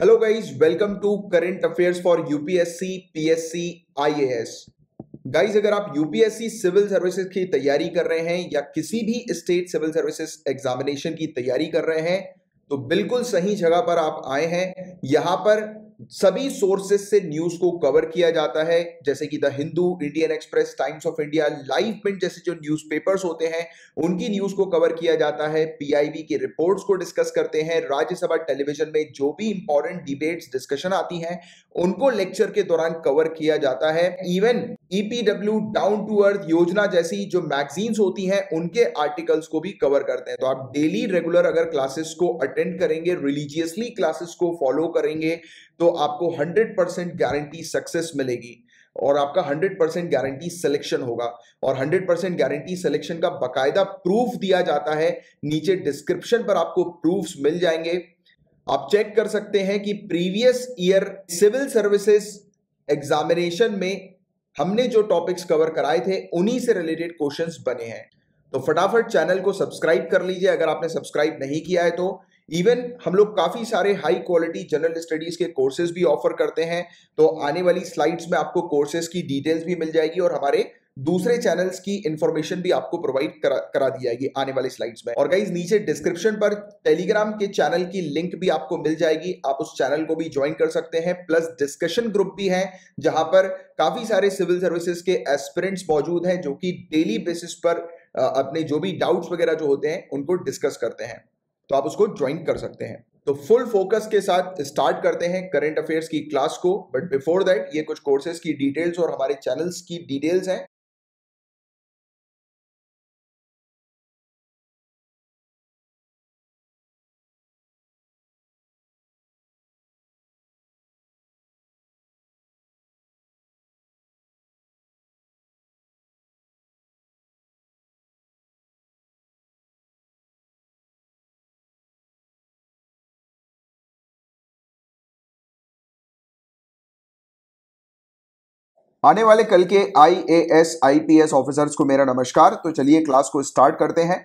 Hello guys welcome to current affairs for UPSC PSC IAS guys अगर आप UPSC civil services की तैयारी कर रहे हैं या किसी भी स्टेट सिविल सर्विसेज एग्जामिनेशन की तैयारी कर रहे हैं तो बिल्कुल सही जगह पर आप आए हैं यहां पर सभी सोर्सेस से न्यूज को कवर किया जाता है जैसे कि the Hindu Indian Express Times of India live print जैसे जो न्यूज़पेपर्स होते हैं उनकी न्यूज को कवर किया जाता है पीआईबी की रिपोर्ट्स को डिस्कस करते हैं राज्यसभा टेलीविजन में जो भी इंपॉर्टेंट डिबेट्स डिस्कशन आती हैं उनको लेक्चर के दौरान कवर किया जाता है even EPW down to earth Yojana जैसी जो मैगजीन्स होती हैं उनके आर्टिकल्स को भी कवर करते हैं तो आप डेली रेगुलर अगर क्लासेस को अटेंड करेंगे रिलीजियसली क्लासेस को फॉलो करेंगे तो आपको 100 परसेंट गारंटी सक्सेस मिलेगी और आपका 100 परसेंट गारंटी सिलेक्शन होगा और 100 परसेंट गारंटी सिलेक्शन का बकायदा प्रूफ दिया जाता है नीचे डिस्क्रिप्शन पर आपको प्रूफ्स मिल जाएंगे आप चेक कर सकते हैं कि previous year civil services examination में हमने जो टॉपिक्स कवर कराए थे उन्हीं से रिलेटेड क्वेश्चंस बने हैं तो फटाफट चैनल को सब्सक्राइब कर लीजिए अगर आपने सब्सक्राइब नहीं किया है तो इवन हम लोग काफ़ी सारे हाई क्वालिटी जनरल स्टडीज़ के कोर्सेज भी ऑफर करते हैं तो आने वाली स्लाइड्स में आपको कोर्सेज की डिटेल्स भी मिल जाएगी और हमारे दूसरे चैनल्स की इंफॉर्मेशन भी आपको प्रोवाइड करा करा दी जाएगी आने वाले स्लाइड्स में और गाइज नीचे डिस्क्रिप्शन पर टेलीग्राम के चैनल की लिंक भी आपको मिल जाएगी आप उस चैनल को भी ज्वाइन कर सकते हैं प्लस डिस्कशन ग्रुप भी है जहां पर काफी सारे सिविल सर्विसेज के एस्पिरेंट्स मौजूद हैं जो कि डेली बेसिस पर अपने जो भी डाउट्स वगैरह जो होते हैं उनको डिस्कस करते हैं तो आप उसको ज्वाइन कर सकते हैं तो फुल फोकस के साथ स्टार्ट करते हैं करंट अफेयर्स की क्लास को बट बिफोर दैट ये कुछ कोर्सेज की डिटेल्स और हमारे चैनल्स की डिटेल्स हैं आने वाले कल के I A S I P S officers को मेरा नमस्कार तो चलिए क्लास को स्टार्ट करते हैं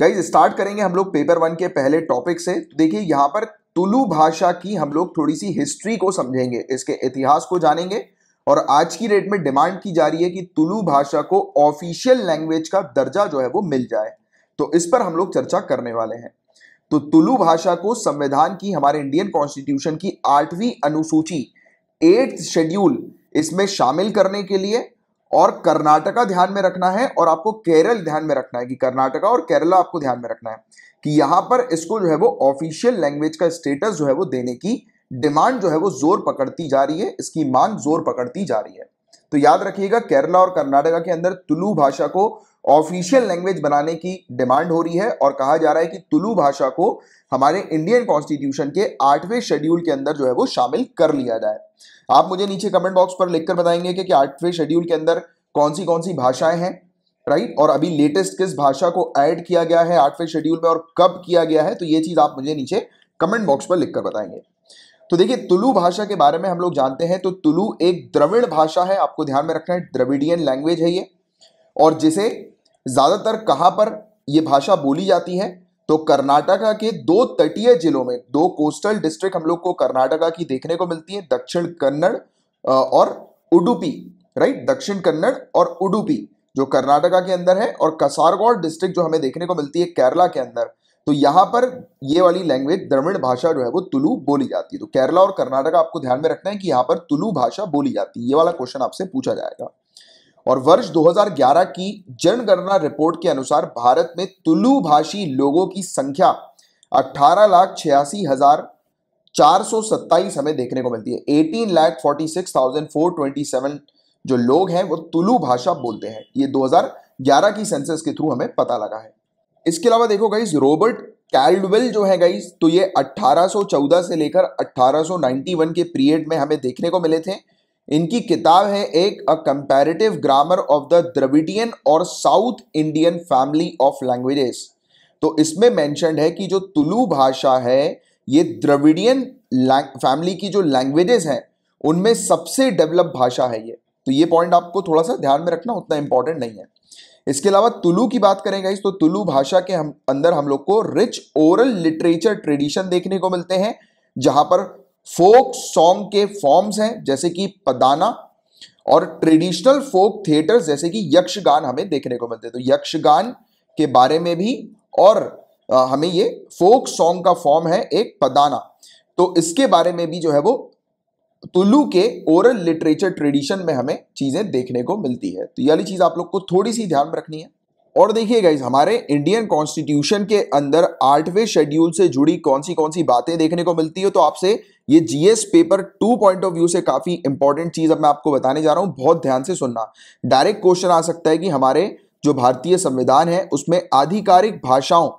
गाइज स्टार्ट करेंगे हम लोग पेपर वन के पहले टॉपिक से देखिए यहाँ पर तुलु भाषा की हम लोग थोड़ी सी हिस्ट्री को समझेंगे इसके इतिहास को जानेंगे और आज की डेट में डिमांड की जा रही है कि तुलु भाषा को ऑफिशियल लैंग्वेज का दर्जा जो है वो मिल जाए तो इस पर हम लोग चर्चा करने वाले हैं तो तुलु भाषा को संविधान की हमारे इंडियन कॉन्स्टिट्यूशन की आठवीं अनुसूची एट्थ शेड्यूल इसमें शामिल करने के लिए और कर्नाटका ध्यान में रखना है और आपको केरल ध्यान में रखना है कि कर्नाटका और केरला आपको ध्यान में रखना है कि यहां पर इसको जो है वो ऑफिशियल लैंग्वेज का स्टेटस जो है वो देने की डिमांड जो है वो जोर पकड़ती जा रही है इसकी मांग जोर पकड़ती जा रही है तो याद रखिएगा केरला और कर्नाटका के अंदर तुलु भाषा को ऑफिशियल लैंग्वेज बनाने की डिमांड हो रही है और कहा जा रहा है कि तुलु भाषा को हमारे इंडियन कॉन्स्टिट्यूशन के आठवें शेड्यूल के अंदर जो है वो शामिल कर लिया जाए आप मुझे नीचे कमेंट बॉक्स पर लिखकर बताएंगे कि, आठवें शेड्यूल के अंदर कौन सी कौन सी भाषाएं हैं राइट और अभी लेटेस्ट किस भाषा को ऐड किया गया है आठवें शेड्यूल में और कब किया गया है तो ये चीज़ आप मुझे नीचे कमेंट बॉक्स पर लिखकर बताएंगे तो देखिए तुलु भाषा के बारे में हम लोग जानते हैं तो तुलु एक द्रविड़ भाषा है आपको ध्यान में रखना है द्रविडियन लैंग्वेज है ये और जिसे ज़्यादातर कहाँ पर ये भाषा बोली जाती है तो कर्नाटका के दो तटीय जिलों में दो कोस्टल डिस्ट्रिक्ट हम लोग को कर्नाटका की देखने को मिलती है दक्षिण कन्नड़ और उडुपी राइट दक्षिण कन्नड़ और उडुपी जो कर्नाटका के अंदर है और कसारगौड़ डिस्ट्रिक्ट जो हमें देखने को मिलती है केरला के अंदर तो यहां पर ये वाली लैंग्वेज द्रविड़ भाषा जो है वो तुलु बोली जाती है तो केरला और कर्नाटका आपको ध्यान में रखना है कि यहां पर तुलु भाषा बोली जाती है ये वाला क्वेश्चन आपसे पूछा जाएगा और वर्ष 2011 की जनगणना रिपोर्ट के अनुसार भारत में तुलु भाषी लोगों की संख्या अठारह लाख छियासी हजार चार सौ सत्ताईस हमें देखने को मिलती है eighteen lakh forty six thousand four twenty seven जो लोग हैं वो तुलु भाषा बोलते हैं ये 2011 की सेंसस के थ्रू हमें पता लगा है इसके अलावा देखो गाइज रॉबर्ट कैल्डवेल जो है गाइज तो ये 1814 से लेकर 1891 के पीरियड में हमें देखने को मिले थे इनकी किताब है एक a comparative grammar of the Dravidian और South Indian family of languages तो इसमें मेंशनड है कि जो तुलु भाषा है ये द्रविडियन फैमिली की जो लैंग्वेजेस हैं उनमें सबसे डेवलप भाषा है ये तो ये पॉइंट आपको थोड़ा सा ध्यान में रखना उतना इंपॉर्टेंट नहीं है इसके अलावा तुलु की बात करें गाइस तो तुलु भाषा के हम अंदर हम लोग को रिच ओरल लिटरेचर ट्रेडिशन देखने को मिलते हैं जहां पर फोक सॉन्ग के फॉर्म्स हैं जैसे कि पदाना और ट्रेडिशनल फोक थिएटर जैसे कि यक्षगान हमें देखने को मिलते हैं तो यक्षगान के बारे में भी और हमें ये फोक सॉन्ग का फॉर्म है एक पदाना तो इसके बारे में भी जो है वो तुलू के ओरल लिटरेचर ट्रेडिशन में हमें चीज़ें देखने को मिलती है तो ये वाली चीज़ आप लोग को थोड़ी सी ध्यान रखनी है और देखिए गाइज हमारे इंडियन कॉन्स्टिट्यूशन के अंदर आठवें शेड्यूल से जुड़ी कौन सी कौन सी बातें देखने को मिलती है तो आपसे ये GS paper two point of view से काफी इंपॉर्टेंट चीज अब मैं आपको बताने जा रहा हूं बहुत ध्यान से सुनना डायरेक्ट क्वेश्चन आ सकता है कि हमारे जो भारतीय संविधान है उसमें आधिकारिक भाषाओं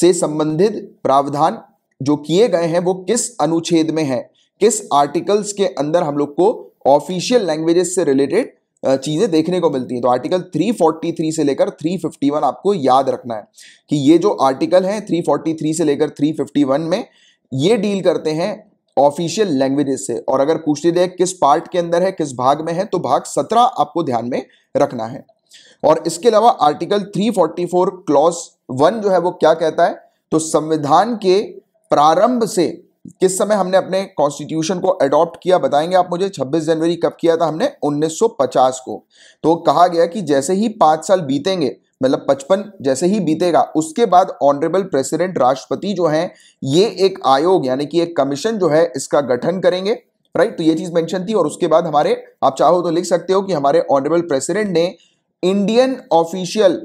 से संबंधित प्रावधान जो किए गए हैं वो किस अनुच्छेद में है किस आर्टिकल्स के अंदर हम लोग को ऑफिशियल लैंग्वेजेस से रिलेटेड चीज़ें देखने को मिलती हैं तो आर्टिकल 343 से लेकर 351 आपको याद रखना है कि ये जो आर्टिकल है 343 से लेकर 351 में ये डील करते हैं ऑफिशियल लैंग्वेजेस से और अगर पूछ जाए किस पार्ट के अंदर है किस भाग में है तो भाग 17 आपको ध्यान में रखना है और इसके अलावा आर्टिकल 344 क्लॉज वन जो है वो क्या कहता है तो संविधान के प्रारंभ से किस समय हमने अपने कॉन्स्टिट्यूशन को अडॉप्ट किया बताएंगे आप मुझे 26 जनवरी कब किया था हमने 1950 को तो कहा गया कि जैसे ही पांच साल बीतेंगे मतलब पचपन जैसे ही बीतेगा उसके बाद ऑनरेबल प्रेसिडेंट राष्ट्रपति जो हैं ये एक आयोग यानी कि एक कमीशन जो है इसका गठन करेंगे राइट तो ये चीज मैंशन थी और उसके बाद हमारे आप चाहो तो लिख सकते हो कि हमारे ऑनरेबल प्रेसिडेंट ने Indian official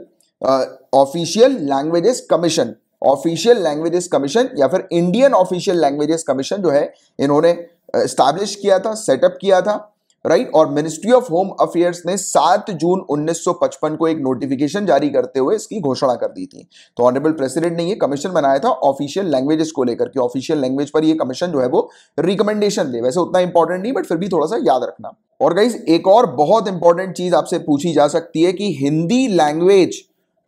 official languages commission official languages commission या फिर इंडियन ऑफिशियल लैंग्वेजेस कमीशन जो है इन्होंने स्टैब्लिश किया था सेटअप किया था राइट right? और मिनिस्ट्री ऑफ होम अफेयर्स ने 7 जून 1955 को एक नोटिफिकेशन जारी करते हुए इसकी घोषणा कर दी थी तो ऑनरेबल प्रेसिडेंट ने ये कमीशन बनाया था ऑफिशियल लैंग्वेजेस को लेकर के ऑफिशियल लैंग्वेज पर ये कमीशन जो है वो रिकमेंडेशन दे वैसे उतना इंपॉर्टेंट नहीं बट फिर भी थोड़ा सा याद रखना और गाइज एक और बहुत इंपॉर्टेंट चीज आपसे पूछी जा सकती है कि हिंदी लैंग्वेज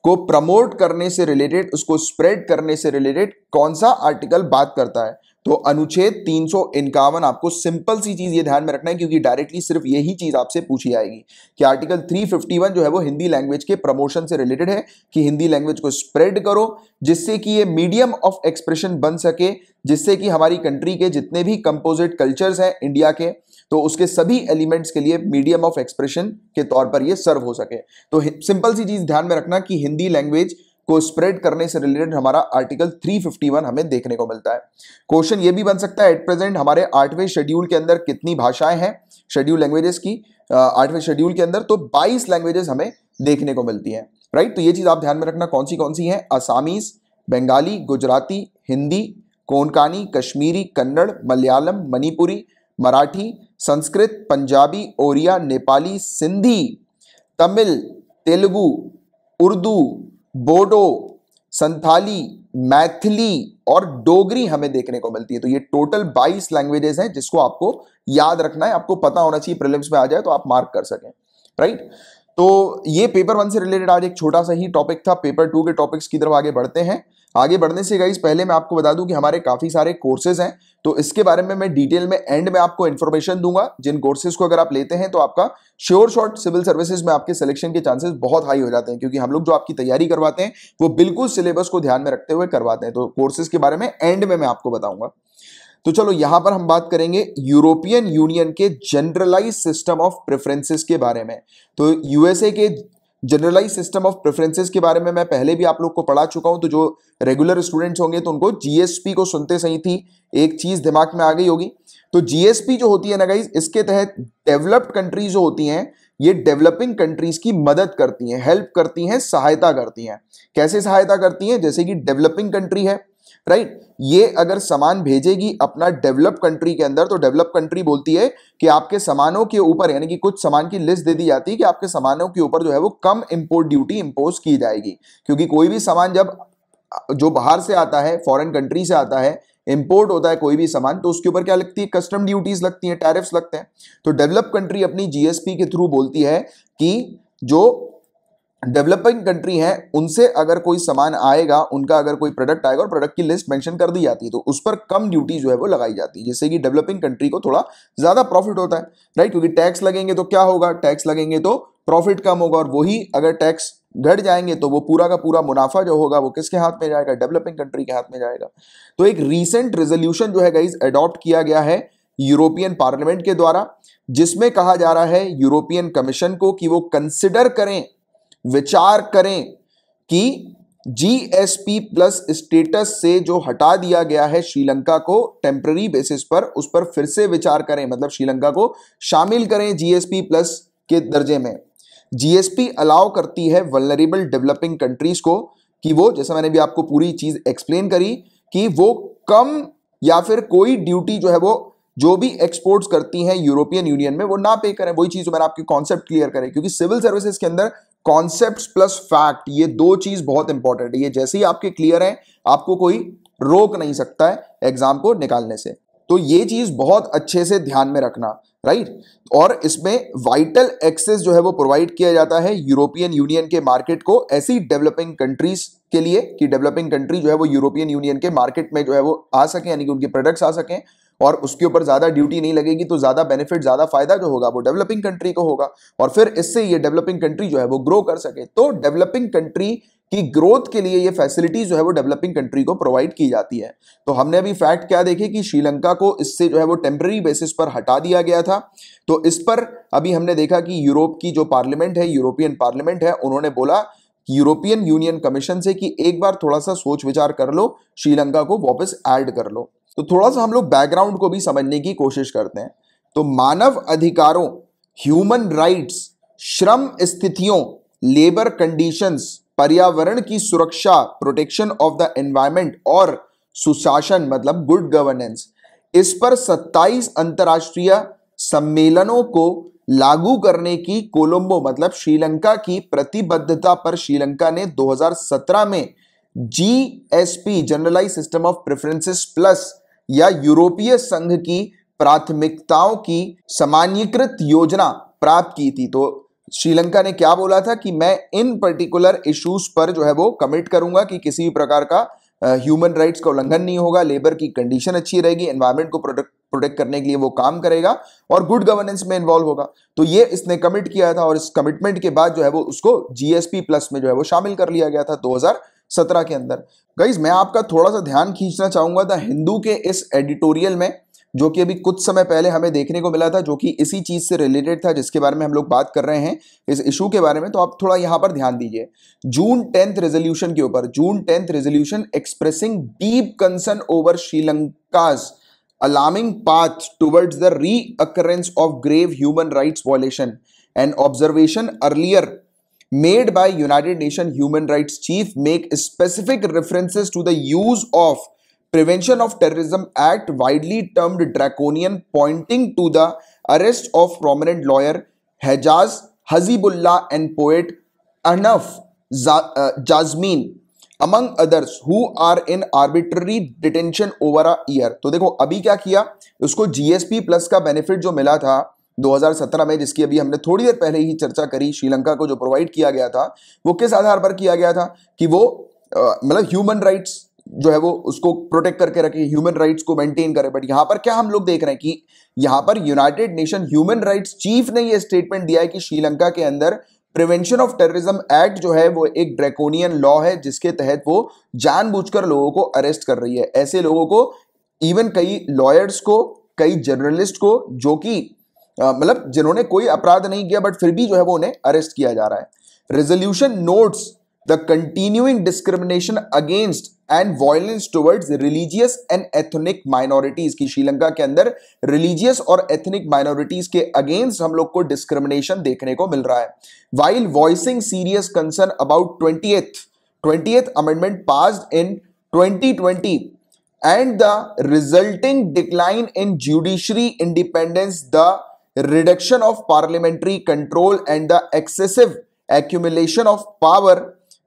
को प्रमोट करने से रिलेटेड उसको स्प्रेड करने से रिलेटेड कौन सा आर्टिकल बात करता है तो अनुच्छेद तीन सौ आपको सिंपल सी चीज ये ध्यान में रखना है क्योंकि डायरेक्टली सिर्फ यही चीज आपसे पूछी जाएगी कि आर्टिकल 351 जो है वो हिंदी लैंग्वेज के प्रमोशन से रिलेटेड है कि हिंदी लैंग्वेज को स्प्रेड करो जिससे कि ये मीडियम ऑफ एक्सप्रेशन बन सके जिससे कि हमारी कंट्री के जितने भी कंपोजिट कल्चर्स हैं इंडिया के तो उसके सभी एलिमेंट्स के लिए मीडियम ऑफ एक्सप्रेशन के तौर पर ये सर्व हो सके तो सिंपल सी चीज़ ध्यान में रखना कि हिंदी लैंग्वेज को स्प्रेड करने से रिलेटेड हमारा आर्टिकल 351 हमें देखने को मिलता है क्वेश्चन ये भी बन सकता है एट प्रेजेंट हमारे आठवें शेड्यूल के अंदर कितनी भाषाएं हैं शेड्यूल लैंग्वेजेस की आठवें शेड्यूल के अंदर तो 22 लैंग्वेजेस हमें देखने को मिलती हैं राइट तो ये चीज़ आप ध्यान में रखना कौन सी कौन सी है असामीज बंगाली गुजराती हिंदी कोनकानी कश्मीरी कन्नड़ मलयालम मणिपुरी मराठी संस्कृत पंजाबी ओरिया नेपाली सिंधी तमिल तेलुगु उर्दू बोडो संथाली मैथिली और डोगरी हमें देखने को मिलती है तो ये टोटल 22 लैंग्वेजेस हैं जिसको आपको याद रखना है आपको पता होना चाहिए प्रिलिम्स में आ जाए तो आप मार्क कर सकें राइट तो ये पेपर वन से रिलेटेड आज एक छोटा सा ही टॉपिक था पेपर टू के टॉपिक्स की तरफ आगे बढ़ते हैं आगे बढ़ने से गाइज पहले मैं आपको बता दूं कि हमारे काफ़ी सारे कोर्सेज हैं तो इसके बारे में मैं डिटेल में एंड में आपको इन्फॉर्मेशन दूंगा जिन कोर्सेज को अगर आप लेते हैं तो आपका श्योर शॉर्ट सिविल सर्विसेज में आपके सिलेक्शन के चांसेस बहुत हाई हो जाते हैं क्योंकि हम लोग जो आपकी तैयारी करवाते हैं वो बिल्कुल सिलेबस को ध्यान में रखते हुए करवाते हैं तो कोर्सेज के बारे में एंड में मैं आपको बताऊंगा तो चलो यहां पर हम बात करेंगे यूरोपियन यूनियन के जनरलाइज सिस्टम ऑफ प्रेफरेंसेस के बारे में तो यूएसए के जनरलाइज सिस्टम ऑफ प्रेफरेंसेस के बारे में मैं पहले भी आप लोग को पढ़ा चुका हूं तो जो रेगुलर स्टूडेंट्स होंगे तो उनको जीएसपी को सुनते सही थी एक चीज दिमाग में आ गई होगी तो जीएसपी जो होती है ना गाइज इसके तहत डेवलप्ड कंट्रीज जो होती हैं ये डेवलपिंग कंट्रीज की मदद करती हैं हेल्प करती हैं सहायता करती हैं कैसे सहायता करती हैं जैसे कि डेवलपिंग कंट्री है राइट ये अगर सामान भेजेगी अपना डेवलप कंट्री के अंदर तो डेवलप कंट्री बोलती है कि आपके सामानों के ऊपर यानी कि कुछ सामान की लिस्ट दे दी जाती है कि आपके सामानों के ऊपर जो है वो कम इंपोर्ट ड्यूटी इंपोज की जाएगी क्योंकि कोई भी सामान जब जो बाहर से आता है फॉरेन कंट्री से आता है इंपोर्ट होता है कोई भी सामान तो उसके ऊपर क्या लगती है कस्टम ड्यूटीज लगती है टैरिफ्स लगते हैं तो डेवलप कंट्री अपनी जीएसपी के थ्रू बोलती है कि जो डेवलपिंग कंट्री हैं उनसे अगर कोई सामान आएगा उनका अगर कोई प्रोडक्ट आएगा और प्रोडक्ट की लिस्ट मेंशन कर दी जाती है तो उस पर कम ड्यूटी जो है वो लगाई जाती है जिससे कि डेवलपिंग कंट्री को थोड़ा ज़्यादा प्रॉफिट होता है राइट क्योंकि टैक्स लगेंगे तो क्या होगा टैक्स लगेंगे तो प्रॉफिट कम होगा और वही अगर टैक्स घट जाएंगे तो वो पूरा का पूरा मुनाफा जो होगा वो किसके हाथ में जाएगा डेवलपिंग कंट्री के हाथ में जाएगा तो एक रीसेंट रेजोल्यूशन जो है गाइज अडॉप्ट किया गया है यूरोपियन पार्लियामेंट के द्वारा जिसमें कहा जा रहा है यूरोपियन कमीशन को कि वो कंसिडर करें विचार करें कि जीएसपी प्लस स्टेटस से जो हटा दिया गया है श्रीलंका को टेम्प्ररी बेसिस पर उस पर फिर से विचार करें मतलब श्रीलंका को शामिल करें जीएसपी प्लस के दर्जे में जीएसपी अलाउ करती है वलनरेबल डेवलपिंग कंट्रीज को कि वो जैसा मैंने भी आपको पूरी चीज एक्सप्लेन करी कि वो कम या फिर कोई ड्यूटी जो है वो जो भी एक्सपोर्ट्स करती हैं यूरोपियन यूनियन में वो ना पे करें वही चीज़ मैंने आपकी कॉन्सेप्ट क्लियर करें क्योंकि सिविल सर्विसेज के अंदर कॉन्सेप्ट प्लस फैक्ट ये दो चीज़ बहुत इंपॉर्टेंट है ये जैसे ही आपके क्लियर हैं आपको कोई रोक नहीं सकता है एग्जाम को निकालने से तो ये चीज़ बहुत अच्छे से ध्यान में रखना राइट right? और इसमें वाइटल एक्सेस जो है वो प्रोवाइड किया जाता है यूरोपियन यूनियन के मार्केट को ऐसी डेवलपिंग कंट्रीज के लिए कि डेवलपिंग कंट्री जो है वो यूरोपियन यूनियन के मार्केट में जो है वो आ सके यानी कि उनके प्रोडक्ट्स आ सकें और उसके ऊपर ज़्यादा ड्यूटी नहीं लगेगी तो ज़्यादा बेनिफिट ज़्यादा फायदा जो होगा वो डेवलपिंग कंट्री को होगा और फिर इससे ये डेवलपिंग कंट्री जो है वो ग्रो कर सके तो डेवलपिंग कंट्री की ग्रोथ के लिए ये फैसिलिटी जो है वो डेवलपिंग कंट्री को प्रोवाइड की जाती है तो हमने अभी फैक्ट क्या देखे कि श्रीलंका को इससे जो है वो टेम्प्रेरी बेसिस पर हटा दिया गया था तो इस पर अभी हमने देखा कि यूरोप की जो पार्लियामेंट है यूरोपियन पार्लियामेंट है उन्होंने बोला यूरोपियन यूनियन कमीशन से कि एक बार थोड़ा सा सोच विचार कर लो श्रीलंका को वापस ऐड कर लो तो थोड़ा सा हम लोग बैकग्राउंड को भी समझने की कोशिश करते हैं तो मानव अधिकारों ह्यूमन राइट्स श्रम स्थितियों लेबर कंडीशंस पर्यावरण की सुरक्षा प्रोटेक्शन ऑफ द एनवायरमेंट और सुशासन मतलब गुड गवर्नेंस इस पर 27 अंतर्राष्ट्रीय सम्मेलनों को लागू करने की कोलंबो मतलब श्रीलंका की प्रतिबद्धता पर श्रीलंका ने 2017 में GSP generalise system of preferences plus या यूरोपीय संघ की प्राथमिकताओं की सामान्यकृत योजना प्राप्त की थी तो श्रीलंका ने क्या बोला था कि मैं इन पर्टिकुलर इश्यूज पर जो है वो कमिट करूंगा कि किसी भी प्रकार का ह्यूमन राइट्स का उल्लंघन नहीं होगा लेबर की कंडीशन अच्छी रहेगी एनवायरमेंट को प्रोटेक्ट प्रोटेक्ट करने के लिए वो काम करेगा और गुड गवर्नेंस में इन्वॉल्व होगा तो ये इसने कमिट किया था और इस कमिटमेंट के बाद जो है वो उसको जीएसपी प्लस में जो है वो शामिल कर लिया गया था 2017 के अंदर गाइज मैं आपका थोड़ा सा ध्यान खींचना चाहूंगा द हिंदू के इस एडिटोरियल में जो कि अभी कुछ समय पहले हमें देखने को मिला था जो कि इसी चीज़ से रिलेटेड था जिसके बारे में हम लोग बात कर रहे हैं इस इशू के बारे में तो आप थोड़ा यहां पर ध्यान दीजिए जून टेंथ रेजोल्यूशन के ऊपर June tenth resolution expressing deep concern over Sri Lanka's alarming path towards the reoccurrence of grave human rights violation, an observation earlier made by United Nations Human Rights Chief make specific references to the use of Prevention of Terrorism Act widely termed draconian pointing to the arrest of prominent lawyer Hejaz Hazibullah and poet Anaf uh, Jazmin among others who are in arbitrary detention over a year तो देखो अभी क्या किया उसको GSP plus का benefit जो मिला था 2017 में जिसकी अभी हमने थोड़ी देर पहले ही चर्चा करी श्रीलंका को जो प्रोवाइड किया गया था वो किस आधार पर किया गया था कि वो मतलब ह्यूमन राइट्स जो है वो उसको प्रोटेक्ट करके रखे ह्यूमन राइट्स को मेंटेन करे बट यहां पर क्या हम लोग देख रहे हैं कि यहां पर United Nation human rights chief ने ये स्टेटमेंट दिया है कि श्रीलंका के अंदर प्रिवेंशन ऑफ टेररिज्म एक्ट जो है वो एक ड्रैकोनियन लॉ है जिसके तहत वो जानबूझकर लोगों को अरेस्ट कर रही है ऐसे लोगों को इवन कई लॉयर्स को कई जर्नलिस्ट को जो कि मतलब जिन्होंने कोई अपराध नहीं किया बट फिर भी जो है वो उन्हें अरेस्ट किया जा रहा है resolution notes the continuing discrimination against and violence towards religious and ethnic minorities की श्रीलंका के अंदर रिलीजियस और एथनिक माइनॉरिटीज के अगेंस्ट हम लोग को डिस्क्रिमिनेशन देखने को मिल रहा है while voicing serious concern about twenty twenty amendment passed in 2020 and the resulting decline in judiciary independence, the reduction of parliamentary control, and the excessive accumulation of power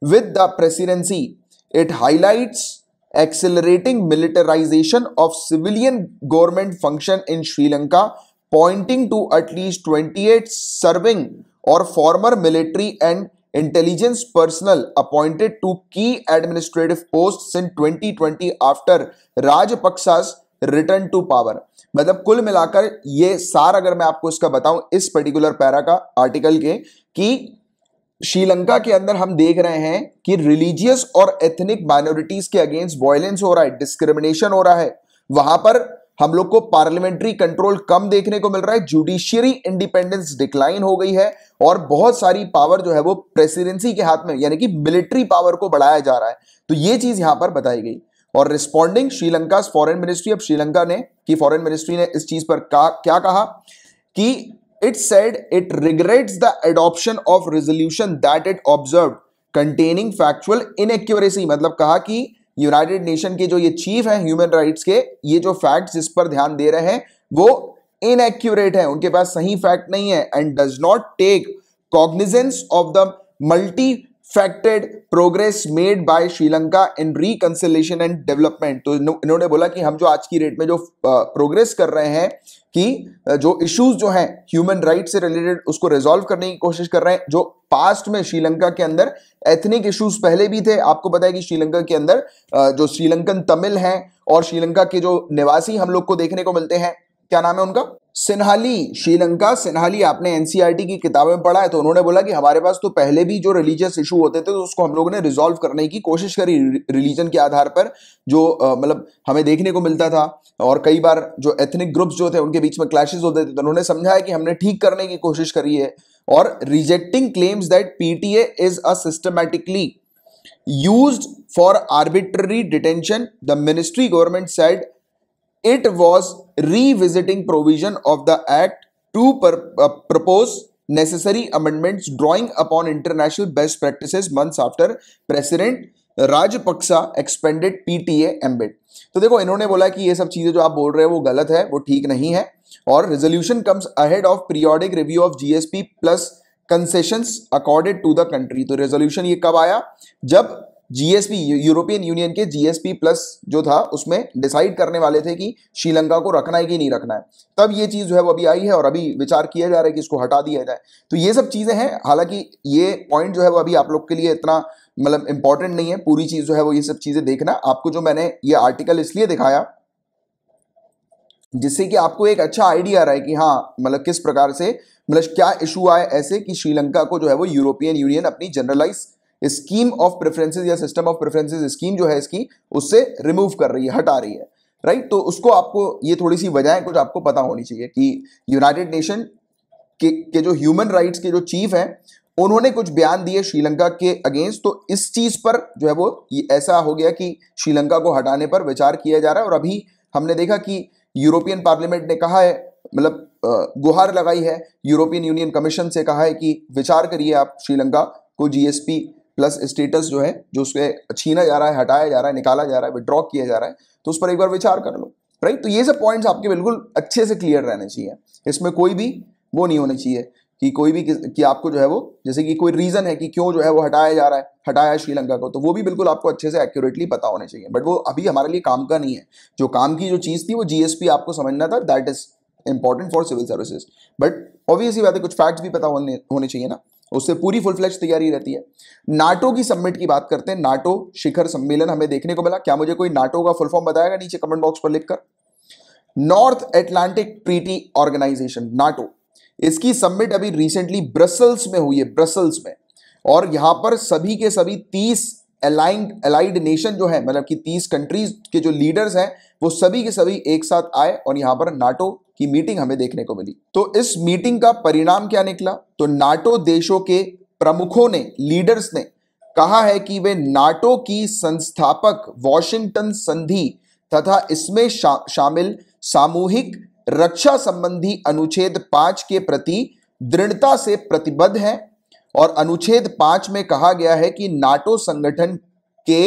with the presidency. It highlights accelerating militarization of civilian government function in Sri Lanka, pointing to at least 28 serving or former military and intelligence personnel appointed to key administrative posts in 2020 after Rajapaksa's return to power मतलब कुल मिलाकर ये सार अगर मैं आपको इसका बताऊं इस पर्टिकुलर पैरा का आर्टिकल के कि श्रीलंका के अंदर हम देख रहे हैं कि रिलीजियस और एथनिक माइनॉरिटीज के अगेंस्ट वॉयलेंस हो रहा है डिस्क्रिमिनेशन हो रहा है वहां पर हम लोग को पार्लियामेंट्री कंट्रोल कम देखने को मिल रहा है जुडिशियरी इंडिपेंडेंस डिक्लाइन हो गई है और बहुत सारी पावर जो है वो प्रेसिडेंसी के हाथ में यानी कि मिलिट्री पावर को बढ़ाया जा रहा है तो ये चीज यहां पर बताई गई और responding Sri Lanka foreign ministry of Sri Lanka ने की फॉरेन मिनिस्ट्री ने इस चीज पर का, क्या कहा कि it said it regrets the adoption of resolution that it observed containing factual inaccuracy मतलब कहा कि यूनाइटेड नेशन के जो ये चीफ हैं ह्यूमन राइट्स के ये जो फैक्ट्स जिस पर ध्यान दे रहे हैं वो इनएक्यूरेट है उनके पास सही फैक्ट नहीं है and does not take cognizance of the multifaceted progress made by Sri Lanka in reconciliation and development तो इन्होंने बोला कि हम जो आज की रेट में जो प्रोग्रेस कर रहे हैं कि जो इश्यूज जो हैं ह्यूमन राइट से रिलेटेड उसको रिजोल्व करने की कोशिश कर रहे हैं जो पास्ट में श्रीलंका के अंदर एथनिक इश्यूज पहले भी थे आपको पता है कि श्रीलंका के अंदर जो श्रीलंकन तमिल हैं और श्रीलंका के जो निवासी हम लोग को देखने को मिलते हैं क्या नाम है उनका सिन्हाली श्रीलंका सिन्हाली आपने एनसीईआरटी e की किताबें में पढ़ा है तो उन्होंने बोला कि हमारे पास तो पहले भी जो रिलीजियस इशू होते थे तो उसको हम लोगों ने रिजोल्व करने की कोशिश करी रिलीजन के आधार पर जो मतलब हमें देखने को मिलता था और कई बार जो एथनिक ग्रुप्स जो थे उनके बीच में क्लैशेज होते थे तो उन्होंने समझाया कि हमने ठीक करने की कोशिश करी है और rejecting claims that PTA is a systematically use for arbitrary detention the ministry government said it was revisiting provision of the act to propose necessary amendment drawing upon international best practice month after president Rajapaksa expended PTA embed तो देखो इन्होंने बोला कि ये सब चीजें जो आप बोल रहे हैं वो गलत है वो ठीक नहीं है और resolution comes ahead of periodic review of GSP plus concession accorded to the country तो रेजोल्यूशन ये कब आया जब जीएसपी यूरोपियन यूनियन के जीएसपी प्लस जो था उसमें डिसाइड करने वाले थे कि श्रीलंका को रखना है कि नहीं रखना है तब ये चीज़ जो है वो अभी आई है और अभी विचार किया जा रहा है कि इसको हटा दिया जाए तो ये सब चीज़ें हैं हालांकि ये पॉइंट जो है वो अभी आप लोग के लिए इतना मतलब इंपॉर्टेंट नहीं है पूरी चीज़ जो है वो ये सब चीज़ें देखना आपको जो मैंने ये आर्टिकल इसलिए दिखाया जिससे कि आपको एक अच्छा आइडिया आ रहा है कि हाँ मतलब किस प्रकार से मतलब क्या इशू आए ऐसे कि श्रीलंका को जो है वो यूरोपियन यूनियन अपनी जनरलाइज स्कीम ऑफ प्रेफरेंसेज या सिस्टम ऑफ प्रेफरेंसेज स्कीम जो है इसकी उससे रिमूव कर रही है हटा रही है राइट तो उसको आपको ये थोड़ी सी वजह कुछ आपको पता होनी चाहिए कि यूनाइटेड नेशन के, के जो ह्यूमन राइट्स के जो चीफ हैं उन्होंने कुछ बयान दिए श्रीलंका के अगेंस्ट तो इस चीज पर जो है वो ये ऐसा हो गया कि श्रीलंका को हटाने पर विचार किया जा रहा है और अभी हमने देखा कि यूरोपियन पार्लियामेंट ने कहा है मतलब गुहार लगाई है यूरोपियन यूनियन कमीशन से कहा है कि विचार करिए आप श्रीलंका को जीएसपी प्लस स्टेटस जो है जो उसके छीना जा रहा है हटाया जा रहा है निकाला जा रहा है विड्रॉ किया जा रहा है तो उस पर एक बार विचार कर लो राइट तो ये सब पॉइंट्स आपके बिल्कुल अच्छे से क्लियर रहने चाहिए इसमें कोई भी वो नहीं होनी चाहिए कि कोई भी कि आपको जो है वो जैसे कि कोई रीज़न है कि क्यों जो है वो हटाया जा रहा है हटाया है श्रीलंका को तो वो भी बिल्कुल आपको अच्छे से एक्यूरेटली पता होने चाहिए बट वो अभी हमारे लिए काम का नहीं है जो काम की जो चीज़ थी वो जीएसपी आपको समझना था that is important for civil services but obviously बात है कुछ फैक्ट्स भी पता होने होने चाहिए ना उससे पूरी फुल फ्लैश तैयारी रहती है नाटो की सबमिट की बात करते हैं नाटो शिखर सम्मेलन हमें देखने को मिला क्या मुझे कोई नाटो का फुल फॉर्म बताएगा नीचे कमेंट बॉक्स पर लिखकर North Atlantic Treaty Organization NATO इसकी सबमिट अभी रिसेंटली ब्रसल्स में हुई है ब्रसल्स में और यहां पर सभी के सभी तीस अलाइंड अलाइड नेशन जो है मतलब कि तीस कंट्रीज के जो लीडर्स हैं वो सभी के सभी एक साथ आए और यहां पर नाटो की मीटिंग हमें देखने को मिली तो इस मीटिंग का परिणाम क्या निकला तो नाटो देशों के प्रमुखों ने लीडर्स ने कहा है कि वे नाटो की संस्थापक वॉशिंगटन संधि तथा इसमें शा, शामिल सामूहिक रक्षा संबंधी अनुच्छेद पांच के प्रति दृढ़ता से प्रतिबद्ध है और अनुच्छेद पांच में कहा गया है कि नाटो संगठन के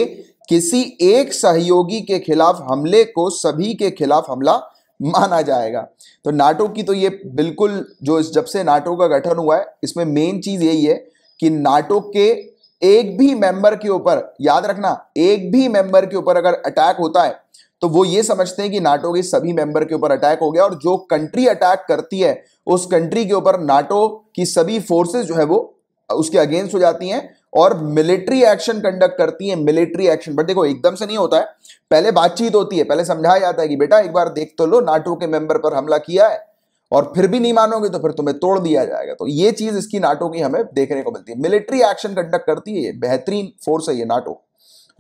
किसी एक सहयोगी के खिलाफ हमले को सभी के खिलाफ हमला माना जाएगा तो नाटो की तो ये बिल्कुल जो इस जब से नाटो का गठन हुआ है इसमें मेन चीज़ यही है कि नाटो के एक भी मेंबर के ऊपर याद रखना एक भी मेंबर के ऊपर अगर अटैक होता है तो वो ये समझते हैं कि नाटो के सभी मेंबर के ऊपर अटैक हो गया और जो कंट्री अटैक करती है उस कंट्री के ऊपर नाटो की सभी फोर्सेस जो है वो उसके अगेंस्ट हो जाती हैं और मिलिट्री एक्शन कंडक्ट करती है मिलिट्री एक्शन बट देखो एकदम से नहीं होता है पहले बातचीत होती है पहले समझाया जाता है कि बेटा एक बार देख तो लो नाटो के मेंबर पर हमला किया है और फिर भी नहीं मानोगे तो फिर तुम्हें तोड़ दिया जाएगा तो ये चीज इसकी नाटो की हमें देखने को मिलती है मिलिट्री एक्शन कंडक्ट करती है बेहतरीन फोर्स है ये नाटो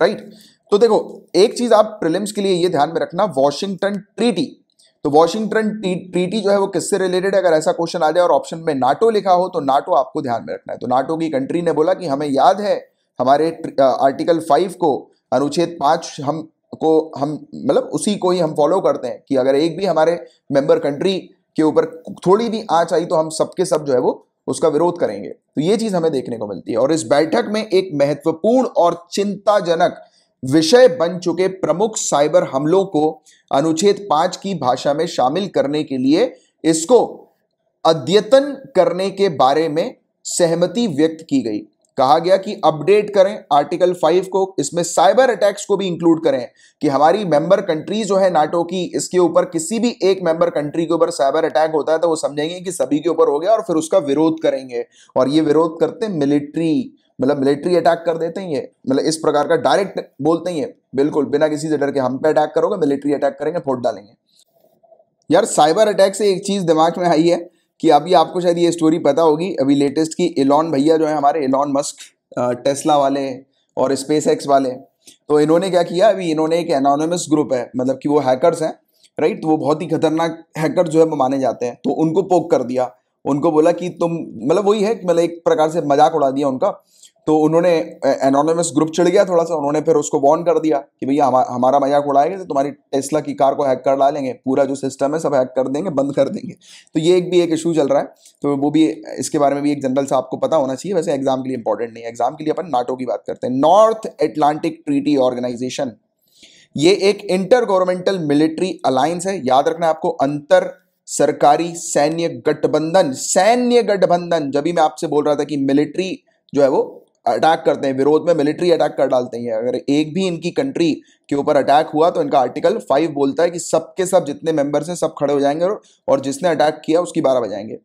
राइट तो देखो एक चीज आप प्रिलिम्स के लिए ये ध्यान में रखना वॉशिंगटन ट्रीटी तो वॉशिंगटन ट्रीटी जो है वो किससे रिलेटेड है अगर ऐसा क्वेश्चन आ जाए और ऑप्शन में नाटो लिखा हो तो नाटो आपको ध्यान में रखना है तो नाटो की कंट्री ने बोला कि हमें याद है हमारे आर्टिकल फाइव को अनुच्छेद पांच हम को हम मतलब उसी को ही हम फॉलो करते हैं कि अगर एक भी हमारे मेंबर कंट्री के ऊपर थोड़ी भी आँच आई तो हम सबके सब जो है वो उसका विरोध करेंगे तो ये चीज़ हमें देखने को मिलती है और इस बैठक में एक महत्वपूर्ण और चिंताजनक विषय बन चुके प्रमुख साइबर हमलों को अनुच्छेद पांच की भाषा में शामिल करने के लिए इसको अद्यतन करने के बारे में सहमति व्यक्त की गई कहा गया कि अपडेट करें आर्टिकल फाइव को इसमें साइबर अटैक्स को भी इंक्लूड करें कि हमारी मेंबर कंट्री जो है नाटो की इसके ऊपर किसी भी एक मेंबर कंट्री के ऊपर साइबर अटैक होता है तो वो समझेंगे कि सभी के ऊपर हो गया और फिर उसका विरोध करेंगे और ये विरोध करते मिलिट्री मतलब मिलिट्री अटैक कर देते हैं ये मतलब इस प्रकार का डायरेक्ट बोलते हैं बिल्कुल बिना किसी से डर के हम पे अटैक करोगे मिलिट्री अटैक करेंगे फोट डालेंगे यार साइबर अटैक से एक चीज़ दिमाग में आई है कि अभी आपको शायद ये स्टोरी पता होगी अभी लेटेस्ट की एलॉन भैया जो है हमारे एलॉन मस्क टेस्ला वाले और स्पेस एक्स वाले तो इन्होंने क्या किया अभी इन्होंने एक एनोनमस ग्रुप है मतलब कि वो हैकरस हैं राइट वो बहुत ही खतरनाक हैकर जो है वो माने जाते हैं तो उनको पोक कर दिया उनको बोला कि तुम मतलब वही है मतलब एक प्रकार से मजाक उड़ा दिया उनका तो उन्होंने एनोनमस ग्रुप चिड़ गया थोड़ा सा उन्होंने फिर उसको वॉर्न कर दिया कि भैया हमा, हमारा मजाक उड़ाएंगे तो तुम्हारी टेस्ला की कार को हैक कर ला लेंगे पूरा जो सिस्टम है सब हैक कर देंगे बंद कर देंगे तो ये एक भी एक इशू चल रहा है तो वो भी इसके बारे में भी एक जनरल सा आपको पता होना चाहिए वैसे एग्जाम के लिए इंपॉर्टेंट नहीं है एग्जाम के लिए अपन नाटो की बात करते हैं नॉर्थ एटलांटिक ट्रीटी ऑर्गेनाइजेशन ये एक इंटर गवर्नमेंटल मिलिट्री अलायंस है याद रखना आपको अंतर सरकारी सैन्य गठबंधन सैन्य गठबंधन जब भी मैं आपसे बोल रहा था कि मिलिट्री जो है वो अटैक करते हैं विरोध में मिलिट्री अटैक कर डालते हैं अगर एक भी इनकी कंट्री के ऊपर अटैक हुआ तो इनका आर्टिकल फाइव बोलता है कि सबके सब जितने मेंबर्स हैं सब खड़े हो जाएंगे और जिसने अटैक किया उसकी बारह बजाएंगे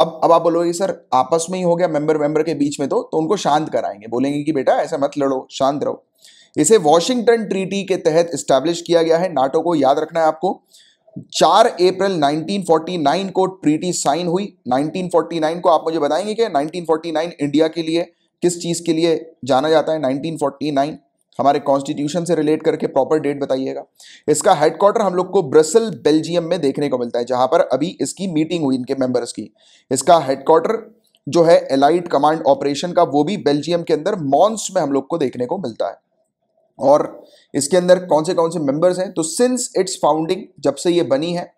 अब अब आप बोलोगे सर आपस में ही हो गया मेंबर मेंबर के बीच में तो तो उनको शांत कराएंगे बोलेंगे कि बेटा ऐसा मत लड़ो शांत रहो इसे वॉशिंगटन ट्रीटी के तहत इस्टेब्लिश किया गया है नाटो को याद रखना है आपको चार अप्रैल 1949 को ट्रीटी साइन हुई 1949 को आप मुझे बताएंगे कि 1949 इंडिया के लिए किस चीज़ के लिए जाना जाता है 1949 हमारे कॉन्स्टिट्यूशन से रिलेट करके प्रॉपर डेट बताइएगा इसका हेडक्वार्टर हम लोग को ब्रसल बेल्जियम में देखने को मिलता है जहां पर अभी इसकी मीटिंग हुई इनके मेंबर्स की इसका हेडक्वार्टर जो है एलाइड कमांड ऑपरेशन का वो भी बेल्जियम के अंदर मॉन्स में हम लोग को देखने को मिलता है और इसके अंदर कौन से कौन से मेंबर्स हैं तो सिंस इट्स फाउंडिंग जब से ये बनी है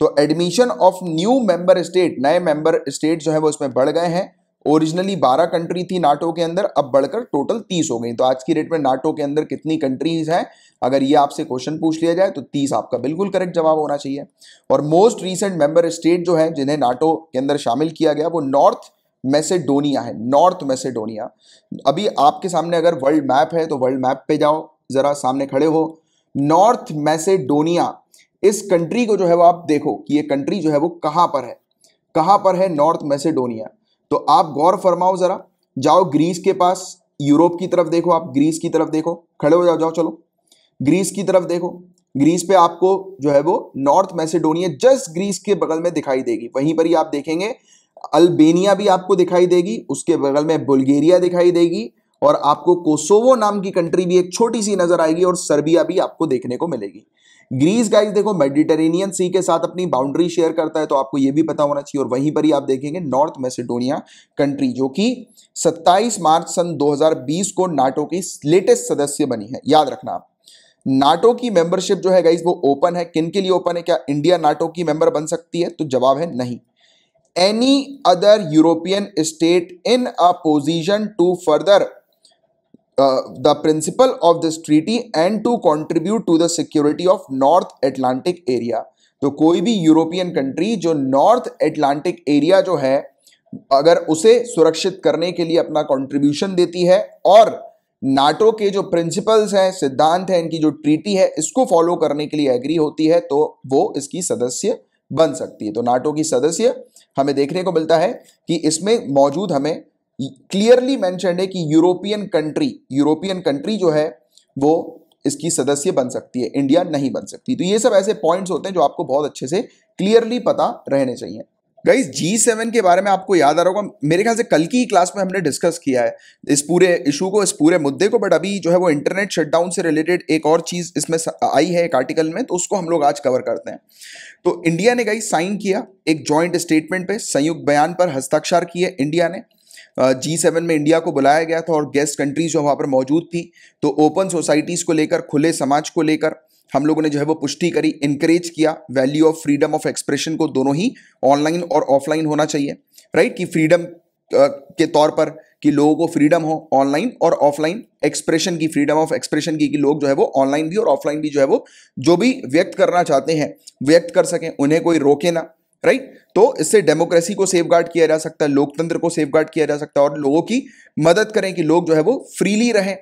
तो admission of new member state नए मेंबर स्टेट जो है वो इसमें बढ़ गए हैं ओरिजिनली बारह कंट्री थी नाटो के अंदर अब बढ़कर टोटल तीस हो गई तो आज की डेट में नाटो के अंदर कितनी कंट्रीज हैं अगर ये आपसे क्वेश्चन पूछ लिया जाए तो तीस आपका बिल्कुल करेक्ट जवाब होना चाहिए और मोस्ट रिसेंट मेंबर स्टेट जो है जिन्हें नाटो के अंदर शामिल किया गया वो नॉर्थ मैसेडोनिया है नॉर्थ मैसेडोनिया अभी आपके सामने अगर वर्ल्ड मैप है तो वर्ल्ड मैप पर जाओ ज़रा सामने खड़े हो नॉर्थ मैसेडोनिया इस कंट्री को जो है वो आप देखो कि ये कंट्री जो है वो कहाँ पर है कहाँ पर है नॉर्थ मैसेडोनिया तो आप गौर फरमाओ ज़रा जाओ ग्रीस के पास यूरोप की तरफ देखो आप ग्रीस की तरफ देखो खड़े हो जाओ जाओ चलो ग्रीस की तरफ देखो ग्रीस पे आपको जो है वो नॉर्थ मैसेडोनिया जस्ट ग्रीस के बगल में दिखाई देगी वहीं पर ही आप देखेंगे अल्बेनिया भी आपको दिखाई देगी उसके बगल में बुल्गेरिया दिखाई देगी और आपको कोसोवो नाम की कंट्री भी एक छोटी सी नजर आएगी और सर्बिया भी आपको देखने को मिलेगी ग्रीस गाइस देखो मेडिटेरेनियन सी के साथ अपनी बाउंड्री शेयर करता है तो आपको यह भी पता होना चाहिए और वहीं पर ही आप देखेंगे नॉर्थ मैसेडोनिया कंट्री जो कि 27 मार्च सन 2020 को नाटो की लेटेस्ट सदस्य बनी है याद रखना आप नाटो की मेंबरशिप जो है गाइस वो ओपन है किन के लिए ओपन है क्या इंडिया नाटो की मेंबर बन सकती है तो जवाब है नहीं any other European state in a position to further the uh, the principle of this treaty and to contribute to the security of north atlantic area तो कोई भी यूरोपियन कंट्री जो नॉर्थ एटलांटिक एरिया जो है अगर उसे सुरक्षित करने के लिए अपना कंट्रीब्यूशन देती है और नाटो के जो प्रिंसिपल्स हैं सिद्धांत हैं इनकी जो ट्रीटी है इसको फॉलो करने के लिए एग्री होती है तो वो इसकी सदस्य बन सकती है तो नाटो की सदस्य हमें देखने को मिलता है कि इसमें मौजूद हमें क्लियरली मैंशनड है कि यूरोपियन कंट्री यूरोपियन कंट्री जो है वो इसकी सदस्य बन सकती है इंडिया नहीं बन सकती तो ये सब ऐसे पॉइंट्स होते हैं जो आपको बहुत अच्छे से क्लियरली पता रहने चाहिए गाइज जी सेवन के बारे में आपको याद आ रहा होगा मेरे ख्याल से कल की क्लास में हमने डिस्कस किया है इस पूरे इशू को इस पूरे मुद्दे को बट अभी जो है वो इंटरनेट शटडाउन से रिलेटेड एक और चीज़ इसमें आई है एक आर्टिकल में तो उसको हम लोग आज कवर करते हैं तो इंडिया ने गाइज साइन किया एक जॉइंट स्टेटमेंट पे संयुक्त बयान पर हस्ताक्षर किए इंडिया ने जी सेवन में इंडिया को बुलाया गया था और गेस्ट कंट्रीज जो वहाँ पर मौजूद थी तो ओपन सोसाइटीज़ को लेकर खुले समाज को लेकर हम लोगों ने जो है वो पुष्टि करी इनक्रेज किया value of freedom of expression को दोनों ही ऑनलाइन और ऑफलाइन होना चाहिए राइट कि फ्रीडम के तौर पर कि लोगों को फ्रीडम हो ऑनलाइन और ऑफलाइन एक्सप्रेशन की फ्रीडम ऑफ एक्सप्रेशन की कि लोग जो है वो ऑनलाइन भी और ऑफलाइन भी जो है वो जो भी व्यक्त करना चाहते हैं व्यक्त कर सकें उन्हें कोई रोके ना राइट तो इससे डेमोक्रेसी को सेफ गार्ड किया जा सकता है लोकतंत्र को सेफ गार्ड किया जा सकता है और लोगों की मदद करें कि लोग जो है वो फ्रीली रहें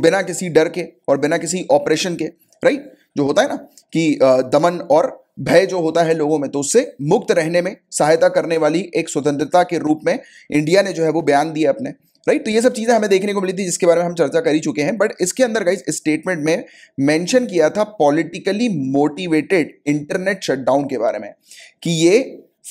बिना किसी डर के और बिना किसी ऑपरेशन के राइट जो होता है ना कि दमन और भय जो होता है लोगों में तो उससे मुक्त रहने में सहायता करने वाली एक स्वतंत्रता के रूप में इंडिया ने जो है वो बयान दिया अपने राइट तो ये सब चीज़ें हमें देखने को मिली थी जिसके बारे में हम चर्चा कर ही चुके हैं बट इसके अंदर गाइज स्टेटमेंट में मेंशन किया था पॉलिटिकली मोटिवेटेड इंटरनेट शटडाउन के बारे में कि ये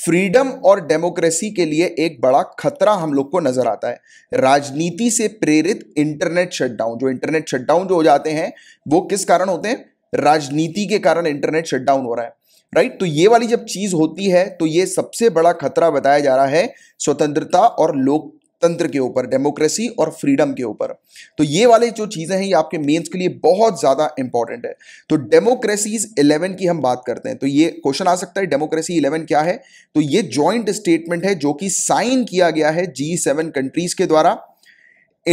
फ्रीडम और डेमोक्रेसी के लिए एक बड़ा खतरा हम लोग को नजर आता है राजनीति से प्रेरित इंटरनेट शटडाउन जो इंटरनेट शटडाउन जो हो जाते हैं वो किस कारण होते हैं राजनीति के कारण इंटरनेट शटडाउन हो रहा है राइट तो ये वाली जब चीज होती है तो ये सबसे बड़ा खतरा बताया जा रहा है स्वतंत्रता और लोक तंत्र के ऊपर डेमोक्रेसी और फ्रीडम के ऊपर तो ये वाले जो चीज़ें हैं ये आपके मेंस के लिए बहुत ज़्यादा इंपॉर्टेंट है तो डेमोक्रेसीज 11 की हम बात करते हैं तो ये क्वेश्चन आ सकता है डेमोक्रेसी 11 क्या है तो ये जॉइंट स्टेटमेंट है जो कि साइन किया गया है जी सेवन कंट्रीज के द्वारा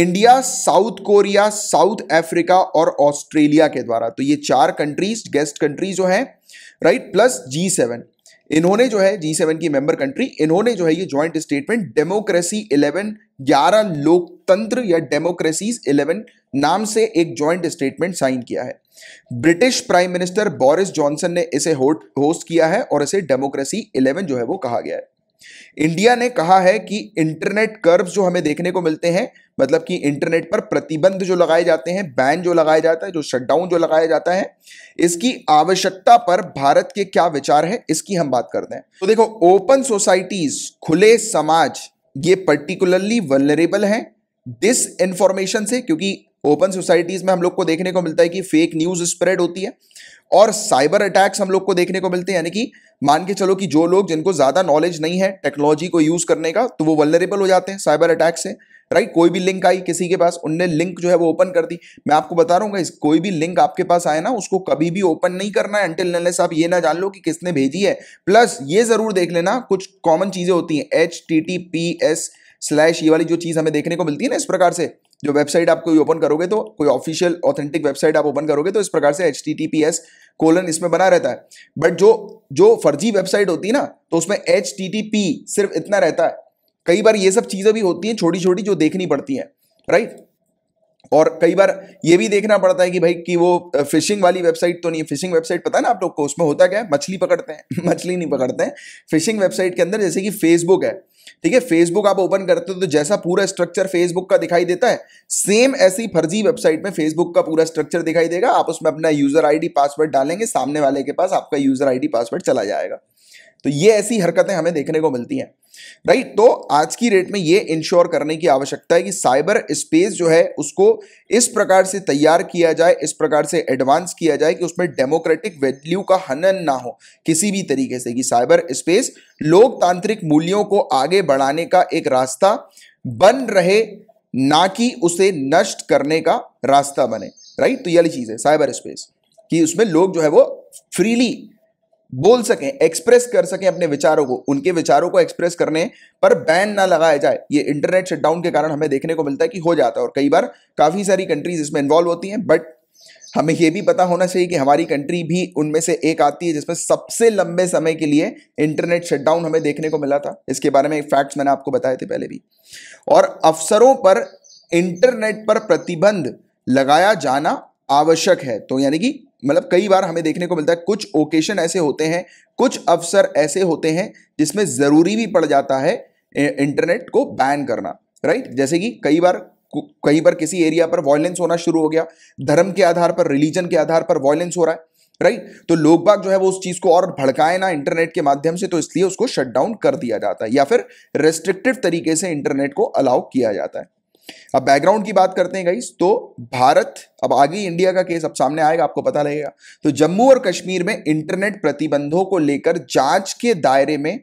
India South Korea South Africa और ऑस्ट्रेलिया के द्वारा तो ये चार कंट्रीज गेस्ट कंट्रीज जो है राइट प्लस जी सेवन इन्होंने जो है जी सेवन की मेंबर कंट्री इन्होंने जो है ये ज्वाइंट स्टेटमेंट डेमोक्रेसी इलेवन ग्यारह लोकतंत्र या डेमोक्रेसीज इलेवन नाम से एक ज्वाइंट स्टेटमेंट साइन किया है British Prime Minister Boris Johnson ने इसे होस्ट किया है और इसे डेमोक्रेसी इलेवन जो है वो कहा गया है इंडिया ने कहा है कि इंटरनेट कर्व्स जो हमें देखने को मिलते हैं मतलब कि इंटरनेट पर प्रतिबंध जो लगाए जाते हैं बैन जो लगाया जाता है जो शटडाउन जो लगाया जाता है इसकी आवश्यकता पर भारत के क्या विचार है इसकी हम बात करते हैं तो देखो ओपन सोसाइटीज खुले समाज ये पर्टिकुलरली वलरेबल हैं डिस इंफॉर्मेशन से क्योंकि ओपन सोसाइटीज में हम लोग को देखने को मिलता है कि फेक न्यूज स्प्रेड होती है और साइबर अटैक्स हम लोग को देखने को मिलते हैं यानी कि मान के चलो कि जो लोग जिनको ज़्यादा नॉलेज नहीं है टेक्नोलॉजी को यूज़ करने का तो वो वलनरेबल हो जाते हैं साइबर अटैक से राइट कोई भी लिंक आई किसी के पास उनने लिंक जो है वो ओपन कर दी मैं आपको बता रहा हूँ इस कोई भी लिंक आपके पास आए ना उसको कभी भी ओपन नहीं करना है अंटिल नलेस आप ये ना जान लो कि किसने भेजी है प्लस ये ज़रूर देख लेना कुछ कॉमन चीज़ें होती हैं H T T P S slash ये वाली जो चीज़ हमें देखने को मिलती है ना इस प्रकार से जो वेबसाइट आप कोई ओपन करोगे तो कोई ऑफिशियल ऑथेंटिक वेबसाइट आप ओपन करोगे तो इस प्रकार से एच कोलन इसमें बना रहता है बट जो जो फर्जी वेबसाइट होती है ना तो उसमें एच सिर्फ इतना रहता है कई बार ये सब चीज़ें भी होती हैं छोटी छोटी जो देखनी पड़ती हैं राइट और कई बार ये भी देखना पड़ता है कि भाई कि वो फिशिंग वाली वेबसाइट तो नहीं है फिशिंग वेबसाइट पता है ना आप लोग को उसमें होता क्या है मछली पकड़ते हैं मछली नहीं पकड़ते हैं फिशिंग वेबसाइट के अंदर जैसे कि फेसबुक है ठीक है फेसबुक आप ओपन करते हो तो जैसा पूरा स्ट्रक्चर फेसबुक का दिखाई देता है सेम ऐसी फर्जी वेबसाइट में फेसबुक का पूरा स्ट्रक्चर दिखाई देगा आप उसमें अपना यूजर आईडी पासवर्ड डालेंगे सामने वाले के पास आपका यूजर आईडी पासवर्ड चला जाएगा तो ये ऐसी हरकतें हमें देखने को मिलती हैं राइट तो आज की रेट में ये इंश्योर करने की आवश्यकता है कि साइबर स्पेस जो है उसको इस प्रकार से तैयार किया जाए इस प्रकार से एडवांस किया जाए कि उसमें डेमोक्रेटिक वैल्यू का हनन ना हो किसी भी तरीके से कि साइबर स्पेस लोकतांत्रिक मूल्यों को आगे बढ़ाने का एक रास्ता बन रहे ना कि उसे नष्ट करने का रास्ता बने राइट तो यही चीज़ है साइबर स्पेस कि उसमें लोग जो है वो फ्रीली बोल सकें एक्सप्रेस कर सकें अपने विचारों को उनके विचारों को एक्सप्रेस करने पर बैन ना लगाया जाए ये इंटरनेट शटडाउन के कारण हमें देखने को मिलता है कि हो जाता है और कई बार काफ़ी सारी कंट्रीज इसमें इन्वॉल्व होती हैं बट हमें यह भी पता होना चाहिए कि हमारी कंट्री भी उनमें से एक आती है जिसमें सबसे लंबे समय के लिए इंटरनेट शटडाउन हमें देखने को मिला था इसके बारे में फैक्ट्स मैंने आपको बताए थे पहले भी और अफसरों पर इंटरनेट पर प्रतिबंध लगाया जाना आवश्यक है तो यानी कि मतलब कई बार हमें देखने को मिलता है कुछ ओकेशन ऐसे होते हैं कुछ अवसर ऐसे होते हैं जिसमें ज़रूरी भी पड़ जाता है इंटरनेट को बैन करना राइट जैसे कि कई बार कई बार किसी एरिया पर वॉयलेंस होना शुरू हो गया धर्म के आधार पर रिलीजन के आधार पर वॉयलेंस हो रहा है राइट तो लोग बाग जो है वो उस चीज को और भड़काए ना इंटरनेट के माध्यम से तो इसलिए उसको शटडाउन कर दिया जाता है या फिर रेस्ट्रिक्टिव तरीके से इंटरनेट को अलाउ किया जाता है अब बैकग्राउंड की बात करते हैं गाइस तो भारत अब आगे इंडिया का केस अब सामने आएगा आपको पता लगेगा तो जम्मू और कश्मीर में इंटरनेट प्रतिबंधों को लेकर जांच के दायरे में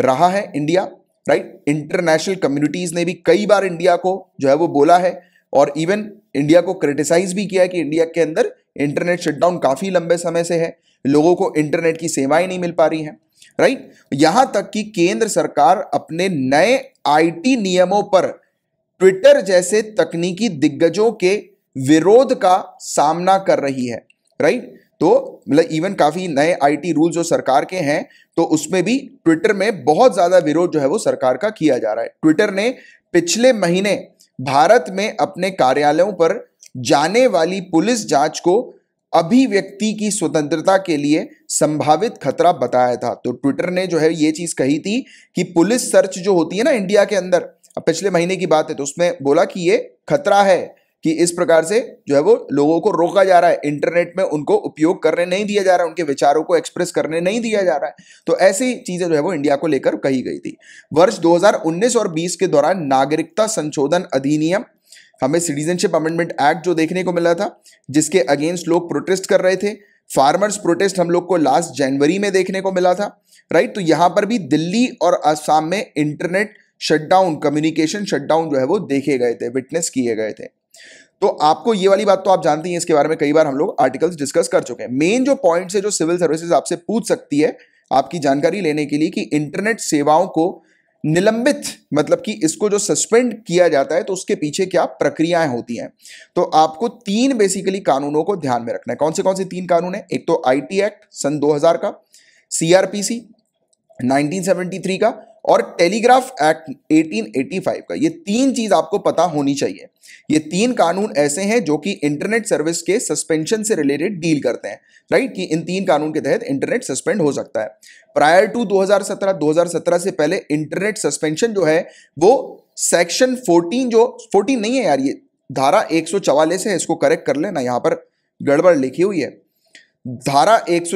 रहा है इंडिया राइट इंटरनेशनल कम्युनिटीज ने भी कई बार इंडिया को जो है वो बोला है और इवन इंडिया को क्रिटिसाइज भी किया है कि इंडिया के अंदर इंटरनेट शटडाउन काफ़ी लंबे समय से है लोगों को इंटरनेट की सेवाएं नहीं मिल पा रही हैं राइट यहां तक कि केंद्र सरकार अपने नए आईटी नियमों पर ट्विटर जैसे तकनीकी दिग्गजों के विरोध का सामना कर रही है राइट तो मतलब इवन काफ़ी नए आईटी रूल जो सरकार के हैं तो उसमें भी ट्विटर में बहुत ज़्यादा विरोध जो है वो सरकार का किया जा रहा है ट्विटर ने पिछले महीने भारत में अपने कार्यालयों पर जाने वाली पुलिस जांच को अभिव्यक्ति की स्वतंत्रता के लिए संभावित खतरा बताया था तो ट्विटर ने जो है ये चीज़ कही थी कि पुलिस सर्च जो होती है ना इंडिया के अंदर अब पिछले महीने की बात है तो उसमें बोला कि ये खतरा है कि इस प्रकार से जो है वो लोगों को रोका जा रहा है इंटरनेट में उनको उपयोग करने नहीं दिया जा रहा है उनके विचारों को एक्सप्रेस करने नहीं दिया जा रहा है तो ऐसी चीज़ें जो है वो इंडिया को लेकर कही गई थी वर्ष 2019 और 20 के दौरान नागरिकता संशोधन अधिनियम हमें सिटीजनशिप अमेंडमेंट एक्ट जो देखने को मिला था जिसके अगेंस्ट लोग प्रोटेस्ट कर रहे थे फार्मर्स प्रोटेस्ट हम लोग को लास्ट जनवरी में देखने को मिला था राइट तो यहाँ पर भी दिल्ली और आसाम में इंटरनेट शटडाउन कम्युनिकेशन शटडाउन जो है वो देखे गए थे विटनेस किए गए थे तो आपको ये वाली बात तो आप जानते हैं इसके बारे में कई बार हम लोग आर्टिकल्स डिस्कस कर चुके हैं मेन जो पॉइंट्स है जो सिविल सर्विसेज आपसे पूछ सकती है आपकी जानकारी लेने के लिए कि इंटरनेट सेवाओं को निलंबित मतलब कि इसको जो सस्पेंड किया जाता है तो उसके पीछे क्या प्रक्रियाएं होती हैं तो आपको तीन बेसिकली कानूनों को ध्यान में रखना है कौन से कौन से तीन कानून है एक तो आईटी एक्ट सन 2000 का सीआरपीसी 1973 का और टेलीग्राफ एक्ट 1885 का ये तीन चीज आपको पता होनी चाहिए ये तीन कानून ऐसे हैं जो कि इंटरनेट सर्विस के सस्पेंशन से रिलेटेड डील करते हैं राइट कि इन तीन कानून के तहत इंटरनेट सस्पेंड हो सकता है प्रायर टू 2017 2017 से पहले इंटरनेट सस्पेंशन जो है वो सेक्शन 14 जो 14 नहीं है यार ये धारा एक है इसको करेक्ट कर लेना यहां पर गड़बड़ लिखी हुई है धारा एक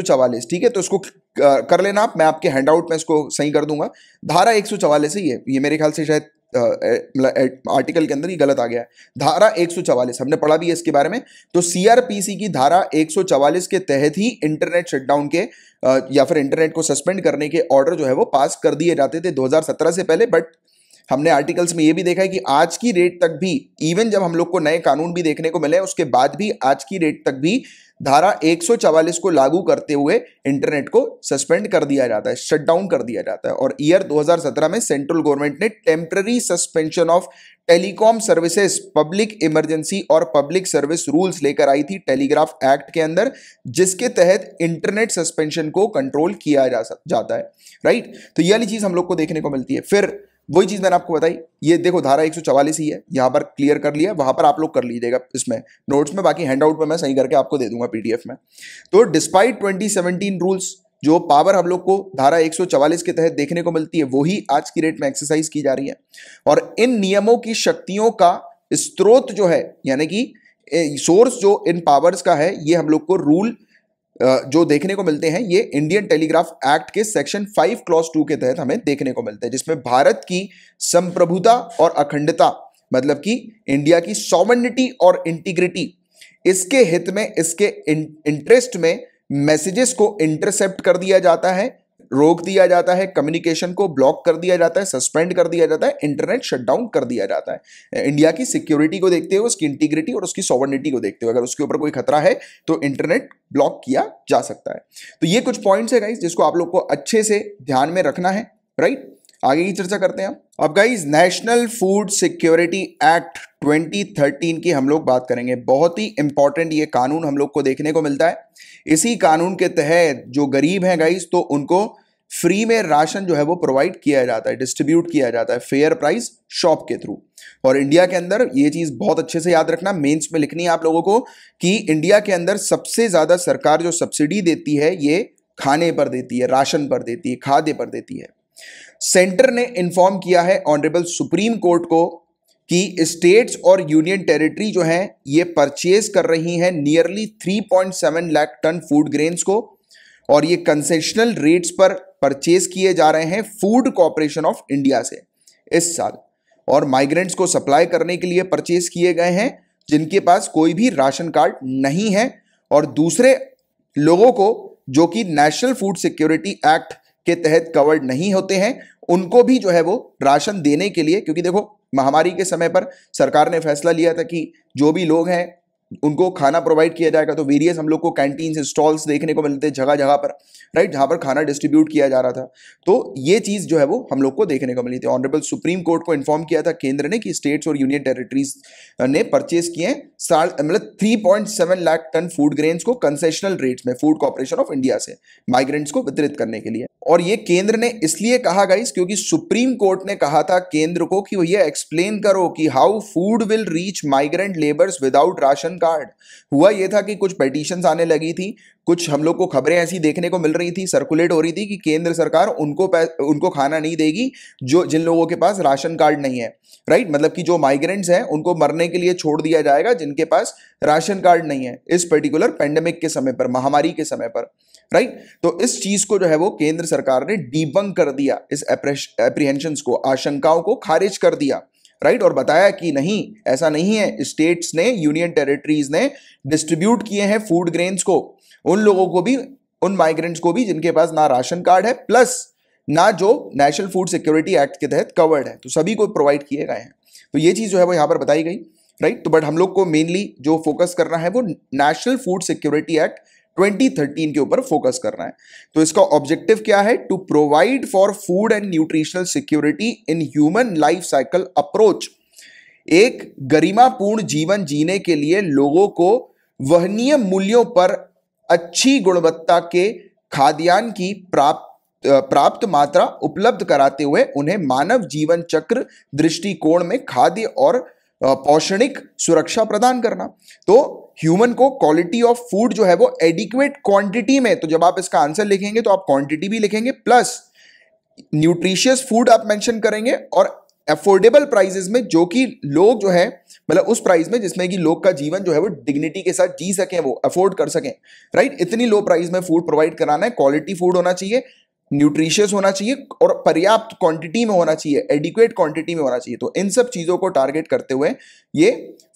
ठीक है तो इसको कर लेना आप मैं आपके हैंडआउट में इसको सही कर दूंगा धारा एक सौ चवालीस ही है ये मेरे ख्याल से शायद आर्टिकल मतलब, के अंदर ही गलत आ गया है धारा चवालीस हमने पढ़ा भी है इसके बारे में तो सीआरपीसी की धारा एक सौ चवालीस के तहत ही इंटरनेट शटडाउन के या फिर इंटरनेट को सस्पेंड करने के ऑर्डर जो है वो पास कर दिए जाते थे दो हजार सत्रह से पहले बट हमने आर्टिकल्स में ये भी देखा है कि आज की रेट तक भी इवन जब हम लोग को नए कानून भी देखने को मिले उसके बाद भी आज की रेट तक भी धारा 144 को लागू करते हुए इंटरनेट को सस्पेंड कर दिया जाता है शट डाउन कर दिया जाता है और ईयर 2017 में सेंट्रल गवर्नमेंट ने temporary suspension of telecom services public emergency और पब्लिक सर्विस रूल्स लेकर आई थी टेलीग्राफ एक्ट के अंदर जिसके तहत इंटरनेट सस्पेंशन को कंट्रोल किया जा जाता है राइट तो ये वाली चीज हम लोग को देखने को मिलती है फिर वही चीज़ मैंने आपको बताई ये देखो धारा 144 ही है यहाँ पर क्लियर कर लिया वहां पर आप लोग कर लीजिएगा इसमें नोट्स में बाकी हैंड आउट में मैं सही करके आपको दे दूंगा पीडीएफ में तो डिस्पाइट 2017 रूल्स जो पावर हम लोग को धारा 144 के तहत देखने को मिलती है वही आज की रेट में एक्सरसाइज की जा रही है और इन नियमों की शक्तियों का स्त्रोत जो है यानी कि सोर्स जो इन पावर्स का है ये हम लोग को रूल जो देखने को मिलते हैं ये इंडियन टेलीग्राफ एक्ट के सेक्शन फाइव क्लॉज टू के तहत हमें देखने को मिलते हैं जिसमें भारत की संप्रभुता और अखंडता मतलब कि इंडिया की सॉवर्निटी और इंटीग्रिटी इसके हित में इसके इंटरेस्ट में मैसेजेस को इंटरसेप्ट कर दिया जाता है रोक दिया जाता है कम्युनिकेशन को ब्लॉक कर दिया जाता है सस्पेंड कर दिया जाता है इंटरनेट शटडाउन कर दिया जाता है इंडिया की सिक्योरिटी को देखते हुए उसकी इंटीग्रिटी और उसकी सॉवर्निटी को देखते हुए अगर उसके ऊपर कोई खतरा है तो इंटरनेट ब्लॉक किया जा सकता है तो ये कुछ पॉइंट्स है गाइज जिसको आप लोग को अच्छे से ध्यान में रखना है राइट आगे की चर्चा करते हैं अब guys National Food Security Act 2013 की हम लोग बात करेंगे बहुत ही इंपॉर्टेंट ये कानून हम लोग को देखने को मिलता है इसी कानून के तहत जो गरीब हैं गाइज तो उनको फ्री में राशन जो है वो प्रोवाइड किया जाता है डिस्ट्रीब्यूट किया जाता है फेयर प्राइस शॉप के थ्रू और इंडिया के अंदर ये चीज़ बहुत अच्छे से याद रखना मेंस में लिखनी है आप लोगों को कि इंडिया के अंदर सबसे ज़्यादा सरकार जो सब्सिडी देती है ये खाने पर देती है राशन पर देती है खाद्य पर देती है सेंटर ने इन्फॉर्म किया है ऑनरेबल सुप्रीम कोर्ट को कि स्टेट्स और यूनियन टेरिटरी जो हैं ये परचेज कर रही हैं nearly 3.7 lakh ton food grains को और ये कंसेशनल रेट्स पर परचेज किए जा रहे हैं फूड कॉरपोरेशन ऑफ इंडिया से इस साल और माइग्रेंट्स को सप्लाई करने के लिए परचेज किए गए हैं जिनके पास कोई भी राशन कार्ड नहीं है और दूसरे लोगों को जो कि नेशनल फूड सिक्योरिटी एक्ट के तहत कवर्ड नहीं होते हैं उनको भी जो है वो राशन देने के लिए क्योंकि देखो महामारी के समय पर सरकार ने फैसला लिया था कि जो भी लोग हैं उनको खाना प्रोवाइड किया जाएगा तो वेरियस हम लोग को कैंटीन स्टॉल्स देखने को मिलते हैं जगह जगह पर राइट जहाँ पर खाना डिस्ट्रीब्यूट किया जा रहा था तो ये चीज़ जो है वो हम लोग को देखने को मिली थी ऑनरेबल सुप्रीम कोर्ट को इन्फॉर्म किया था केंद्र ने कि स्टेट्स और यूनियन टेरिटरीज ने परचेज किए साल मतलब three point seven lakh ton food grains को कंसेशनल रेट्स में फूड कॉरपोरेशन ऑफ इंडिया से माइग्रेंट्स को वितरित करने के लिए और ये केंद्र ने इसलिए कहा गाइस क्योंकि सुप्रीम कोर्ट ने कहा था केंद्र को कि भैया एक्सप्लेन करो कि how food will reach migrant labours without ration ration card हुआ ये था कि कुछ पेटिशन आने लगी थी कुछ हम लोग को खबरें ऐसी देखने को मिल रही थी सर्कुलेट हो रही थी कि केंद्र सरकार उनको उनको खाना नहीं देगी जो जिन लोगों के पास राशन कार्ड नहीं है राइट मतलब कि जो माइग्रेंट्स हैं उनको मरने के लिए छोड़ दिया जाएगा जिनके पास राशन कार्ड नहीं है इस पर्टिकुलर पेंडेमिक के समय पर महामारी के समय पर राइट तो इस चीज को जो है वो केंद्र सरकार ने डीबंग कर दिया इस एप्रिहेंशन को आशंकाओं को खारिज कर दिया राइट और बताया कि नहीं ऐसा नहीं है स्टेट्स ने यूनियन टेरिटरीज ने डिस्ट्रीब्यूट किए हैं फूड ग्रेन्स को उन लोगों को भी उन माइग्रेंट्स को भी जिनके पास ना राशन कार्ड है प्लस ना जो नेशनल फूड सिक्योरिटी एक्ट के तहत कवर्ड है तो सभी को प्रोवाइड किए गए हैं तो ये चीज़ जो है वो यहाँ पर बताई गई राइट तो बट हम लोग को मेनली जो फोकस करना है वो नेशनल फूड सिक्योरिटी एक्ट 2013 के ऊपर फोकस कर रहा है तो इसका ऑब्जेक्टिव क्या है to provide for food and nutritional security in human life cycle approach एक गरिमापूर्ण जीवन जीने के लिए लोगों को वहनीय मूल्यों पर अच्छी गुणवत्ता के खाद्यान्न की प्राप्त प्राप्त मात्रा उपलब्ध कराते हुए उन्हें मानव जीवन चक्र दृष्टिकोण में खाद्य और पौष्णिक सुरक्षा प्रदान करना तो ह्यूमन को क्वालिटी ऑफ फूड जो है वो एडिक्वेट क्वांटिटी में तो जब आप इसका आंसर लिखेंगे तो आप क्वांटिटी भी लिखेंगे प्लस न्यूट्रिशियस फूड आप मेंशन करेंगे और अफोर्डेबल प्राइजेस में जो कि लोग जो है मतलब उस प्राइस में जिसमें कि लोग का जीवन जो है वो डिग्निटी के साथ जी सकें वो अफोर्ड कर सकें राइट इतनी लो प्राइस में फूड प्रोवाइड कराना है क्वालिटी फूड होना चाहिए न्यूट्रिशियस होना चाहिए और पर्याप्त क्वांटिटी में होना चाहिए एडिक्वेट क्वांटिटी में होना चाहिए तो इन सब चीज़ों को टारगेट करते हुए ये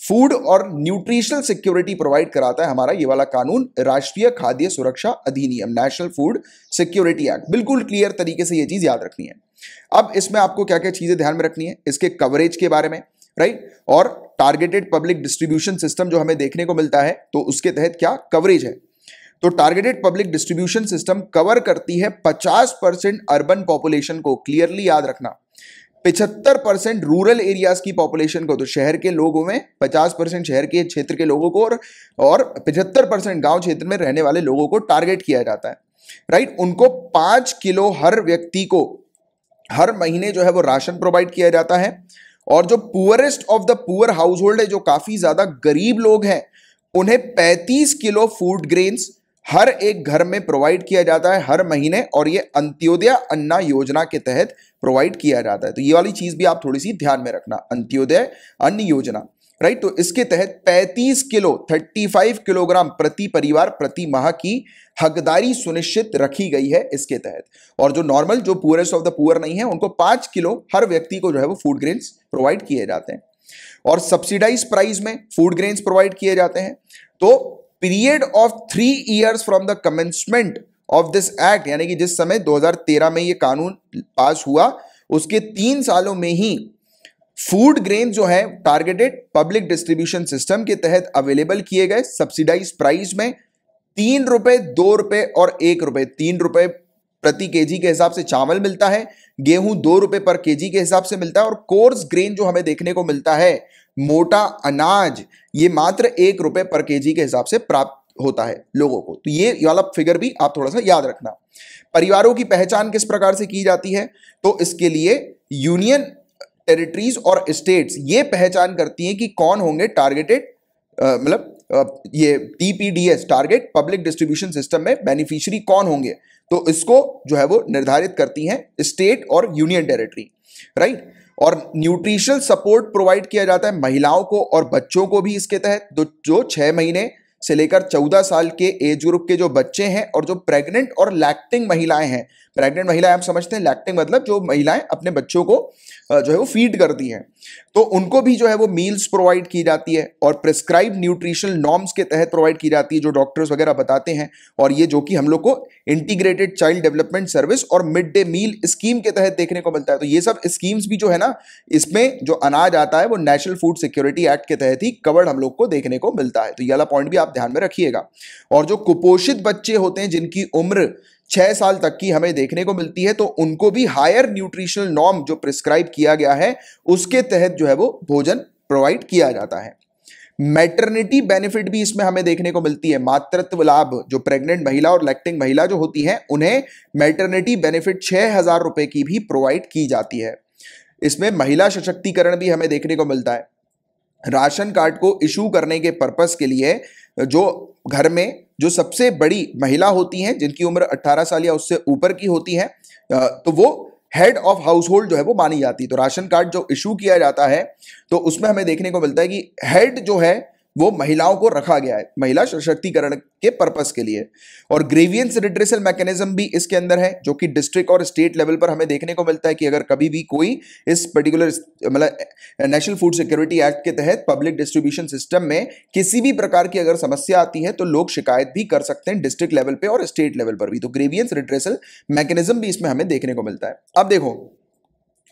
फूड और न्यूट्रिशनल सिक्योरिटी प्रोवाइड कराता है हमारा ये वाला कानून राष्ट्रीय खाद्य सुरक्षा अधिनियम नेशनल फूड सिक्योरिटी एक्ट बिल्कुल क्लियर तरीके से ये चीज़ याद रखनी है अब इसमें आपको क्या क्या चीज़ें ध्यान में रखनी है इसके कवरेज के बारे में राइट और टारगेटेड पब्लिक डिस्ट्रीब्यूशन सिस्टम जो हमें देखने को मिलता है तो उसके तहत क्या कवरेज है तो targeted public distribution system cover करती है 50 परसेंट अर्बन पॉपुलेशन को क्लियरली याद रखना 75 परसेंट रूरल एरियाज की पॉपुलेशन को तो शहर के लोगों में 50 परसेंट शहर के क्षेत्र के लोगों को और पिछहत्तर 75 परसेंट गाँव क्षेत्र में रहने वाले लोगों को टारगेट किया जाता है राइट उनको पांच किलो हर व्यक्ति को हर महीने जो है वो राशन प्रोवाइड किया जाता है और जो poorest of the poor household है जो काफ़ी ज़्यादा गरीब लोग हैं उन्हें 35 किलो फूड ग्रेन्स हर एक घर में प्रोवाइड किया जाता है हर महीने और ये अंत्योदय अन्ना योजना के तहत प्रोवाइड किया जाता है तो ये वाली चीज भी आप थोड़ी सी ध्यान में रखना अंत्योदय अन्न योजना राइट तो इसके तहत 35 किलो 35 किलोग्राम प्रति परिवार प्रति माह की हकदारी सुनिश्चित रखी गई है इसके तहत और जो नॉर्मल जो पुअरेस्ट ऑफ द पुअर नहीं है उनको पाँच किलो हर व्यक्ति को जो है वो फूड ग्रेन्स प्रोवाइड किए जाते हैं और सब्सिडाइज प्राइस में फूड ग्रेन्स प्रोवाइड किए जाते हैं तो period of three years from the commencement of this act यानी कि जिस समय 2013 में ये कानून पास हुआ उसके तीन सालों में ही फूड ग्रेन जो है टारगेटेड पब्लिक डिस्ट्रीब्यूशन सिस्टम के तहत अवेलेबल किए गए सब्सिडाइज प्राइस में तीन रुपए दो रुपए और एक रुपए तीन रुपए प्रति केजी के हिसाब से चावल मिलता है गेहूं दो रुपए पर केजी के हिसाब से मिलता है और कोर्स ग्रेन जो हमें देखने को मिलता है मोटा अनाज ये मात्र एक रुपए पर केजी के हिसाब से प्राप्त होता है लोगों को तो ये वाला फिगर भी आप थोड़ा सा याद रखना परिवारों की पहचान किस प्रकार से की जाती है तो इसके लिए यूनियन टेरिटरीज और स्टेट्स ये पहचान करती हैं कि कौन होंगे टारगेटेड मतलब ये TPDS target public distribution system में बेनिफिशियरी कौन होंगे तो इसको जो है वो निर्धारित करती हैं स्टेट और यूनियन टेरिटरी राइट और न्यूट्रिशनल सपोर्ट प्रोवाइड किया जाता है महिलाओं को और बच्चों को भी इसके तहत तो जो छः महीने से लेकर चौदह साल के एज ग्रुप के जो बच्चे हैं और जो प्रेग्नेंट और लैक्टिंग महिलाएं हैं प्रेग्नेंट महिलाएं आप समझते हैं लैक्टिंग मतलब जो महिलाएं अपने बच्चों को जो है वो फीड करती हैं तो उनको भी जो है वो मील्स प्रोवाइड की जाती है और प्रिस्क्राइब न्यूट्रिशनल नॉर्म्स के तहत प्रोवाइड की जाती है जो डॉक्टर्स वगैरह बताते हैं और ये जो कि हम लोग को इंटीग्रेटेड चाइल्ड डेवलपमेंट सर्विस और मिड डे मील स्कीम के तहत देखने को मिलता है तो ये सब स्कीम्स भी जो है ना इसमें जो अनाज आता है वो नेशनल फूड सिक्योरिटी एक्ट के तहत ही कवर्ड हम लोग को देखने को मिलता है तो ये वाला पॉइंट भी आप ध्यान में रखिएगा और जो कुपोषित बच्चे होते हैं जिनकी उम्र छः साल तक की हमें देखने को मिलती है तो उनको भी हायर न्यूट्रिशनल नॉर्म जो प्रिस्क्राइब किया गया है उसके तहत जो है वो भोजन प्रोवाइड किया जाता है मैटर्निटी बेनिफिट भी इसमें हमें देखने को मिलती है मातृत्व लाभ जो प्रेग्नेंट महिला और लैक्टिंग महिला जो होती हैं उन्हें मैटरनिटी बेनिफिट छः हज़ार रुपये की भी प्रोवाइड की जाती है इसमें महिला सशक्तिकरण भी हमें देखने को मिलता है राशन कार्ड को इशू करने के पर्पस के लिए जो घर में जो सबसे बड़ी महिला होती हैं जिनकी उम्र 18 साल या उससे ऊपर की होती है तो वो हेड ऑफ हाउस होल्ड जो है वो मानी जाती है तो राशन कार्ड जो इशू किया जाता है तो उसमें हमें देखने को मिलता है कि हेड जो है वो महिलाओं को रखा गया है महिला सशक्तिकरण के पर्पस के लिए और ग्रेवियंस रिड्रेसल मैकेनिज्म भी इसके अंदर है जो कि डिस्ट्रिक्ट और स्टेट लेवल पर हमें देखने को मिलता है कि अगर कभी भी कोई इस पर्टिकुलर मतलब नेशनल फूड सिक्योरिटी एक्ट के तहत पब्लिक डिस्ट्रीब्यूशन सिस्टम में किसी भी प्रकार की अगर समस्या आती है तो लोग शिकायत भी कर सकते हैं डिस्ट्रिक्ट लेवल पर और स्टेट लेवल पर भी तो ग्रेवियंस रिड्रेसल मैकेनिज्म भी इसमें हमें देखने को मिलता है अब देखो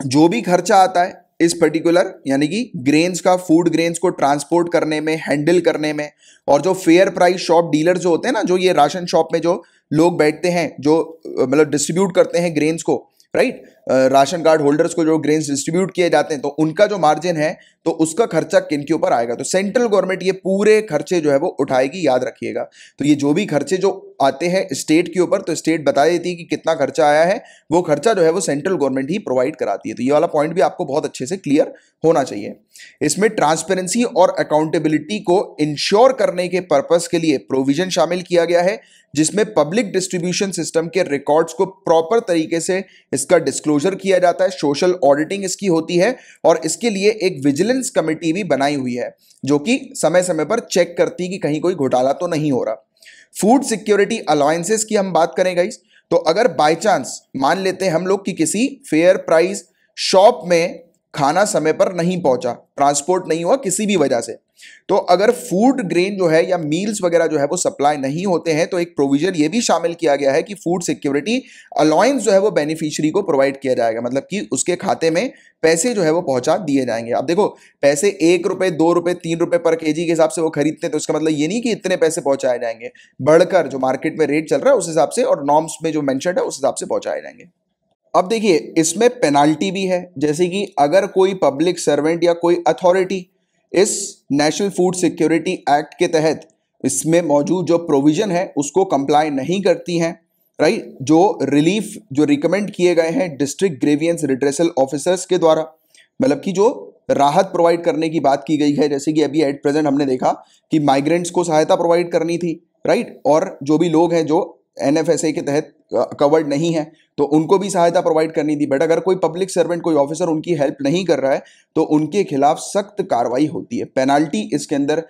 जो भी खर्चा आता है इस पर्टिकुलर यानी कि ग्रेन्स का फूड ग्रेन्स को ट्रांसपोर्ट करने में हैंडल करने में और जो फेयर प्राइस शॉप डीलर जो होते हैं ना जो ये राशन शॉप में जो लोग बैठते हैं जो मतलब डिस्ट्रीब्यूट करते हैं ग्रेन्स को राइट राशन कार्ड होल्डर्स को जो ग्रेन्स डिस्ट्रीब्यूट किए जाते हैं तो उनका जो मार्जिन है तो उसका खर्चा किन के ऊपर आएगा तो सेंट्रल गवर्नमेंट ये पूरे खर्चे जो है वो उठाएगी याद रखिएगा तो ये जो भी खर्चे जो आते हैं स्टेट के ऊपर तो स्टेट बता देती है कि कितना खर्चा आया है वो खर्चा जो है वो सेंट्रल गवर्नमेंट ही प्रोवाइड कराती है तो ये वाला पॉइंट भी आपको बहुत अच्छे से क्लियर होना चाहिए इसमें ट्रांसपेरेंसी और अकाउंटेबिलिटी को इंश्योर करने के पर्पज के लिए प्रोविजन शामिल किया गया है जिसमें पब्लिक डिस्ट्रीब्यूशन सिस्टम के रिकॉर्ड्स को प्रॉपर तरीके से इसका डिस्क्लोजर किया जाता है सोशल ऑडिटिंग इसकी होती है और इसके लिए एक विजिलेंस कमेटी भी बनाई हुई है जो कि समय समय पर चेक करती है कि कहीं कोई घोटाला तो नहीं हो रहा फूड सिक्योरिटी अलायंसेस की हम बात करें गई तो अगर बाय चांस मान लेते हैं हम लोग कि किसी फेयर प्राइस शॉप में खाना समय पर नहीं पहुंचा ट्रांसपोर्ट नहीं हुआ किसी भी वजह से तो अगर फूड ग्रेन जो है या मील्स वगैरह जो है वो सप्लाई नहीं होते हैं तो एक प्रोविजन ये भी शामिल किया गया है कि फूड सिक्योरिटी अलाउंस जो है वो बेनिफिशियरी को प्रोवाइड किया जाएगा मतलब कि उसके खाते में पैसे जो है वो पहुंचा दिए जाएंगे अब देखो पैसे एक रुपये दो रुपये तीन रुपये पर के जी के हिसाब से वो खरीदते हैं तो उसका मतलब ये नहीं कि इतने पैसे पहुंचाए जाएंगे बढ़कर जो मार्केट में रेट चल रहा है उस हिसाब से और नॉर्म्स में जो मैंशन है उस हिसाब से पहुंचाए जाएंगे अब देखिए इसमें पेनाल्टी भी है जैसे कि अगर कोई पब्लिक सर्वेंट या कोई अथॉरिटी इस नेशनल फूड सिक्योरिटी एक्ट के तहत इसमें मौजूद जो प्रोविज़न है उसको कंप्लाई नहीं करती हैं राइट जो रिलीफ जो रिकमेंड किए गए हैं डिस्ट्रिक्ट ग्रेवियंस रिड्रेसल ऑफिसर्स के द्वारा मतलब कि जो राहत प्रोवाइड करने की बात की गई है जैसे कि अभी एट प्रेजेंट हमने देखा कि माइग्रेंट्स को सहायता प्रोवाइड करनी थी राइट और जो भी लोग हैं जो एन के तहत कवर्ड नहीं है तो उनको भी सहायता प्रोवाइड करनी थी बट अगर कोई पब्लिक सर्वेंट कोई ऑफिसर उनकी हेल्प नहीं कर रहा है तो उनके खिलाफ सख्त कार्रवाई होती है पेनाल्टी इसके अंदर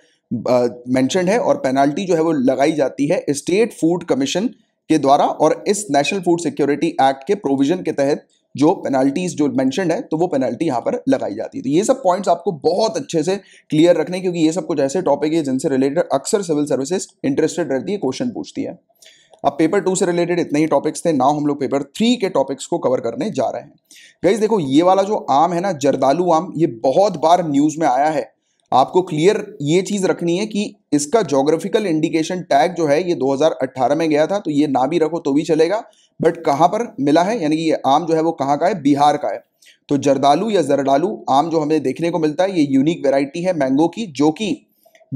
मैंशन है और पेनाल्टी जो है वो लगाई जाती है स्टेट फूड कमीशन के द्वारा और इस नेशनल फूड सिक्योरिटी एक्ट के प्रोविजन के तहत जो पेनाल्टीज जो मेंशन है तो वो पेनाल्टी यहाँ पर लगाई जाती है तो ये सब पॉइंट्स आपको बहुत अच्छे से क्लियर रखने क्योंकि ये सब कुछ ऐसे टॉपिक है जिनसे रिलेटेड अक्सर सिविल सर्विसेज इंटरेस्टेड रहती है क्वेश्चन पूछती है अब पेपर टू से रिलेटेड इतने ही टॉपिक्स थे ना हम लोग पेपर थ्री के टॉपिक्स को कवर करने जा रहे हैं गाइज देखो ये वाला जो आम है ना जर्दालू आम ये बहुत बार न्यूज़ में आया है आपको क्लियर ये चीज़ रखनी है कि इसका जोग्राफिकल इंडिकेशन टैग जो है ये 2018 में गया था तो ये ना भी रखो तो भी चलेगा बट कहाँ पर मिला है यानी कि ये आम जो है वो कहाँ का है बिहार का है तो जरदालू या जरडालू आम जो हमें देखने को मिलता है ये यूनिक वेराइटी है मैंगो की जो कि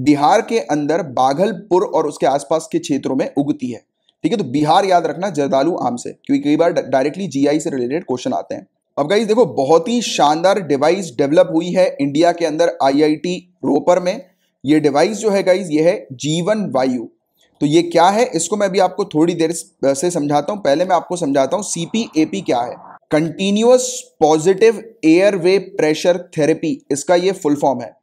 बिहार के अंदर बाघलपुर और उसके आसपास के क्षेत्रों में उगती है ठीक है तो बिहार याद रखना जर्दालू आम से क्योंकि कई बार डायरेक्टली जीआई से रिलेटेड क्वेश्चन आते हैं अब गाइज देखो बहुत ही शानदार डिवाइस डेवलप हुई है इंडिया के अंदर आईआईटी रोपर में ये डिवाइस जो है गाइज ये है जीवन वायु तो ये क्या है इसको मैं अभी आपको थोड़ी देर से समझाता हूँ पहले मैं आपको समझाता हूँ सीपीएपी क्या है continuous positive airway pressure therapy इसका ये फुल फॉर्म है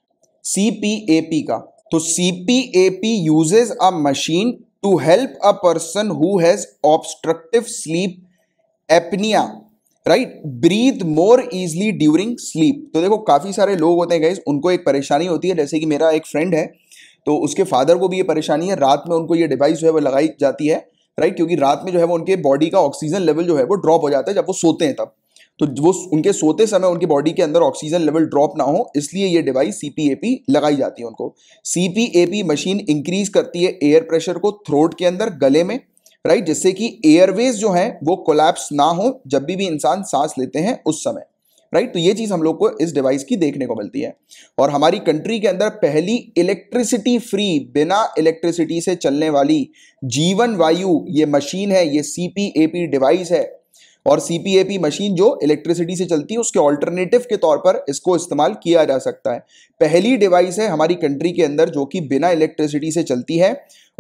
सीपीएपी का तो CPAP uses a machine to help a person who has obstructive sleep apnoea right breathe more easily during sleep तो देखो काफ़ी सारे लोग होते हैं गाइज उनको एक परेशानी होती है जैसे कि मेरा एक फ्रेंड है तो उसके फादर को भी ये परेशानी है रात में उनको ये डिवाइस जो है वो लगाई जाती है राइट क्योंकि रात में जो है वो उनके बॉडी का ऑक्सीजन लेवल जो है वो ड्रॉप हो जाता है जब वो सोते हैं तब तो वो उनके सोते समय उनकी बॉडी के अंदर ऑक्सीजन लेवल ड्रॉप ना हो इसलिए ये डिवाइस सीपीएपी लगाई जाती है उनको सीपीएपी मशीन इंक्रीज करती है एयर प्रेशर को थ्रोट के अंदर गले में राइट जिससे कि एयरवेज जो है वो कोलैप्स ना हो जब भी भी इंसान सांस लेते हैं उस समय राइट तो ये चीज़ हम लोग को इस डिवाइस की देखने को मिलती है और हमारी कंट्री के अंदर पहली इलेक्ट्रिसिटी फ्री बिना इलेक्ट्रिसिटी से चलने वाली जीवन वायु ये मशीन है ये सी डिवाइस है और सीपीएपी मशीन जो इलेक्ट्रिसिटी से चलती है उसके ऑल्टरनेटिव के तौर पर इसको इस्तेमाल किया जा सकता है पहली डिवाइस है हमारी कंट्री के अंदर जो कि बिना इलेक्ट्रिसिटी से चलती है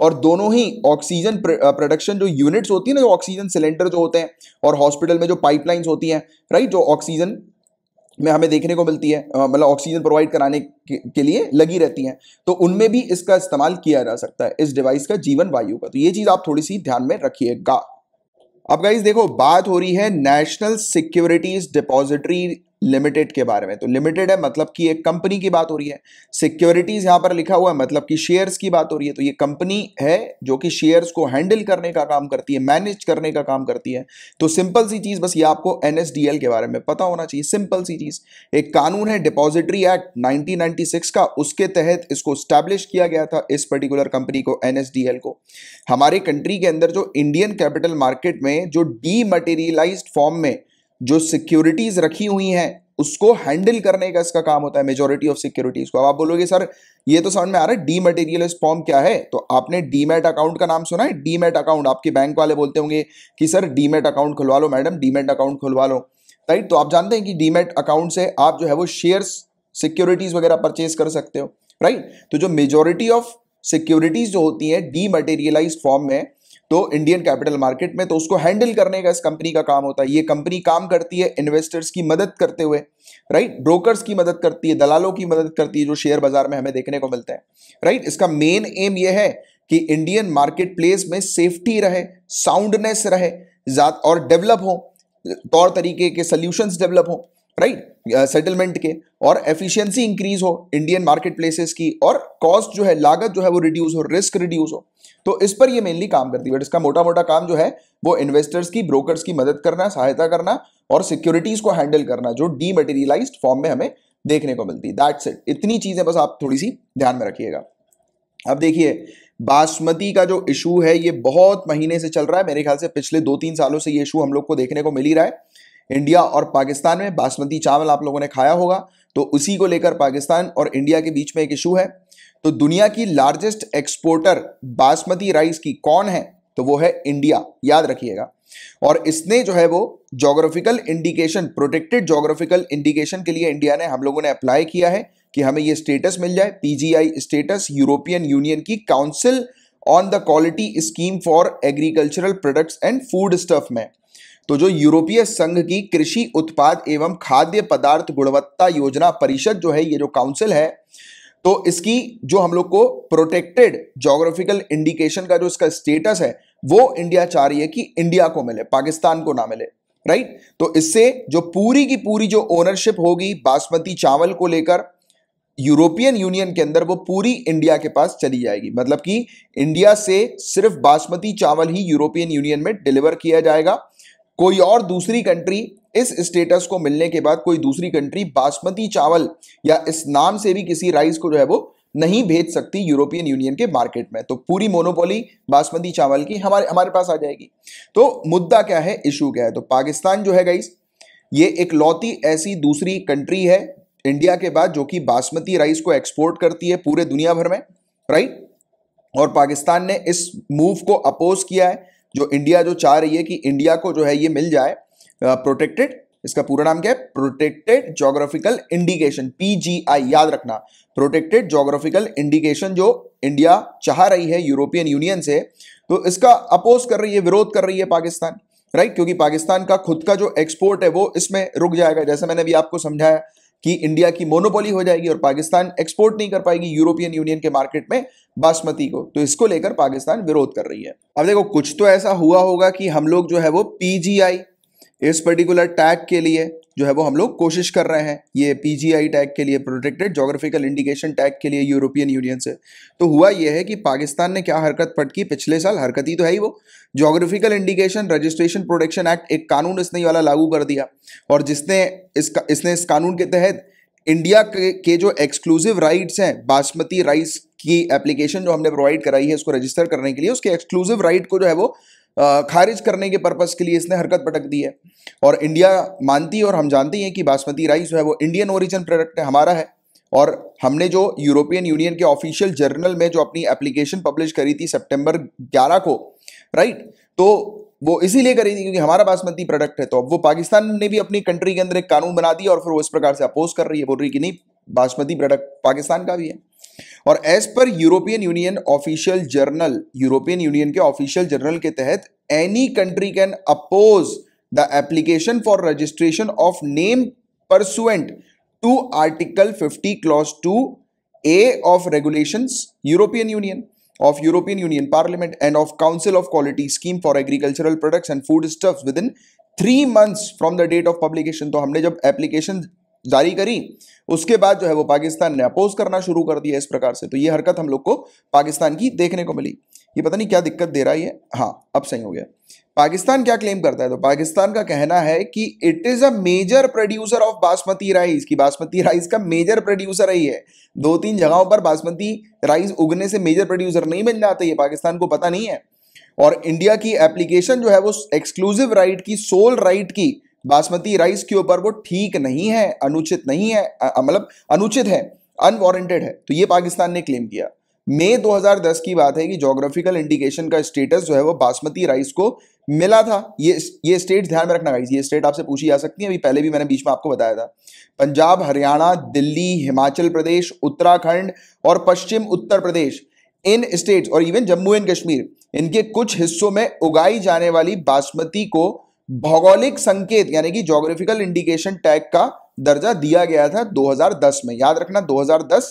और दोनों ही ऑक्सीजन प्रोडक्शन जो यूनिट्स होती है ना जो ऑक्सीजन सिलेंडर जो होते हैं और हॉस्पिटल में जो पाइपलाइंस होती हैं राइट जो ऑक्सीजन में हमें देखने को मिलती है मतलब ऑक्सीजन प्रोवाइड कराने के, के लिए लगी रहती हैं तो उनमें भी इसका इस्तेमाल किया जा सकता है इस डिवाइस का जीवन वायु का तो ये चीज़ आप थोड़ी सी ध्यान में रखिएगा अब गाइज देखो बात हो रही है नेशनल सिक्योरिटीज डिपॉजिटरी लिमिटेड के बारे में तो लिमिटेड है मतलब कि एक कंपनी की बात हो रही है सिक्योरिटीज यहां पर लिखा हुआ है मतलब कि शेयर्स की बात हो रही है तो ये कंपनी है जो कि शेयर्स को हैंडल करने का काम करती है मैनेज करने का काम करती है तो सिंपल सी चीज़ बस ये आपको एनएसडीएल के बारे में पता होना चाहिए सिंपल सी चीज़ एक कानून है डिपोजिटरी एक्ट नाइनटीन का उसके तहत इसको स्टैब्लिश किया गया था इस पर्टिकुलर कंपनी को एनएसडीएल को हमारे कंट्री के अंदर जो इंडियन कैपिटल मार्केट में जो डीमटेरियलाइज फॉर्म में जो सिक्योरिटीज रखी हुई हैं उसको हैंडल करने का इसका काम होता है मेजोरिटी ऑफ सिक्योरिटीज को अब आप बोलोगे सर ये तो समझ में आ रहा है डी मटेरियलाइज फॉर्म क्या है तो आपने डीमेट अकाउंट का नाम सुना है डीमेट अकाउंट आपके बैंक वाले बोलते होंगे कि सर डीमेट अकाउंट खुलवा लो मैडम डीमेट अकाउंट खुलवा लो राइट तो आप जानते हैं कि डीमेट अकाउंट से आप जो है वो शेयर्स सिक्योरिटीज वगैरह परचेज कर सकते हो राइट तो जो मेजोरिटी ऑफ सिक्योरिटीज जो होती डी मटेरियलाइज फॉर्म में तो इंडियन कैपिटल मार्केट में तो उसको हैंडल करने का इस कंपनी का काम होता है ये कंपनी काम करती है इन्वेस्टर्स की मदद करते हुए राइट ब्रोकर्स की मदद करती है दलालों की मदद करती है जो शेयर बाजार में हमें देखने को मिलता है राइट इसका मेन एम यह है कि इंडियन मार्केट प्लेस में सेफ्टी रहे साउंडनेस रहे और डेवलप हो तौर तरीके के सोल्यूशंस डेवलप हों राइट सेटलमेंट के और एफिशिएंसी इंक्रीज हो इंडियन मार्केट प्लेसेस की और कॉस्ट जो है लागत जो है वो रिड्यूस हो रिस्क रिड्यूस हो तो इस पर ये मेनली काम करती है बट इसका मोटा मोटा काम जो है वो इन्वेस्टर्स की ब्रोकर्स की मदद करना सहायता करना और सिक्योरिटीज को हैंडल करना जो डीमेटेरियलाइज्ड फॉर्म में हमें देखने को मिलती है दैट्स इट इतनी चीज़ें बस आप थोड़ी सी ध्यान में रखिएगा अब देखिए बासमती का जो इशू है ये बहुत महीने से चल रहा है मेरे ख्याल से पिछले दो तीन सालों से ये इशू हम लोग को देखने को मिल ही रहा है इंडिया और पाकिस्तान में बासमती चावल आप लोगों ने खाया होगा तो उसी को लेकर पाकिस्तान और इंडिया के बीच में एक इशू है तो दुनिया की लार्जेस्ट एक्सपोर्टर बासमती राइस की कौन है तो वो है इंडिया याद रखिएगा और इसने जो है वो geographical indication protected geographical indication के लिए इंडिया ने हम लोगों ने अप्लाई किया है कि हमें ये स्टेटस मिल जाए पीजीआई स्टेटस यूरोपियन यूनियन की council on the quality scheme for agricultural products and foodstuff में तो जो यूरोपीय संघ की कृषि उत्पाद एवं खाद्य पदार्थ गुणवत्ता योजना परिषद जो है ये जो काउंसिल है तो इसकी जो हम लोग को प्रोटेक्टेड जोग्राफिकल इंडिकेशन का जो इसका स्टेटस है वो इंडिया चाह रही है कि इंडिया को मिले पाकिस्तान को ना मिले राइट तो इससे जो पूरी की पूरी जो ओनरशिप होगी बासमती चावल को लेकर यूरोपियन यूनियन के अंदर वो पूरी इंडिया के पास चली जाएगी मतलब कि इंडिया से सिर्फ बासमती चावल ही यूरोपियन यूनियन में डिलीवर किया जाएगा कोई और दूसरी कंट्री इस स्टेटस को मिलने के बाद कोई दूसरी कंट्री बासमती चावल या इस नाम से भी किसी राइस को जो है वो नहीं भेज सकती यूरोपियन यूनियन के मार्केट में तो पूरी मोनोपोली बासमती चावल की हमारे हमारे पास आ जाएगी तो मुद्दा क्या है इशू क्या है तो पाकिस्तान जो है गाइस ये एक लौती ऐसी दूसरी कंट्री है इंडिया के बाद जो कि बासमती राइस को एक्सपोर्ट करती है पूरे दुनिया भर में राइट और पाकिस्तान ने इस मूव को अपोज किया है जो इंडिया जो चाह रही है कि इंडिया को जो है ये मिल जाए प्रोटेक्टेड इसका पूरा नाम क्या है प्रोटेक्टेड जोग्राफिकल इंडिकेशन पीजीआई याद रखना प्रोटेक्टेड जोग्राफिकल इंडिकेशन जो इंडिया चाह रही है यूरोपियन यूनियन से तो इसका अपोज कर रही है विरोध कर रही है पाकिस्तान राइट क्योंकि पाकिस्तान का खुद का जो एक्सपोर्ट है वो इसमें रुक जाएगा जैसे मैंने अभी आपको समझाया कि इंडिया की मोनोपोली हो जाएगी और पाकिस्तान एक्सपोर्ट नहीं कर पाएगी यूरोपियन यूनियन के मार्केट में बासमती को तो इसको लेकर पाकिस्तान विरोध कर रही है अब देखो कुछ तो ऐसा हुआ होगा कि हम लोग जो है वो पीजीआई इस पर्टिकुलर टैग के लिए जो है वो हम लोग कोशिश कर रहे हैं ये पीजीआई टैग के लिए प्रोटेक्टेड जोग्राफिकल इंडिकेशन टैग के लिए यूरोपियन यूनियन से तो हुआ ये है कि पाकिस्तान ने क्या हरकत पट की पिछले साल हरकत ही तो है ही वो geographical indication registration protection act एक कानून इसने वाला लागू कर दिया और जिसने इसका इसने इस कानून के तहत इंडिया के, के जो एक्सक्लूसिव राइट्स हैं बासमती राइस की एप्लीकेशन जो हमने प्रोवाइड कराई है उसको रजिस्टर करने के लिए उसके एक्सक्लूसिव राइट को जो है वो खारिज करने के पर्पज़ के लिए इसने हरकत पटक दी है और इंडिया मानती है और हम जानते हैं कि बासमती राइस जो है वो इंडियन ओरिजिन प्रोडक्ट है हमारा है और हमने जो यूरोपियन यूनियन के ऑफिशियल जर्नल में जो अपनी एप्लीकेशन पब्लिश करी थी सितंबर 11 को राइट तो वो इसीलिए करी थी क्योंकि हमारा बासमती प्रोडक्ट है तो अब वो पाकिस्तान ने भी अपनी कंट्री के अंदर एक कानून बना दिया और फिर वो इस प्रकार से अपोज कर रही है बोल रही कि नहीं बासमती प्रोडक्ट पाकिस्तान का भी है और as per European Union official journal European Union के ऑफिशियल जर्नल के तहत any country can oppose the application for registration of name pursuant to article 50 clause two A of regulations European Union of European Union Parliament and of Council of Quality Scheme for Agricultural Products and Foodstuffs within three months from the date of publication तो हमने जब application जारी करी उसके बाद जो है वो पाकिस्तान ने अपोज करना शुरू कर दिया इस प्रकार से तो ये हरकत हम लोग को पाकिस्तान की देखने को मिली ये पता नहीं क्या दिक्कत दे रहा है ये हाँ अब सही हो गया पाकिस्तान क्या क्लेम करता है तो पाकिस्तान का कहना है कि it is a major producer of basmati rice की बासमती राइस का मेजर प्रोड्यूसर ही है दो तीन जगहों पर बासमती राइस उगने से मेजर प्रोड्यूसर नहीं बन जाता ये पाकिस्तान को पता नहीं है और इंडिया की एप्लीकेशन जो है वो एक्सक्लूसिव राइट की सोल राइट की बासमती राइस के ऊपर वो ठीक नहीं है अनुचित नहीं है मतलब अनुचित है अनवारंटेड है तो ये पाकिस्तान ने क्लेम किया मई 2010 की बात है कि जोग्राफिकल इंडिकेशन का स्टेटस जो है वो बासमती राइस को मिला था ये ये स्टेट ध्यान में रखना ये स्टेट आपसे पूछी जा सकती है अभी पहले भी मैंने बीच में आपको बताया था पंजाब हरियाणा दिल्ली हिमाचल प्रदेश उत्तराखंड और पश्चिम उत्तर प्रदेश इन स्टेट्स और इवन जम्मू एंड कश्मीर इनके कुछ हिस्सों में उगाई जाने वाली बासमती को भौगोलिक संकेत यानी कि जोग्राफिकल इंडिकेशन टैग का दर्जा दिया गया था 2010 में याद रखना 2010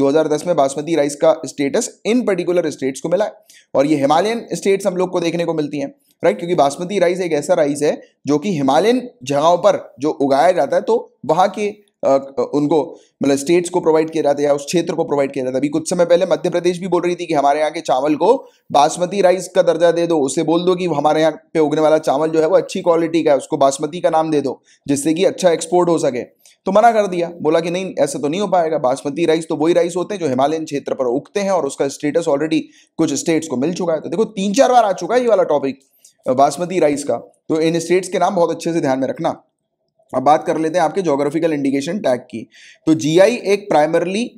2010 में बासमती राइस का स्टेटस इन पर्टिकुलर स्टेट्स को मिला है और ये हिमालयन स्टेट्स हम लोग को देखने को मिलती हैं राइट क्योंकि बासमती राइस एक ऐसा राइस है जो कि हिमालयन जगहों पर जो उगाया जाता है तो वहाँ के उनको मतलब स्टेट्स को प्रोवाइड किया जाता है या उस क्षेत्र को प्रोवाइड किया जाता है अभी कुछ समय पहले मध्य प्रदेश भी बोल रही थी कि हमारे यहाँ के चावल को बासमती राइस का दर्जा दे दो उसे बोल दो कि हमारे यहाँ पे उगने वाला चावल जो है वो अच्छी क्वालिटी का है उसको बासमती का नाम दे दो जिससे कि अच्छा एक्सपोर्ट हो सके तो मना कर दिया बोला कि नहीं ऐसा तो नहीं हो पाएगा बासमती राइस तो वही राइस होते हैं जो हिमालयन क्षेत्र पर उगते हैं और उसका स्टेटस ऑलरेडी कुछ स्टेट्स को मिल चुका है तो देखो तीन चार बार आ चुका है ये वाला टॉपिक बासमती राइस का तो इन स्टेट्स के नाम बहुत अच्छे से ध्यान में रखना अब बात कर लेते हैं आपके जोग्राफिकल इंडिकेशन टैग की तो जी एक प्राइमरली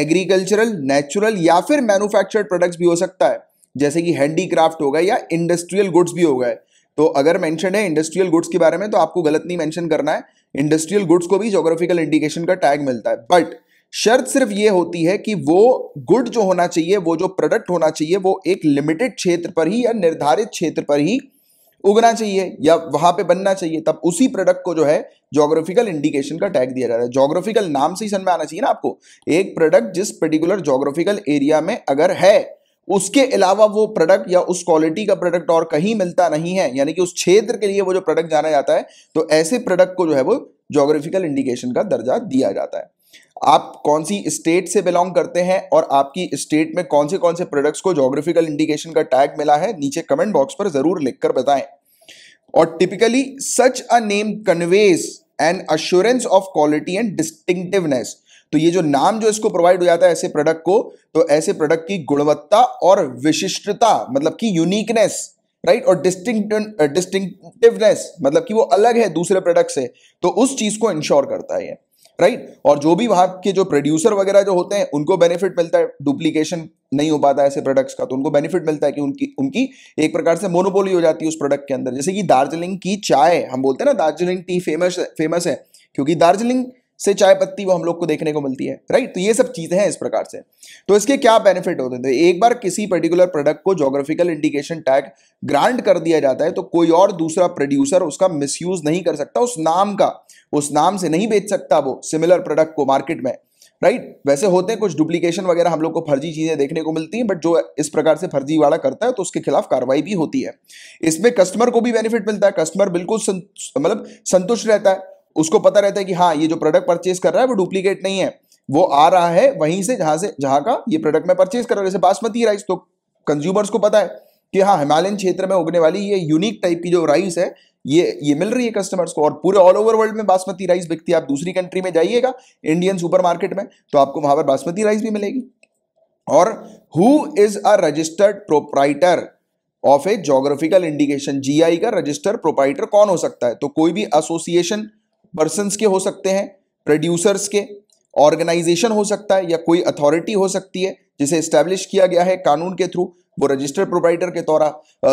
एग्रीकल्चरल नेचुरल या फिर मैन्युफैक्चर्ड प्रोडक्ट्स भी हो सकता है जैसे कि हैंडीक्राफ्ट होगा या इंडस्ट्रियल गुड्स भी होगा तो अगर मेंशन है इंडस्ट्रियल गुड्स के बारे में तो आपको गलत नहीं मेंशन करना है इंडस्ट्रियल गुड्स को भी जोग्राफिकल इंडिकेशन का टैग मिलता है बट शर्त सिर्फ ये होती है कि वो गुड जो होना चाहिए वो जो प्रोडक्ट होना चाहिए वो एक लिमिटेड क्षेत्र पर ही या निर्धारित क्षेत्र पर ही उगना चाहिए या वहाँ पे बनना चाहिए तब उसी प्रोडक्ट को जो है जोग्राफिकल इंडिकेशन का टैग दिया जाता है जोग्राफिकल नाम से ही समझ में आना चाहिए ना आपको एक प्रोडक्ट जिस पर्टिकुलर जोग्राफिकल एरिया में अगर है उसके अलावा वो प्रोडक्ट या उस क्वालिटी का प्रोडक्ट और कहीं मिलता नहीं है यानी कि उस क्षेत्र के लिए वो जो प्रोडक्ट जाना जाता है तो ऐसे प्रोडक्ट को जो है वो जोग्राफिकल इंडिकेशन का दर्जा दिया जाता है आप कौन सी स्टेट से बिलोंग करते हैं और आपकी स्टेट में कौन से कौन से प्रोडक्ट्स को जोग्राफिकल इंडिकेशन का टैग मिला है नीचे कमेंट बॉक्स पर जरूर लिखकर बताएं और typically such a name conveys and assurance of quality and distinctiveness तो ये जो नाम जो इसको प्रोवाइड हो जाता है ऐसे प्रोडक्ट को तो ऐसे प्रोडक्ट की गुणवत्ता और विशिष्टता मतलब कि यूनिकनेस राइट और डिस्टिंक्टिवनेस मतलब कि वो अलग है दूसरे प्रोडक्ट से तो उस चीज को इंश्योर करता है राइट और जो भी वहां के जो प्रोड्यूसर वगैरह जो होते हैं उनको बेनिफिट मिलता है डुप्लीकेशन नहीं हो पाता है ऐसे प्रोडक्ट्स का तो उनको बेनिफिट मिलता है कि उनकी उनकी एक प्रकार से मोनोपोली हो जाती है उस प्रोडक्ट के अंदर जैसे कि दार्जिलिंग की चाय हम बोलते हैं ना दार्जिलिंग टी फेमस फेमस है क्योंकि दार्जिलिंग से चाय पत्ती वो हम लोग को देखने को मिलती है राइट तो ये सब चीज़ें हैं इस प्रकार से तो इसके क्या बेनिफिट होते हैं तो एक बार किसी पर्टिकुलर प्रोडक्ट को जोग्राफिकल इंडिकेशन टैग ग्रांट कर दिया जाता है तो कोई और दूसरा प्रोड्यूसर उसका मिसयूज नहीं कर सकता उस नाम का उस नाम से नहीं बेच सकता वो सिमिलर प्रोडक्ट को मार्केट में राइट right? वैसे होते हैं कुछ डुप्लीकेशन वगैरह हम लोग को फर्जी चीज़ें देखने को मिलती हैं बट जो इस प्रकार से फर्जी वाला करता है तो उसके खिलाफ कार्रवाई भी होती है इसमें कस्टमर को भी बेनिफिट मिलता है कस्टमर बिल्कुल मतलब संतुष्ट रहता है उसको पता रहता है कि हाँ ये जो प्रोडक्ट परचेज कर रहा है वो डुप्लीकेट नहीं है वो आ रहा है वहीं से जहां से जहां का ये प्रोडक्ट मैं परचेज कर रहा हूँ जैसे बासमती राइस तो कंज्यूमर्स को पता है कि हाँ हिमालयन क्षेत्र में उगने वाली ये यूनिक टाइप की जो राइस है ये ये मिल रही है कस्टमर्स को और पूरे ऑल ओवर वर्ल्ड में बासमती राइस बिकती है आप दूसरी कंट्री में जाइएगा इंडियन सुपरमार्केट में तो आपको वहां पर बासमती राइस भी मिलेगी और who is a registered proprietor of a geographical indication GI का रजिस्टर प्रोपराइटर कौन हो सकता है तो कोई भी एसोसिएशन पर्सनस के हो सकते हैं प्रोड्यूसर्स के ऑर्गेनाइजेशन हो सकता है या कोई अथॉरिटी हो सकती है जिसे इस्टेब्लिश किया गया है कानून के थ्रू वो रजिस्टर्ड प्रोवाइडर के तौर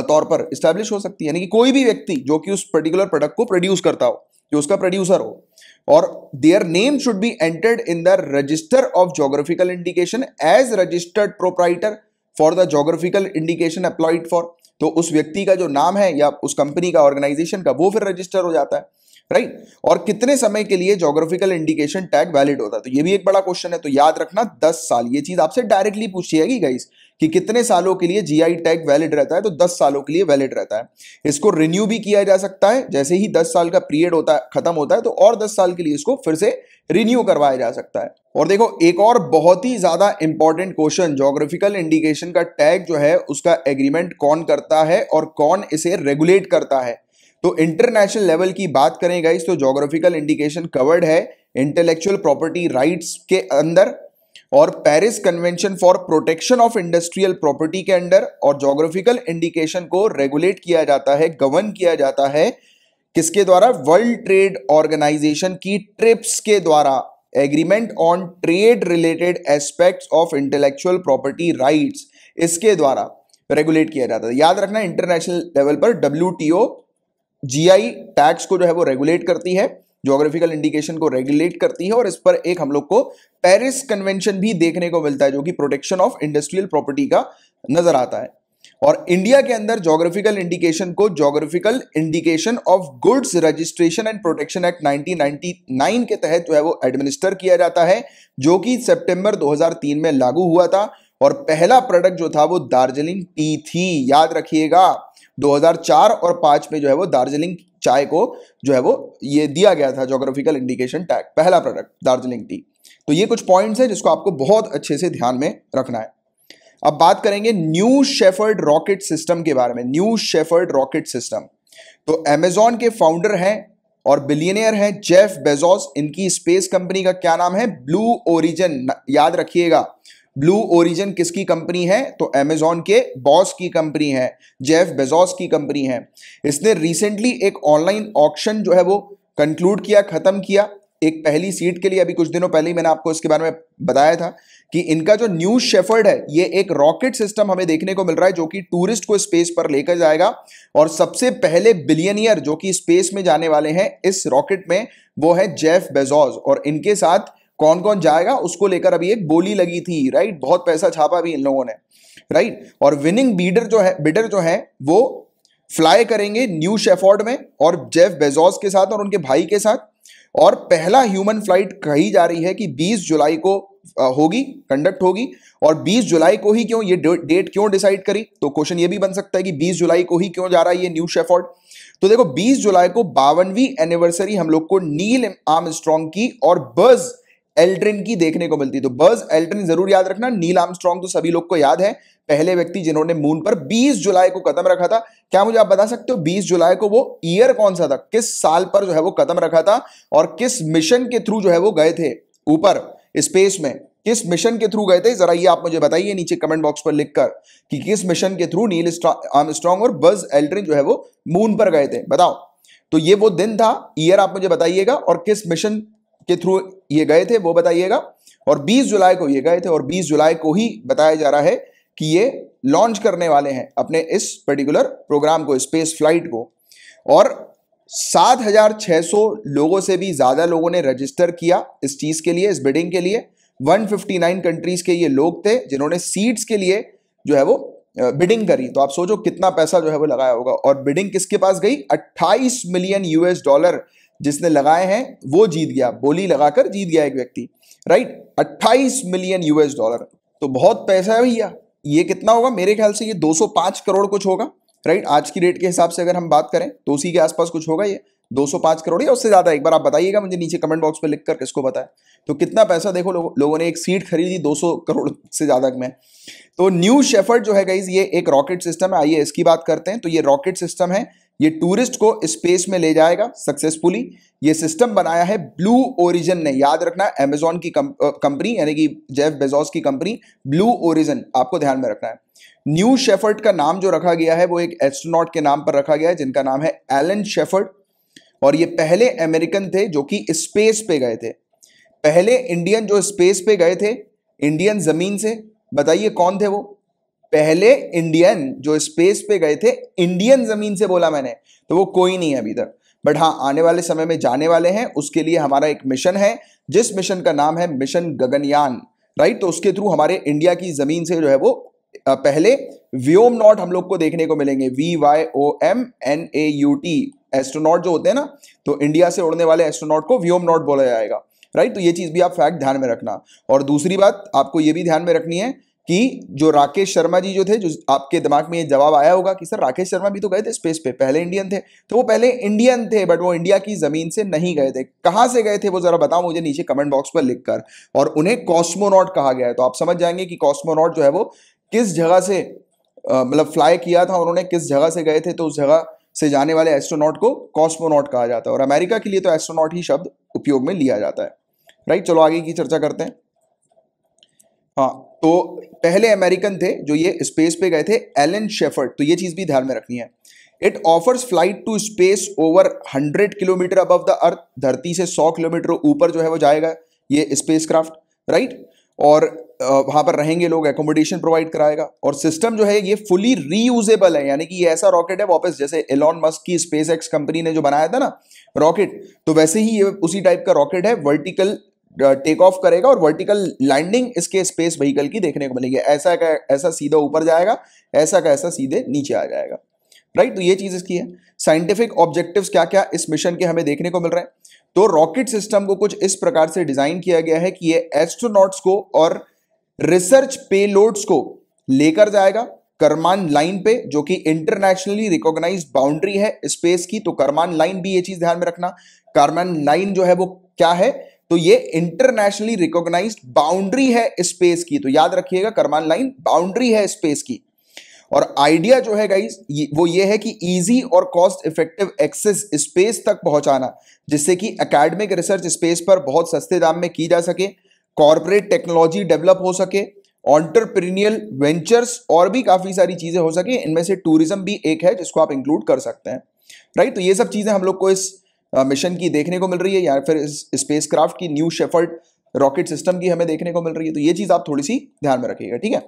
तौर पर इस्टेब्लिश हो सकती है यानी कि कोई भी व्यक्ति जो कि उस पर्टिकुलर प्रोडक्ट को प्रोड्यूस करता हो जो उसका प्रोड्यूसर हो और their name should be entered in the register of geographical indication as registered proprietor for the geographical indication applied for तो उस व्यक्ति का जो नाम है या उस कंपनी का ऑर्गेनाइजेशन का वो फिर रजिस्टर हो जाता है राइट और कितने समय के लिए जोग्राफिकल इंडिकेशन टैग वैलिड होता है तो ये भी एक बड़ा क्वेश्चन है तो याद रखना दस साल ये चीज आपसे डायरेक्टली पूछी जाएगी गाइस कि कितने सालों के लिए जीआई टैग वैलिड रहता है तो दस सालों के लिए वैलिड रहता है इसको रिन्यू भी किया जा सकता है जैसे ही दस साल का पीरियड होता है खत्म होता है तो और दस साल के लिए इसको फिर से रिन्यू करवाया जा सकता है और देखो एक और बहुत ही ज्यादा इंपॉर्टेंट क्वेश्चन जोग्राफिकल इंडिकेशन का टैग जो है उसका एग्रीमेंट कौन करता है और कौन इसे रेगुलेट करता है तो इंटरनेशनल लेवल की बात करें गाइस तो जोग्राफिकल इंडिकेशन कवर्ड है इंटेलेक्चुअल प्रॉपर्टी राइट्स के अंदर और Paris convention for protection of industrial property के अंडर और जोग्राफिकल इंडिकेशन को रेगुलेट किया जाता है गवर्न किया जाता है किसके द्वारा वर्ल्ड ट्रेड ऑर्गेनाइजेशन की ट्रिप्स के द्वारा agreement on trade related aspects of intellectual property rights इसके द्वारा रेगुलेट किया जाता है याद रखना इंटरनेशनल लेवल पर डब्ल्यू जीआई टैक्स को जो है वो रेगुलेट करती है जोग्राफिकल इंडिकेशन को रेगुलेट करती है और इस पर एक हम लोग को पेरिस कन्वेंशन भी देखने को मिलता है जो कि प्रोटेक्शन ऑफ इंडस्ट्रियल प्रॉपर्टी का नजर आता है और इंडिया के अंदर जोग्राफिकल इंडिकेशन को geographical indication of goods registration and protection act 1999 के तहत जो है वो एडमिनिस्टर किया जाता है जो कि सितंबर 2003 में लागू हुआ था और पहला प्रोडक्ट जो था वो दार्जिलिंग टी थी याद रखिएगा 2004 और 5 में जो है वो दार्जिलिंग चाय को जो है वो ये दिया गया था जोग्राफिकल इंडिकेशन टैग पहला प्रोडक्ट दार्जिलिंग टी तो ये कुछ पॉइंट्स हैं जिसको आपको बहुत अच्छे से ध्यान में रखना है अब बात करेंगे न्यू शेफर्ड रॉकेट सिस्टम के बारे में न्यू शेफर्ड रॉकेट सिस्टम तो एमेजोन के फाउंडर हैं और बिलियनियर हैं जेफ बेजोस इनकी स्पेस कंपनी का क्या नाम है ब्लू ओरिजन याद रखिएगा ब्लू ओरिजिन किसकी कंपनी है तो अमेजोन के बॉस की कंपनी है जेफ बेजोस की कंपनी है इसने रिसेंटली एक ऑनलाइन ऑक्शन जो है वो कंक्लूड किया ख़त्म किया एक पहली सीट के लिए अभी कुछ दिनों पहले ही मैंने आपको इसके बारे में बताया था कि इनका जो न्यू शेफर्ड है ये एक रॉकेट सिस्टम हमें देखने को मिल रहा है जो कि टूरिस्ट को स्पेस पर लेकर जाएगा और सबसे पहले बिलियनियर जो कि स्पेस में जाने वाले हैं इस रॉकेट में वो है जेफ बेजोज और इनके साथ कौन कौन जाएगा उसको लेकर अभी एक बोली लगी थी राइट बहुत पैसा छापा भी इन लोगों ने राइट और विनिंग बीडर जो है बिडर जो है वो फ्लाई करेंगे न्यू शेफोर्ड में और जेफ बेजोस के साथ और उनके भाई के साथ और पहला ह्यूमन फ्लाइट कही जा रही है कि 20 जुलाई को होगी कंडक्ट होगी और 20 जुलाई को ही क्यों ये डेट क्यों डिसाइड करी तो क्वेश्चन ये भी बन सकता है कि 20 जुलाई को ही क्यों जा रहा है ये न्यू शेफोर्ड तो देखो 20 जुलाई को बावनवीं एनिवर्सरी हम लोग को नील आर्म की और बर्ज एल्ड्रिन की देखने को मिलती तो बर्ज एल्ड्रिन जरूर याद रखना नील आर्मस्ट्रॉन्ग तो सभी लोग को याद है पहले व्यक्ति जिन्होंने मून पर 20 जुलाई को कदम रखा था क्या मुझे आप बता सकते हो 20 जुलाई को वो ईयर कौन सा था किस साल पर जो है वो कदम रखा था और किस मिशन के थ्रू जो है वो गए थे ऊपर स्पेस में किस मिशन के थ्रू गए थे जरा ये आप मुझे बताइए नीचे कमेंट बॉक्स पर लिखकर कि किस मिशन के थ्रू नील आर्मस्ट्रॉन्ग और बज एल्ड्रिन जो है वो मून पर गए थे बताओ तो ये वो दिन था ईयर आप मुझे बताइएगा और किस मिशन के थ्रू ये गए थे वो बताइएगा और 20 जुलाई को ये गए थे और 20 जुलाई को ही बताया जा रहा है कि ये लॉन्च करने वाले हैं अपने इस पर्टिकुलर प्रोग्राम को स्पेस फ्लाइट को और 7,600 लोगों से भी ज़्यादा लोगों ने रजिस्टर किया इस चीज़ के लिए इस बिडिंग के लिए 159 कंट्रीज़ के ये लोग थे जिन्होंने सीट्स के लिए जो है वो बिडिंग करी तो आप सोचो कितना पैसा जो है वो लगाया होगा और बिडिंग किसके पास गई अट्ठाईस मिलियन यूएस डॉलर जिसने लगाए हैं वो जीत गया बोली लगाकर जीत गया एक व्यक्ति राइट 28 मिलियन यूएस डॉलर तो बहुत पैसा है भैया ये कितना होगा मेरे ख्याल से ये 205 करोड़ कुछ होगा राइट आज की रेट के हिसाब से अगर हम बात करें तो उसी के आसपास कुछ होगा ये 205 करोड़ या उससे ज़्यादा एक बार आप बताइएगा मुझे नीचे कमेंट बॉक्स में लिखकर किसको बताया तो कितना पैसा देखो लोगों लोगों ने एक सीट खरीदी 200 करोड़ से ज़्यादा में तो न्यू शेफर्ड जो है गाइज ये एक रॉकेट सिस्टम है आइए इसकी बात करते हैं तो ये रॉकेट सिस्टम है ये टूरिस्ट को स्पेस में ले जाएगा सक्सेसफुली ये सिस्टम बनाया है ब्लू ओरिजन ने याद रखना अमेजोन की कंपनी यानी कि जेफ बेजोस की कंपनी ब्लू ओरिजन आपको ध्यान में रखना है न्यू शेफर्ड का नाम जो रखा गया है वो एक एस्ट्रोनॉट के नाम पर रखा गया है जिनका नाम है एलन शेफर्ड और ये पहले अमेरिकन थे जो कि स्पेस पे गए थे पहले इंडियन जो स्पेस पे गए थे इंडियन जमीन से बताइए कौन थे वो पहले इंडियन जो स्पेस पे गए थे इंडियन जमीन से बोला मैंने तो वो कोई नहीं है अभी तक बट हाँ आने वाले समय में जाने वाले हैं उसके लिए हमारा एक मिशन है जिस मिशन का नाम है मिशन गगनयान राइट तो उसके थ्रू हमारे इंडिया की जमीन से जो है वो पहले व्योम नॉट हम लोग को देखने को मिलेंगे V Y O M N A U T astronaut जो होते हैं ना तो इंडिया से उड़ने वाले एस्ट्रोनॉट को व्योम नॉट बोला जाएगा राइट तो ये चीज़ भी आप फैक्ट ध्यान में रखना और दूसरी बात आपको ये भी ध्यान में रखनी है कि जो राकेश शर्मा जी जो थे जो आपके दिमाग में ये जवाब आया होगा कि सर राकेश शर्मा भी तो गए थे स्पेस पे पहले इंडियन थे तो वो पहले इंडियन थे बट वो इंडिया की ज़मीन से नहीं गए थे कहाँ से गए थे वो ज़रा बताओ मुझे नीचे कमेंट बॉक्स पर लिखकर और उन्हें कॉस्मोनॉट कहा गया है तो आप समझ जाएंगे कि कॉस्मोनॉट जो है वो किस जगह से मतलब फ्लाई किया था उन्होंने किस जगह से गए थे तो उस जगह से जाने वाले एस्ट्रोनॉट को कॉस्मोनॉट कहा जाता है और अमेरिका के लिए तो एस्ट्रोनॉट ही शब्द उपयोग में लिया जाता है राइट चलो आगे की चर्चा करते हैं हाँ तो पहले अमेरिकन थे जो ये स्पेस पे गए थे एलन शेफर्ड तो ये चीज़ भी ध्यान में रखनी है it offers flight to space over hundred kilometre above the earth धरती से सौ किलोमीटर ऊपर जो है वो जाएगा ये स्पेस क्राफ्ट राइट और वहां पर रहेंगे लोग एकोमोडेशन प्रोवाइड कराएगा और सिस्टम जो है ये फुली रीयूजेबल है यानी कि ये ऐसा रॉकेट है वापस जैसे एलॉन मस्क की स्पेस कंपनी ने जो बनाया था ना रॉकेट तो वैसे ही ये उसी टाइप का रॉकेट है वर्टिकल टेक ऑफ करेगा और वर्टिकल लैंडिंग इसके स्पेस व्हीकल की देखने को मिलेगी ऐसा का ऐसा सीधा ऊपर जाएगा ऐसा का ऐसा सीधे नीचे आ जाएगा राइट तो ये चीज़ इसकी है साइंटिफिक ऑब्जेक्टिव्स क्या क्या इस मिशन के हमें देखने को मिल रहे हैं तो रॉकेट सिस्टम को कुछ इस प्रकार से डिज़ाइन किया गया है कि ये एस्ट्रोनॉट्स को और रिसर्च पेलोड्स को लेकर जाएगा करमान लाइन पे जो कि इंटरनेशनली रिकॉग्नाइज बाउंड्री है स्पेस की तो करमान लाइन भी ये चीज़ ध्यान में रखना करमान लाइन जो है वो क्या है तो ये इंटरनेशनली रिकॉग्नाइज्ड बाउंड्री है स्पेस की तो याद रखिएगा करमान लाइन बाउंड्री है स्पेस की और आइडिया जो है गाइज वो ये है कि इजी और कॉस्ट इफेक्टिव एक्सेस स्पेस तक पहुंचाना जिससे कि एकेडमिक रिसर्च स्पेस पर बहुत सस्ते दाम में की जा सके कॉरपोरेट टेक्नोलॉजी डेवलप हो सके ऑन्टरप्रीनियल वेंचर्स और भी काफ़ी सारी चीज़ें हो सके इनमें से टूरिज्म भी एक है जिसको आप इंक्लूड कर सकते हैं राइट तो ये सब चीज़ें हम लोग को इस मिशन की देखने को मिल रही है या फिर स्पेस क्राफ्ट की न्यू शेफर्ड रॉकेट सिस्टम की हमें देखने को मिल रही है तो ये चीज़ आप थोड़ी सी ध्यान में रखिएगा ठीक है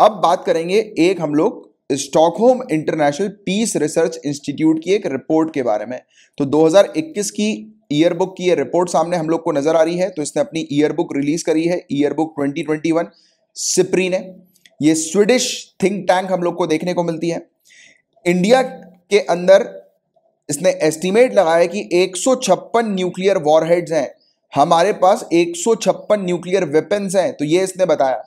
अब बात करेंगे एक हम लोग Stockholm international peace research institute की एक रिपोर्ट के बारे में तो 2021 की ईयरबुक की ये रिपोर्ट सामने हम लोग को नजर आ रही है तो इसने अपनी ईयरबुक रिलीज करी है ईयरबुक 2021 सिप्री ने ये स्वीडिश थिंक टैंक हम लोग को देखने को मिलती है इंडिया के अंदर इसने एस्टिमेट लगाया कि एक न्यूक्लियर वॉरहेड्स हैं हमारे पास एक न्यूक्लियर वेपन्स हैं तो ये इसने बताया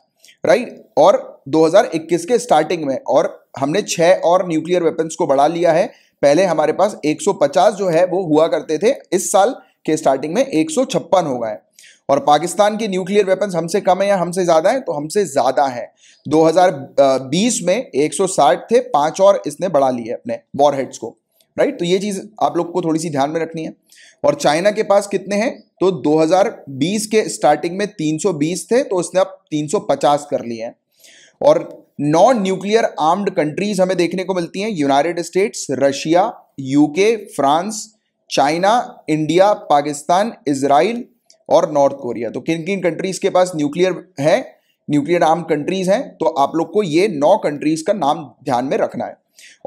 राइट और 2021 के स्टार्टिंग में और हमने छः और न्यूक्लियर वेपन्स को बढ़ा लिया है पहले हमारे पास 150 जो है वो हुआ करते थे इस साल के स्टार्टिंग में एक हो गए और पाकिस्तान के न्यूक्लियर वेपन्स हमसे कम है या हमसे ज़्यादा है तो हमसे ज़्यादा है 2020 में 160 थे पांच और इसने बढ़ा लिए अपने वॉरहेड्स को राइट तो ये चीज़ आप लोग को थोड़ी सी ध्यान में रखनी है और चाइना के पास कितने हैं तो 2020 के स्टार्टिंग में 320 थे तो उसने अब 350 कर लिए हैं और नॉन न्यूक्लियर आर्म्ड कंट्रीज हमें देखने को मिलती हैं United States Russia UK France China India Pakistan Israel और नॉर्थ कोरिया तो किन किन कंट्रीज के पास न्यूक्लियर है न्यूक्लियर आर्म कंट्रीज हैं तो आप लोग को ये नौ कंट्रीज का नाम ध्यान में रखना है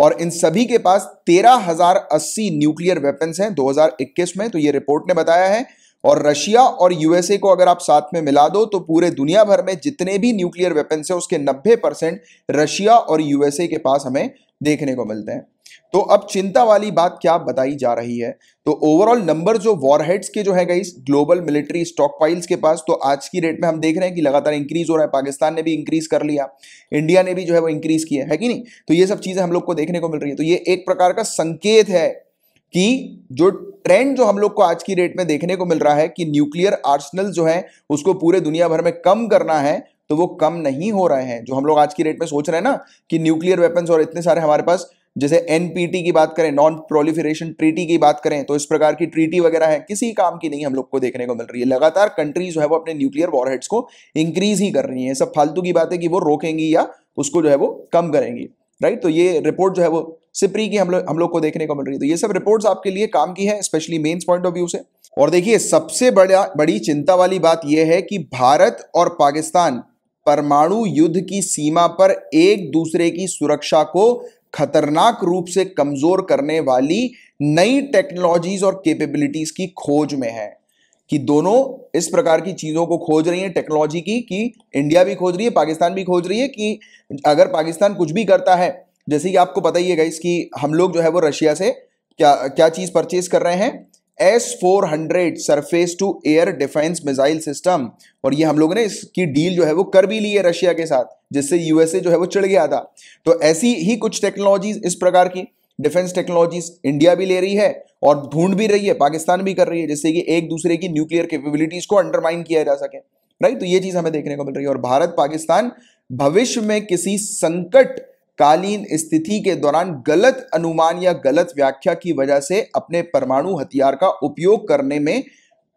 और इन सभी के पास तेरह हजार अस्सी न्यूक्लियर वेपन्स हैं 2021 में तो ये रिपोर्ट ने बताया है और रशिया और यूएसए को अगर आप साथ में मिला दो तो पूरे दुनिया भर में जितने भी न्यूक्लियर वेपन्स हैं उसके 90 परसेंट रशिया और यूएसए के पास हमें देखने को मिलते हैं तो अब चिंता वाली बात क्या बताई जा रही है तो ओवरऑल नंबर जो वॉरहेड्स के जो है गई ग्लोबल मिलिट्री स्टॉकपाइल्स के पास तो आज की डेट में हम देख रहे हैं कि लगातार इंक्रीज हो रहा है पाकिस्तान ने भी इंक्रीज कर लिया इंडिया ने भी जो है वो इंक्रीज किया है कि नहीं तो ये सब चीज़ें हम लोग को देखने को मिल रही है तो ये एक प्रकार का संकेत है कि जो ट्रेंड जो हम लोग को आज की डेट में देखने को मिल रहा है कि न्यूक्लियर आर्सनल जो है उसको पूरे दुनिया भर में कम करना है तो वो कम नहीं हो रहे हैं जो हम लोग आज की डेट में सोच रहे हैं ना कि न्यूक्लियर वेपन्स और इतने सारे हमारे पास जैसे एनपीटी की बात करें नॉन प्रोलिफरेशन ट्रीटी की बात करें तो इस प्रकार की ट्रीटी वगैरह है किसी काम की नहीं हम लोग को देखने को मिल रही है लगातार कंट्रीज जो है वो अपने न्यूक्लियर वॉरहेड्स को इंक्रीज ही कर रही है सब फालतू की बात है कि वो रोकेंगी या उसको जो है वो कम करेंगी राइट तो ये रिपोर्ट जो है वो सिप्री की हम लोग हम लोग को देखने को मिल रही है तो ये सब रिपोर्ट्स आपके लिए काम की है specially mains point of view से और देखिए सबसे बड़ा बड़ी चिंता वाली बात यह है कि भारत और पाकिस्तान परमाणु युद्ध की सीमा पर एक दूसरे की सुरक्षा को खतरनाक रूप से कमजोर करने वाली नई टेक्नोलॉजीज और कैपेबिलिटीज की खोज में है कि दोनों इस प्रकार की चीज़ों को खोज रही है टेक्नोलॉजी की कि इंडिया भी खोज रही है पाकिस्तान भी खोज रही है कि अगर पाकिस्तान कुछ भी करता है जैसे कि आपको पता ही है हम लोग जो है वो रशिया से क्या क्या चीज़ परचेज कर रहे हैं S four hundred surface to air defence missile system और ये हम लोगों ने इसकी डील जो है वो कर भी ली है रशिया के साथ जिससे यूएसए जो है वो चढ़ गया था तो ऐसी ही कुछ टेक्नोलॉजीज इस प्रकार की डिफेंस टेक्नोलॉजीज इंडिया भी ले रही है और ढूंढ भी रही है पाकिस्तान भी कर रही है जिससे कि एक दूसरे की न्यूक्लियर कैपेबिलिटीज को अंडरमाइन किया जा सके राइट तो ये चीज हमें देखने को मिल रही है और भारत पाकिस्तान भविष्य में किसी संकट कालीन स्थिति के दौरान गलत अनुमान या गलत व्याख्या की वजह से अपने परमाणु हथियार का उपयोग करने में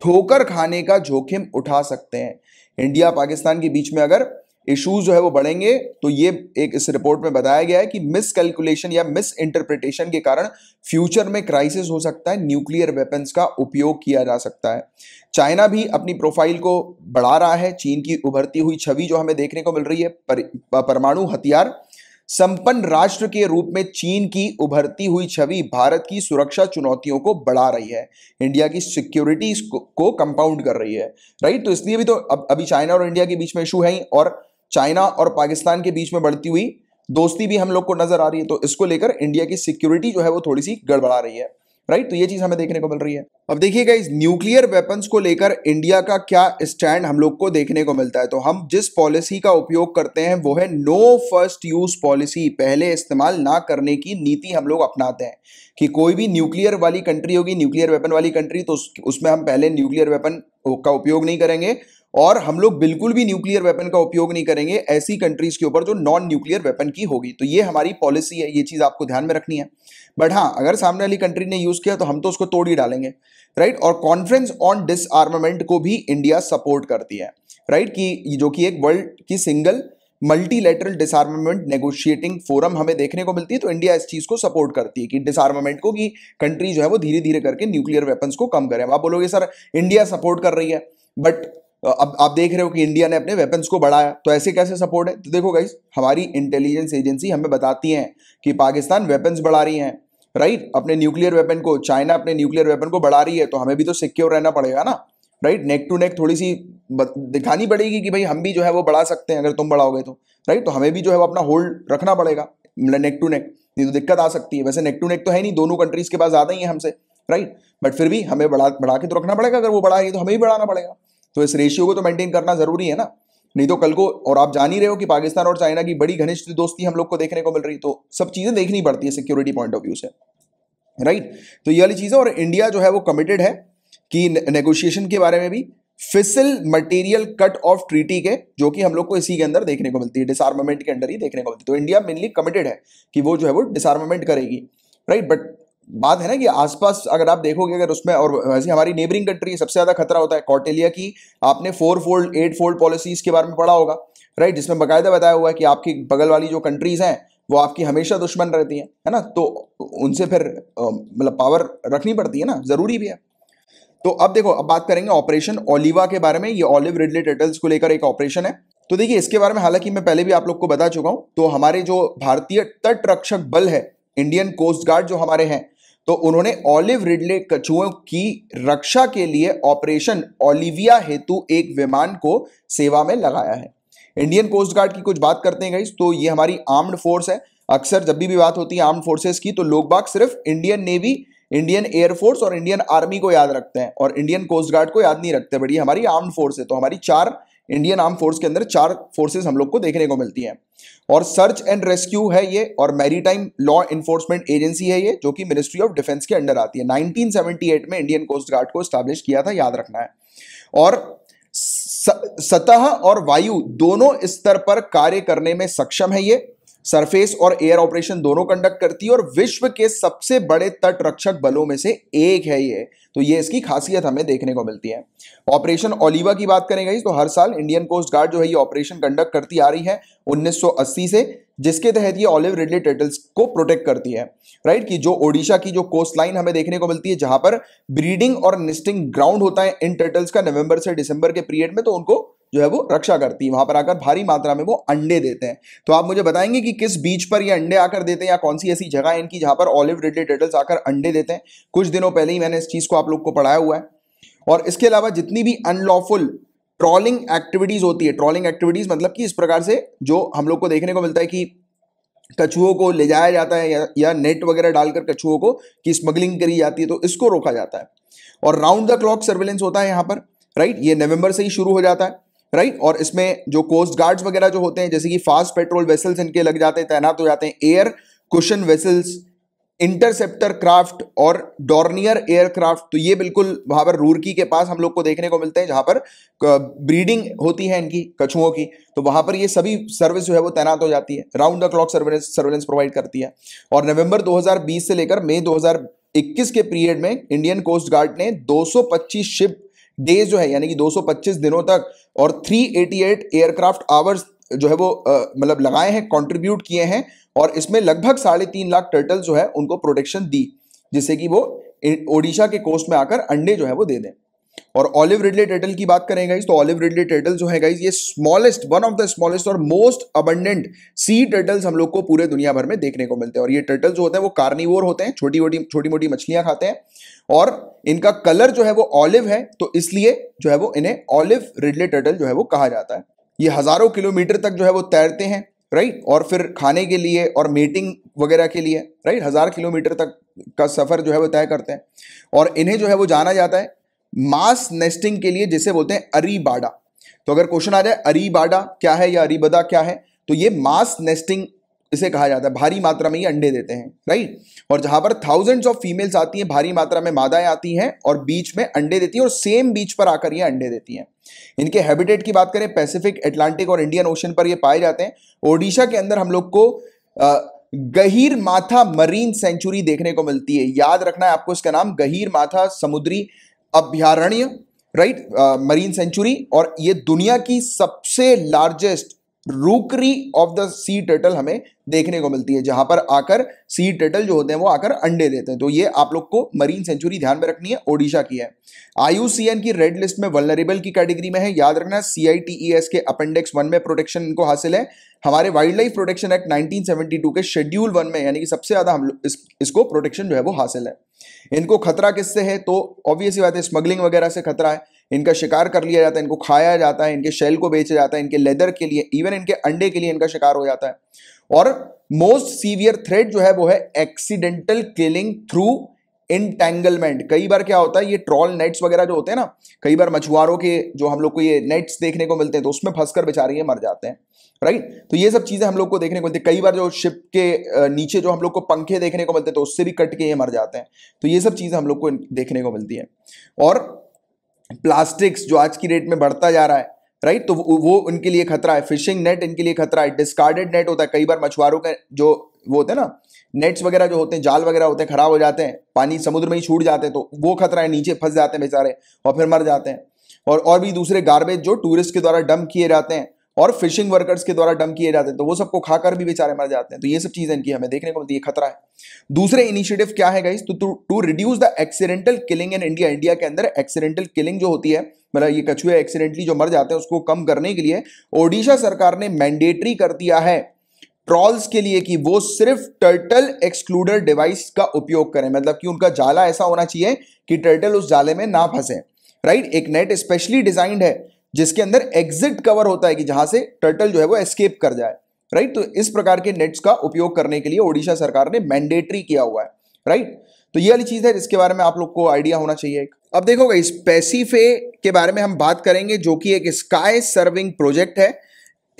ठोकर खाने का जोखिम उठा सकते हैं इंडिया पाकिस्तान के बीच में अगर इश्यूज जो है वो बढ़ेंगे तो ये एक इस रिपोर्ट में बताया गया है कि मिस कैलकुलेशन या मिस इंटरप्रिटेशन के कारण फ्यूचर में क्राइसिस हो सकता है न्यूक्लियर वेपन्स का उपयोग किया जा सकता है चाइना भी अपनी प्रोफाइल को बढ़ा रहा है चीन की उभरती हुई छवि जो हमें देखने को मिल रही है पर, परमाणु हथियार संपन्न राष्ट्र के रूप में चीन की उभरती हुई छवि भारत की सुरक्षा चुनौतियों को बढ़ा रही है इंडिया की सिक्योरिटी को, कंपाउंड कर रही है राइट तो इसलिए भी तो अब अभी चाइना और इंडिया के बीच में इशू है ही और चाइना और पाकिस्तान के बीच में बढ़ती हुई दोस्ती भी हम लोग को नजर आ रही है तो इसको लेकर इंडिया की सिक्योरिटी जो है वो थोड़ी सी गड़बड़ा रही है राइट तो ये चीज हमें देखने को मिल रही है अब देखिएगा इस न्यूक्लियर वेपन्स को लेकर इंडिया का क्या स्टैंड हम लोग को देखने को मिलता है तो हम जिस पॉलिसी का उपयोग करते हैं वो है नो फर्स्ट यूज पॉलिसी पहले इस्तेमाल ना करने की नीति हम लोग अपनाते हैं कि कोई भी न्यूक्लियर वाली कंट्री होगी न्यूक्लियर वेपन वाली कंट्री तो उसमें हम पहले न्यूक्लियर वेपन का उपयोग नहीं करेंगे और हम लोग बिल्कुल भी न्यूक्लियर वेपन का उपयोग नहीं करेंगे ऐसी कंट्रीज के ऊपर जो नॉन न्यूक्लियर वेपन की होगी तो ये हमारी पॉलिसी है ये चीज़ आपको ध्यान में रखनी है बट हाँ अगर सामने वाली कंट्री ने यूज़ किया तो हम तो उसको तोड़ ही डालेंगे राइट और कॉन्फ्रेंस ऑन डिसआर्मामेंट को भी इंडिया सपोर्ट करती है राइट कि जो कि एक वर्ल्ड की single multilateral disarmament negotiating forum हमें देखने को मिलती है तो इंडिया इस चीज़ को सपोर्ट करती है कि डिसआर्मामेंट को कि कंट्री जो है वो धीरे धीरे करके न्यूक्लियर वेपन्स को कम करें आप बोलोगे सर इंडिया सपोर्ट कर रही है बट अब आप देख रहे हो कि इंडिया ने अपने वेपन्स को बढ़ाया तो ऐसे कैसे सपोर्ट है तो देखो गाइस हमारी इंटेलिजेंस एजेंसी हमें बताती हैं कि पाकिस्तान वेपन्स बढ़ा रही हैं राइट अपने न्यूक्लियर वेपन को चाइना अपने न्यूक्लियर वेपन को बढ़ा रही है तो हमें भी तो सिक्योर रहना पड़ेगा ना राइट नेक टू नेक थोड़ी सी दिखानी पड़ेगी कि भाई हम भी जो है वो बढ़ा सकते हैं अगर तुम बढ़ाओगे तो राइट तो हमें भी जो है वो अपना होल्ड रखना पड़ेगा नेक टू नेक नहीं तो दिक्कत आ सकती है वैसे नेक टू नेक तो है नहीं दोनों कंट्रीज के पास ज़्यादा ही है हमसे राइट बट फिर भी हमें बढ़ा बढ़ा के तो रखना पड़ेगा अगर वो बढ़ा रही है तो हमें भी बढ़ाना पड़ेगा तो इस रेशियो को तो मेंटेन करना जरूरी है ना नहीं तो कल को और आप जान ही रहे हो कि पाकिस्तान और चाइना की बड़ी घनिष्ठ दोस्ती हम लोग को देखने को मिल रही तो सब चीज़ें देखनी पड़ती है सिक्योरिटी पॉइंट ऑफ व्यू से राइट तो ये वाली चीज़ें और इंडिया जो है वो कमिटेड है कि नेगोशिएशन के बारे में भी फिसल मटेरियल कट ऑफ ट्रीटी के जो कि हम लोग को इसी के अंदर देखने को मिलती है डिसआर्मेंट के अंदर ही देखने को मिलती है तो इंडिया मेनली कमिटेड है कि वो जो है वो डिसआर्मेंट करेगी राइट बट बात है ना कि आसपास अगर आप देखोगे अगर उसमें और वैसे हमारी नेबरिंग कंट्री सबसे ज़्यादा खतरा होता है कॉटेलिया की आपने four fold eight fold policies के बारे में पढ़ा होगा राइट जिसमें बकायदा बताया हुआ है कि आपकी बगल वाली जो कंट्रीज़ हैं वो आपकी हमेशा दुश्मन रहती हैं है ना तो उनसे फिर मतलब पावर रखनी पड़ती है ना ज़रूरी भी है तो अब देखो अब बात करेंगे ऑपरेशन ओलिवा के बारे में ये ऑलिव रिडले टेटल्स को लेकर एक ऑपरेशन है तो देखिए इसके बारे में हालांकि मैं पहले भी आप लोग को बता चुका हूँ तो हमारे जो भारतीय तट रक्षक बल है इंडियन कोस्ट गार्ड जो हमारे हैं तो उन्होंने ऑलिव रिडले कछुओं की रक्षा के लिए ऑपरेशन ओलिविया हेतु एक विमान को सेवा में लगाया है इंडियन कोस्ट गार्ड की कुछ बात करते हैं गाइस तो ये हमारी आर्म्ड फोर्स है अक्सर जब भी, भी बात होती है आर्म्ड फोर्सेस की तो लोग बाग सिर्फ इंडियन नेवी इंडियन एयरफोर्स और इंडियन आर्मी को याद रखते हैं और इंडियन कोस्ट गार्ड को याद नहीं रखते बट ये हमारी आर्म्ड फोर्स है तो हमारी चार इंडियन आर्म फोर्स के अंदर चार फोर्सेस हम लोग को देखने को मिलती हैं और सर्च एंड रेस्क्यू है ये और मैरीटाइम लॉ इन्फोर्समेंट एजेंसी है ये जो कि मिनिस्ट्री ऑफ डिफेंस के अंडर आती है 1978 में इंडियन कोस्ट गार्ड को स्टैब्लिश किया था याद रखना है और सतह और वायु दोनों स्तर पर कार्य करने में सक्षम है ये सरफेस और एयर ऑपरेशन दोनों कंडक्ट करती है और विश्व के सबसे बड़े तट रक्षक बलों में से एक है ये तो ये इसकी खासियत हमें देखने को मिलती है ऑपरेशन ओलिवा की बात करें गई तो हर साल इंडियन कोस्ट गार्ड जो है ये ऑपरेशन कंडक्ट करती आ रही है 1980 से जिसके तहत ये ऑलिव रिडली टर्टल्स को प्रोटेक्ट करती है राइट कि जो ओडिशा की जो कोस्ट लाइन हमें देखने को मिलती है जहां पर ब्रीडिंग और निस्टिंग ग्राउंड होता है इन टर्टल्स का नवंबर से दिसंबर के पीरियड में तो उनको जो है वो रक्षा करती है वहां पर आकर भारी मात्रा में वो अंडे देते हैं तो आप मुझे बताएंगे कि किस बीच पर ये अंडे आकर देते हैं या कौन सी ऐसी जगह है इनकी जहां पर ऑलिव रिडले टेटल्स आकर अंडे देते हैं कुछ दिनों पहले ही मैंने इस चीज को आप लोग को पढ़ाया हुआ है और इसके अलावा जितनी भी अनलॉफुल ट्रॉलिंग एक्टिविटीज होती है ट्रॉलिंग एक्टिविटीज मतलब कि इस प्रकार से जो हम लोग को देखने को मिलता है कि कछुओं को ले जाया जाता है या, या नेट वगैरह डालकर कछुओं को की स्मगलिंग करी जाती है तो इसको रोका जाता है और राउंड द क्लॉक सर्वेलेंस होता है यहाँ पर राइट ये नवंबर से ही शुरू हो जाता है राइट और इसमें जो कोस्ट गार्ड्स वगैरह जो होते हैं जैसे कि फास्ट पेट्रोल वेसल्स इनके लग जाते हैं तैनात हो जाते हैं air cushion vessels interceptor craft और डॉर्नियर एयरक्राफ्ट तो ये बिल्कुल वहां पर रूरकी के पास हम लोग को देखने को मिलते हैं जहां पर ब्रीडिंग होती है इनकी कछुओं की तो वहां पर ये सभी सर्विस जो है वो तैनात हो जाती है round the clock surveillance surveillance provide करती है और नवंबर 2020 से लेकर मई 2021 के पीरियड में इंडियन कोस्ट गार्ड ने दो शिप डेज जो है यानी कि दो दिनों तक और 388 एयरक्राफ्ट आवर्स जो है वो मतलब लगाए हैं कंट्रीब्यूट किए हैं और इसमें लगभग साढ़े तीन लाख टर्टल जो है उनको प्रोटेक्शन दी जिससे कि वो ओडिशा के कोस्ट में आकर अंडे जो है वो दे दें और ऑलिव रिडले टर्टल की बात करें गाइज तो ऑलिव रिडले टर्टल जो है गाइज ये smallest one of the smallest और मोस्ट अबंडेंट सी टर्टल्स हम लोग को पूरे दुनिया भर में देखने को मिलते हैं और ये टर्टल जो होते हैं वो कार्निवोर होते हैं छोटी मोटी छोटी मोटी मछलियां खाते हैं और इनका कलर जो है वो ऑलिव है तो इसलिए जो है वो इन्हें ऑलिव रिडले टर्टल जो है वो कहा जाता है ये हजारों किलोमीटर तक जो है वो तैरते हैं राइट और फिर खाने के लिए और मीटिंग वगैरह के लिए राइट हजार किलोमीटर तक का सफर जो है वो तय करते हैं और इन्हें जो है वो जाना जाता है मास नेस्टिंग के लिए जिसे बोलते हैं अरीबाडा तो अगर क्वेश्चन आ जाए अरीबाडा क्या है या अरीबदा क्या है तो ये मास नेस्टिंग इसे कहा जाता है भारी मात्रा में ये अंडे देते हैं राइट और जहां पर थाउजेंड्स ऑफ फीमेल्स आती हैं भारी मात्रा में मादाएं आती हैं और बीच में अंडे देती हैं और सेम बीच पर आकर ये अंडे देती हैं इनके हैबिटेट की बात करें पैसिफिक एटलांटिक और इंडियन ओशन पर ये पाए जाते हैं ओडिशा के अंदर हम लोग को आ, गहीर माथा मरीन सेंचुरी देखने को मिलती है याद रखना है आपको इसका नाम गहीर माथा समुद्री अभ्यारण्य राइट मरीन सेंचुरी और ये दुनिया की सबसे largest rookery of the sea turtle हमें देखने को मिलती है जहां पर आकर सी टर्टल जो होते हैं वो आकर अंडे देते हैं तो ये आप लोग को मरीन सेंचुरी ध्यान में रखनी है ओडिशा की है आईयूसीएन की रेड लिस्ट में वलनरेबल की कैटेगरी में है याद रखना सीआईटीईएस e के अपेंडिक्स वन में प्रोटेक्शन इनको हासिल है हमारे wildlife protection act nineteen के शेड्यूल वन में यानी कि सबसे ज्यादा हम लोग इस, इसको प्रोटेक्शन जो है वो हासिल है इनको खतरा किससे है तो ऑब्वियसली बात है स्मगलिंग वगैरह से खतरा है इनका शिकार कर लिया जाता है इनको खाया जाता है इनके शेल को बेचा जाता है इनके लेदर के लिए इवन इनके अंडे के लिए इनका शिकार हो जाता है और मोस्ट सीवियर थ्रेट जो है वो है एक्सीडेंटल किलिंग थ्रू इंटेंगलमेंट कई बार क्या होता है ये ट्रॉल नेट्स वगैरह जो होते हैं ना कई बार मछुआरों के जो हम लोग को ये नेट्स देखने को मिलते हैं तो उसमें फंसकर बेचारे ये मर जाते हैं राइट तो ये सब चीज़ें हम लोग को देखने को मिलती है कई बार जो शिप के नीचे जो हम लोग को पंखे देखने को मिलते हैं तो उससे भी कट के ये मर जाते हैं तो ये सब चीज़ें हम लोग को देखने को मिलती है और प्लास्टिक्स जो आज की डेट में बढ़ता जा रहा है राइट तो वो उनके लिए खतरा है फिशिंग नेट इनके लिए खतरा है डिस्कार्डेड नेट होता है कई बार मछुआरों के जो वो होते हैं ना नेट्स वगैरह जो होते हैं जाल वगैरह होते हैं खराब हो जाते हैं पानी समुद्र में ही छूट जाते हैं तो वो खतरा है नीचे फंस जाते हैं बेचारे और फिर मर जाते हैं और और भी दूसरे गार्बेज जो टूरिस्ट के द्वारा डंप किए जाते हैं और फिशिंग वर्कर्स के द्वारा डम किए जाते हैं तो वो सबको खाकर भी बेचारे मर जाते हैं तो ये सब चीज़ें इनकी हमें देखने को मिलती है खतरा है दूसरे इनिशिएटिव क्या है गाइस तो to reduce the accidental killing in India India के अंदर एक्सीडेंटल किलिंग जो होती है मतलब ये कछुए एक्सीडेंटली जो मर जाते हैं उसको कम करने के लिए ओडिशा सरकार ने मैंडेटरी कर दिया है ट्रॉल्स के लिए कि वो सिर्फ टर्टल एक्सक्लूडर डिवाइस का उपयोग करें मतलब कि उनका जाला ऐसा होना चाहिए कि टर्टल उस जाले में ना फंसे राइट एक नेट स्पेशली डिजाइंड है जिसके अंदर एग्जिट कवर होता है कि जहां से टर्टल जो है वो एस्केप कर जाए राइट तो इस प्रकार के नेट्स का उपयोग करने के लिए ओडिशा सरकार ने मैंडेटरी किया हुआ है राइट तो ये वाली चीज है जिसके बारे में आप लोग को आइडिया होना चाहिए अब देखो इस पैसीफे के बारे में हम बात करेंगे जो कि एक स्काई सर्विंग प्रोजेक्ट है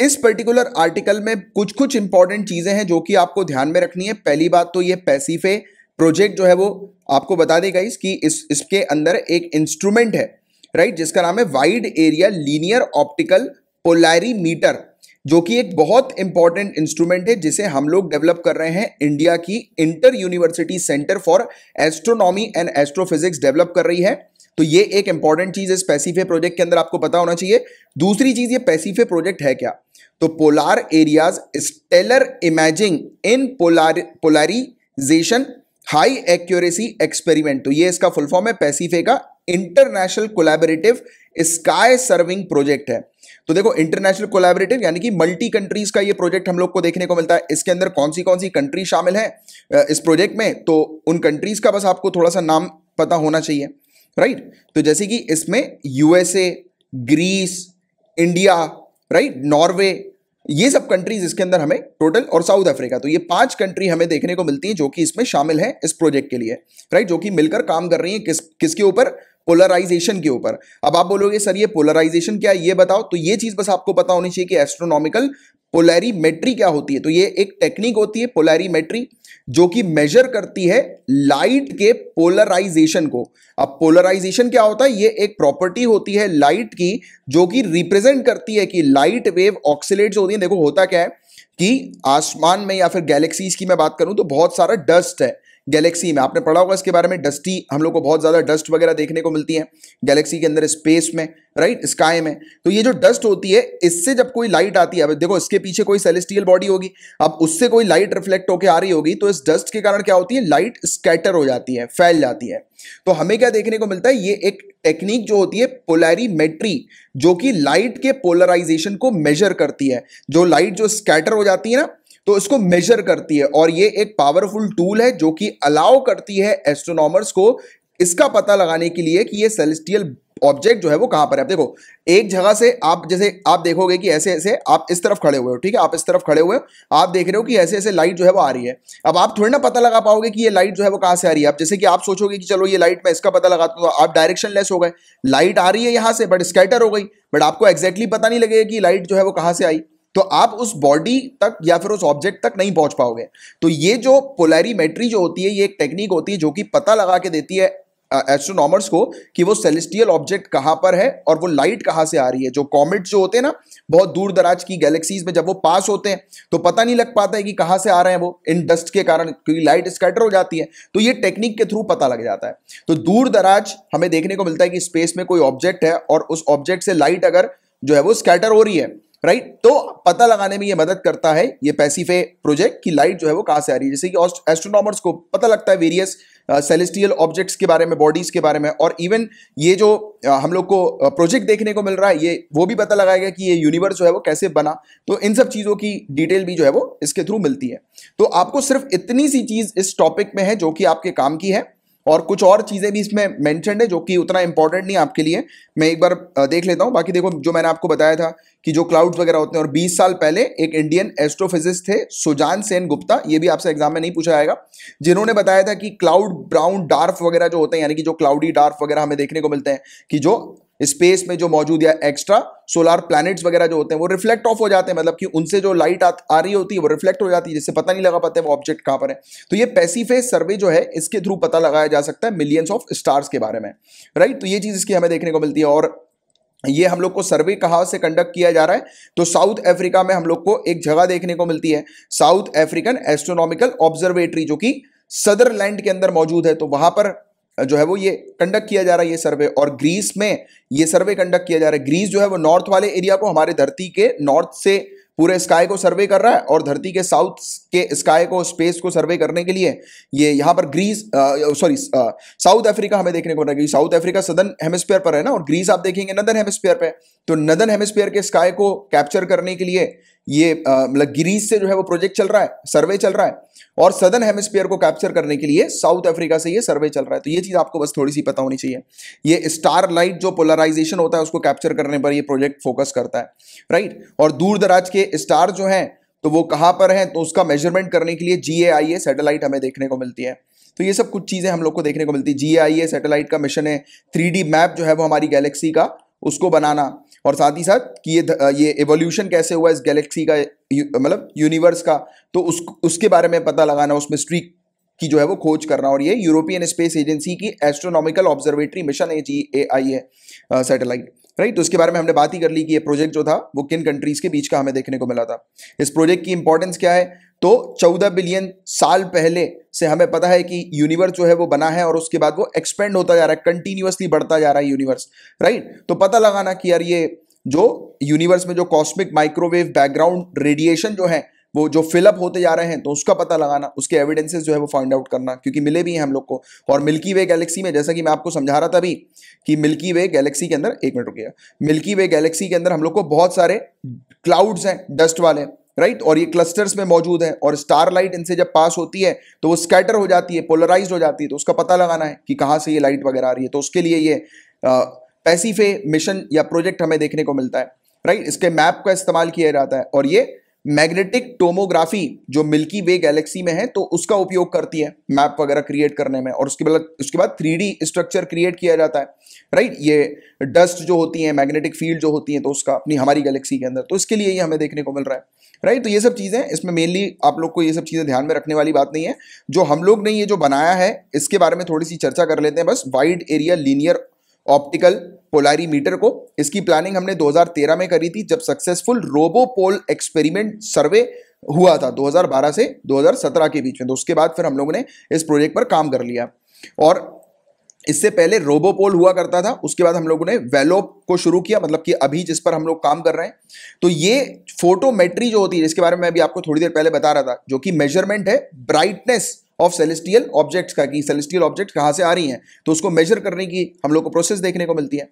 इस पर्टिकुलर आर्टिकल में कुछ कुछ इंपॉर्टेंट चीजें हैं जो कि आपको ध्यान में रखनी है पहली बात तो ये पैसिफे प्रोजेक्ट जो है वो आपको बता देगा इसकी इस इसके अंदर एक इंस्ट्रूमेंट है राइट जिसका नाम है wide area linear optical polarimeter जो कि एक बहुत इंपॉर्टेंट इंस्ट्रूमेंट है जिसे हम लोग डेवलप कर रहे हैं इंडिया की inter university centre for astronomy and astrophysics develop कर रही है तो ये एक इंपॉर्टेंट चीज इस पैसिफे प्रोजेक्ट के अंदर आपको पता होना चाहिए दूसरी चीज ये पैसिफे प्रोजेक्ट है क्या तो polar areas stellar imaging in polar polarisation high accuracy experiment तो ये इसका फुल फॉर्म है पैसिफे का international collaborative sky serving project है तो देखो इंटरनेशनल कोलैबोरेटिव यानी कि मल्टी कंट्रीज का ये प्रोजेक्ट हम लोग को देखने को मिलता है इसके अंदर कौन सी कौन सी कंट्री शामिल है इस प्रोजेक्ट में तो उन कंट्रीज का बस आपको थोड़ा सा नाम पता होना चाहिए राइट तो जैसे कि इसमें USA Greece India right Norway ये सब कंट्रीज इसके अंदर हमें टोटल और साउथ अफ्रीका तो ये पांच कंट्री हमें देखने को मिलती है जो कि इसमें शामिल है इस प्रोजेक्ट के लिए राइट जो कि मिलकर काम कर रही है किस किसके ऊपर पोलराइजेशन के ऊपर अब आप बोलोगे सर ये पोलराइजेशन क्या है ये बताओ तो ये चीज बस आपको पता होनी चाहिए कि एस्ट्रोनॉमिकल पोलैरीमेट्री क्या होती है तो ये एक टेक्निक होती है पोलैरीमेट्री जो कि मेजर करती है लाइट के पोलराइजेशन को अब पोलराइजेशन क्या होता है ये एक प्रॉपर्टी होती है लाइट की जो कि रिप्रेजेंट करती है कि लाइट वेव ऑक्सीलेट होती है देखो होता क्या है कि आसमान में या फिर गैलेक्सीज की मैं बात करूं तो बहुत सारा डस्ट है गैलेक्सी में आपने पढ़ा होगा इसके बारे में डस्टी हम लोग को बहुत ज़्यादा डस्ट वगैरह देखने को मिलती है गैलेक्सी के अंदर स्पेस में राइट स्काई में तो ये जो डस्ट होती है इससे जब कोई लाइट आती है अब देखो इसके पीछे कोई सेलेस्टियल बॉडी होगी अब उससे कोई लाइट रिफ्लेक्ट होकर आ रही होगी तो इस डस्ट के कारण क्या होती है लाइट स्कैटर हो जाती है फैल जाती है तो हमें क्या देखने को मिलता है ये एक टेक्निक जो होती है पोलैरीमेट्री जो कि लाइट के पोलराइजेशन को मेजर करती है जो लाइट जो स्कैटर हो जाती है ना तो इसको मेजर करती है और ये एक पावरफुल टूल है जो कि अलाउ करती है एस्ट्रोनॉमर्स को इसका पता लगाने के लिए कि ये सेलेस्टियल ऑब्जेक्ट जो है वो कहां पर है आप देखो एक जगह से आप जैसे आप देखोगे कि ऐसे ऐसे आप इस तरफ खड़े हुए हो ठीक है आप इस तरफ खड़े हुए हो आप देख रहे हो कि ऐसे ऐसे लाइट जो है वो आ रही है अब आप थोड़ी ना पता लगा पाओगे कि ये लाइट जो है वो कहां से आ रही है अब जैसे कि आप सोचोगे कि चलो ये लाइट मैं इसका पता लगाता हूँ तो आप डायरेक्शन लेस हो गए लाइट आ रही है यहां से बट स्कैटर हो गई बट आपको एक्जैक्टली पता नहीं लगेगा कि लाइट जो है वो कहां से आई तो आप उस बॉडी तक या फिर उस ऑब्जेक्ट तक नहीं पहुंच पाओगे तो ये जो पोलैरीमेट्री जो होती है ये एक टेक्निक होती है जो कि पता लगा के देती है एस्ट्रोनॉमर्स को कि वो सेलेस्टियल ऑब्जेक्ट कहाँ पर है और वो लाइट कहाँ से आ रही है जो कॉमेट जो होते हैं ना बहुत दूर दराज की गैलेक्सीज में जब वो पास होते हैं तो पता नहीं लग पाता है कि कहाँ से आ रहे हैं वो इन डस्ट के कारण क्योंकि लाइट स्कैटर हो जाती है तो ये टेक्निक के थ्रू पता लग जाता है तो दूर दराज हमें देखने को मिलता है कि स्पेस में कोई ऑब्जेक्ट है और उस ऑब्जेक्ट से लाइट अगर जो है वो स्कैटर हो रही है राइट तो पता लगाने में ये मदद करता है ये पैसिफे प्रोजेक्ट की लाइट जो है वो कहाँ से आ रही है जैसे कि एस्ट्रोनॉमर्स को पता लगता है वेरियस सेलेस्टियल ऑब्जेक्ट्स के बारे में बॉडीज के बारे में और इवन ये जो uh, हम लोग को प्रोजेक्ट uh, देखने को मिल रहा है ये वो भी पता लगाएगा कि ये यूनिवर्स जो है वो कैसे बना तो इन सब चीज़ों की डिटेल भी जो है वो इसके थ्रू मिलती है तो आपको सिर्फ इतनी सी चीज़ इस टॉपिक में है जो कि आपके काम की है और कुछ और चीज़ें भी इसमें मैंशनड है जो कि उतना इंपॉर्टेंट नहीं आपके लिए मैं एक बार देख लेता हूँ बाकी देखो जो मैंने आपको बताया था कि जो क्लाउड्स वगैरह होते हैं और 20 साल पहले एक इंडियन एस्ट्रोफिजिस्ट थे सुजान सेन गुप्ता ये भी आपसे एग्जाम में नहीं पूछा जाएगा जिन्होंने बताया था कि क्लाउड ब्राउन डार्फ वगैरह जो होते हैं यानी कि जो क्लाउडी डार्फ वगैरह हमें देखने को मिलते हैं कि जो स्पेस में जो मौजूद है एक्स्ट्रा सोलार प्लैनेट्स वगैरह जो होते हैं वो रिफ्लेक्ट ऑफ हो जाते हैं मतलब कि उनसे जो लाइट आ, आ रही होती है वो रिफ्लेक्ट हो जाती है जिससे पता नहीं लगा पाते वो ऑब्जेक्ट कहां पर है तो ये पैसीफेस सर्वे जो है इसके थ्रू पता लगाया जा सकता है मिलियंस ऑफ स्टार्स के बारे में राइट तो ये चीज़ इसकी हमें देखने को मिलती है और ये हम लोग को सर्वे कहाँ से कंडक्ट किया जा रहा है तो साउथ अफ्रीका में हम लोग को एक जगह देखने को मिलती है साउथ अफ्रीकन एस्ट्रोनॉमिकल ऑब्जर्वेटरी जो कि सदरलैंड के अंदर मौजूद है तो वहां पर जो है वो ये कंडक्ट किया जा रहा है ये सर्वे और ग्रीस में ये सर्वे कंडक्ट किया जा रहा है ग्रीस जो है वो नॉर्थ वाले एरिया को हमारे धरती के नॉर्थ से पूरे स्काई को सर्वे कर रहा है और धरती के साउथ के स्काई को स्पेस को सर्वे करने के लिए ये यहाँ पर ग्रीस सॉरी साउथ अफ्रीका हमें देखने को मिल रहा है साउथ अफ्रीका सदन हेमस्फेयर पर है ना और ग्रीस आप देखेंगे नदन हेमस्फेयर पे तो नदन हेमस्फेयर के स्काई को कैप्चर करने के लिए ये मतलब गिरीज से जो है वो प्रोजेक्ट चल रहा है सर्वे चल रहा है और सदर्न हेमिस्फीयर को कैप्चर करने के लिए साउथ अफ्रीका से ये सर्वे चल रहा है तो ये चीज़ आपको बस थोड़ी सी पता होनी चाहिए ये स्टार लाइट जो पोलराइजेशन होता है उसको कैप्चर करने पर ये प्रोजेक्ट फोकस करता है राइट और दूर दराज के स्टार जो हैं तो वो कहाँ पर हैं तो उसका मेजरमेंट करने के लिए जी ए आई ए सैटेलाइट हमें देखने को मिलती है तो ये सब कुछ चीज़ें हम लोग को देखने को मिलती है जी आई ए सैटेलाइट का मिशन है थ्री मैप जो है वो हमारी गैलेक्सी का उसको बनाना और साथ ही साथ कि ये ये एवोल्यूशन कैसे हुआ इस गैलेक्सी का मतलब यूनिवर्स का तो उस उसके बारे में पता लगाना उस मिस्ट्री की जो है वो खोज करना और ये यूरोपियन स्पेस एजेंसी की एस्ट्रोनॉमिकल ऑब्जर्वेटरी मिशन है जी ए आई है सेटेलाइट राइट तो इसके बारे में हमने बात ही कर ली कि ये प्रोजेक्ट जो था वो किन कंट्रीज के बीच का हमें देखने को मिला था इस प्रोजेक्ट की इंपॉर्टेंस क्या है तो 14 बिलियन साल पहले से हमें पता है कि यूनिवर्स जो है वो बना है और उसके बाद वो एक्सपेंड होता जा रहा है कंटिन्यूसली बढ़ता जा रहा है यूनिवर्स राइट तो पता लगाना कि यार ये जो यूनिवर्स में जो कॉस्मिक माइक्रोवेव बैकग्राउंड रेडिएशन जो है वो जो फिलअप होते जा रहे हैं तो उसका पता लगाना उसके एविडेंसेस जो है वो फाइंड आउट करना क्योंकि मिले भी हैं हम लोग को और मिल्की वे गैलेक्सी में जैसा कि मैं आपको समझा रहा था अभी कि मिल्की वे गैलेक्सी के अंदर एक मिनट रुकिएगा मिल्की वे गैलेक्सी के अंदर हम लोग को बहुत सारे क्लाउड्स हैं डस्ट वाले राइट और ये क्लस्टर्स में मौजूद है और स्टार लाइट इनसे जब पास होती है तो वो स्कैटर हो जाती है पोलराइज हो जाती है तो उसका पता लगाना है कि कहाँ से ये लाइट वगैरह आ रही है तो उसके लिए ये पैसीफे मिशन या प्रोजेक्ट हमें देखने को मिलता है राइट इसके मैप का इस्तेमाल किया जाता है और ये मैग्नेटिक टोमोग्राफी जो मिल्की वे गैलेक्सी में है तो उसका उपयोग करती है मैप वगैरह क्रिएट करने में और उसके बाद उसके बाद थ्री स्ट्रक्चर क्रिएट किया जाता है राइट ये डस्ट जो होती है मैग्नेटिक फील्ड जो होती है तो उसका अपनी हमारी गैलेक्सी के अंदर तो इसके लिए ही हमें देखने को मिल रहा है राइट तो ये सब चीज़ें इसमें मेनली आप लोग को ये सब चीज़ें ध्यान में रखने वाली बात नहीं है जो हम लोग ने ये जो बनाया है इसके बारे में थोड़ी सी चर्चा कर लेते हैं बस wide area linear optical polarimeter को इसकी प्लानिंग हमने 2013 में करी थी जब सक्सेसफुल रोबोपोल एक्सपेरिमेंट सर्वे हुआ था 2012 से 2017 के बीच में तो उसके बाद फिर हम लोगों ने इस प्रोजेक्ट पर काम कर लिया और इससे पहले रोबोपोल हुआ करता था उसके बाद हम लोगों ने वेलो को शुरू किया मतलब कि अभी जिस पर हम लोग काम कर रहे हैं तो ये फोटोमेट्री जो होती है जिसके बारे में मैं अभी आपको थोड़ी देर पहले बता रहा था जो कि मेजरमेंट है ब्राइटनेस ऑफ सेलेस्टियल ऑब्जेक्ट्स का कि सेलेस्टियल ऑब्जेक्ट कहाँ से आ रही हैं तो उसको मेजर करने की हम लोग को प्रोसेस देखने को मिलती है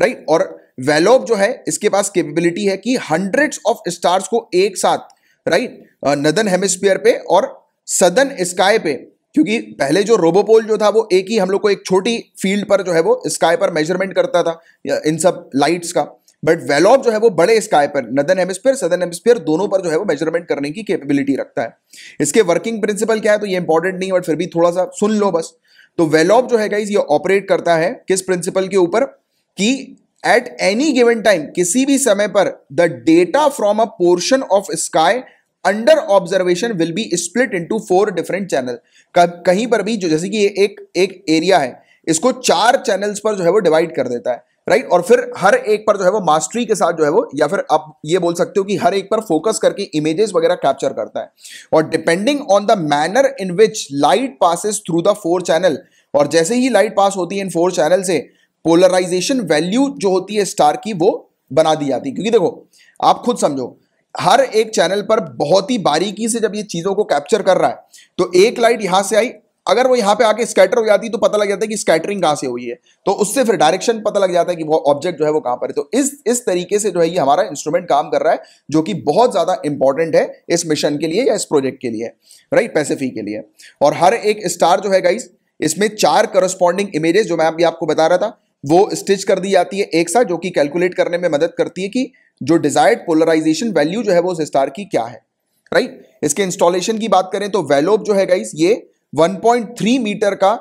राइट और वेलोब जो है इसके पास केपेबिलिटी है कि हंड्रेड्स ऑफ स्टार्स को एक साथ राइट नदन हेमिस्फीयर पे और सदन स्काई पे क्योंकि पहले जो रोबोपोल जो था वो एक ही हम लोग को एक छोटी फील्ड पर जो है वो स्काई पर मेजरमेंट करता था इन सब लाइट्स का बट वेलॉप जो है वो बड़े स्काई पर नदन हेमिस्फीयर सदन हेमिस्फीयर दोनों पर जो है वो मेजरमेंट करने की कैपेबिलिटी रखता है इसके वर्किंग प्रिंसिपल क्या है तो ये इंपॉर्टेंट नहीं है बट फिर भी थोड़ा सा सुन लो बस तो वेलॉप जो है गाइज ये ऑपरेट करता है किस प्रिंसिपल के ऊपर कि एट एनी गिवन टाइम किसी भी समय पर the data from a portion of sky under observation will be split into four different channel कहीं पर भी जो जैसे कि एक एक एरिया है इसको चार चैनल्स पर जो है वो डिवाइड कर देता है राइट और फिर हर एक पर जो है वो मास्टरी के साथ जो है वो या फिर आप ये बोल सकते हो कि हर एक पर फोकस करके इमेजेस वगैरह कैप्चर करता है और depending on the manner in which light passes through the four channel और जैसे ही लाइट पास होती है इन फोर चैनल से पोलराइजेशन वैल्यू जो होती है स्टार की वो बना दी जाती है क्योंकि देखो आप खुद समझो हर एक चैनल पर बहुत ही बारीकी से जब ये चीज़ों को कैप्चर कर रहा है तो एक लाइट यहां से आई अगर वो यहाँ पे आके स्कैटर हो जाती तो पता लग जाता है कि स्कैटरिंग कहाँ से हुई है तो उससे फिर डायरेक्शन पता लग जाता है कि वो ऑब्जेक्ट जो है वो कहाँ पर है तो इस इस तरीके से जो है ये हमारा इंस्ट्रूमेंट काम कर रहा है जो कि बहुत ज़्यादा इंपॉर्टेंट है इस मिशन के लिए या इस प्रोजेक्ट के लिए राइट पैसेफी के लिए और हर एक स्टार जो है गाइज इसमें चार करस्पॉन्डिंग इमेजेस जो मैं अभी आपको बता रहा था वो स्टिच कर दी जाती है एक साथ जो कि कैलकुलेट करने में मदद करती है कि जो डिजायर्ड पोलराइजेशन वैल्यू जो है वो उस स्टार की क्या है राइट इसके इंस्टॉलेशन की बात करें तो वेलोप जो है गाइस ये 1.3 मीटर का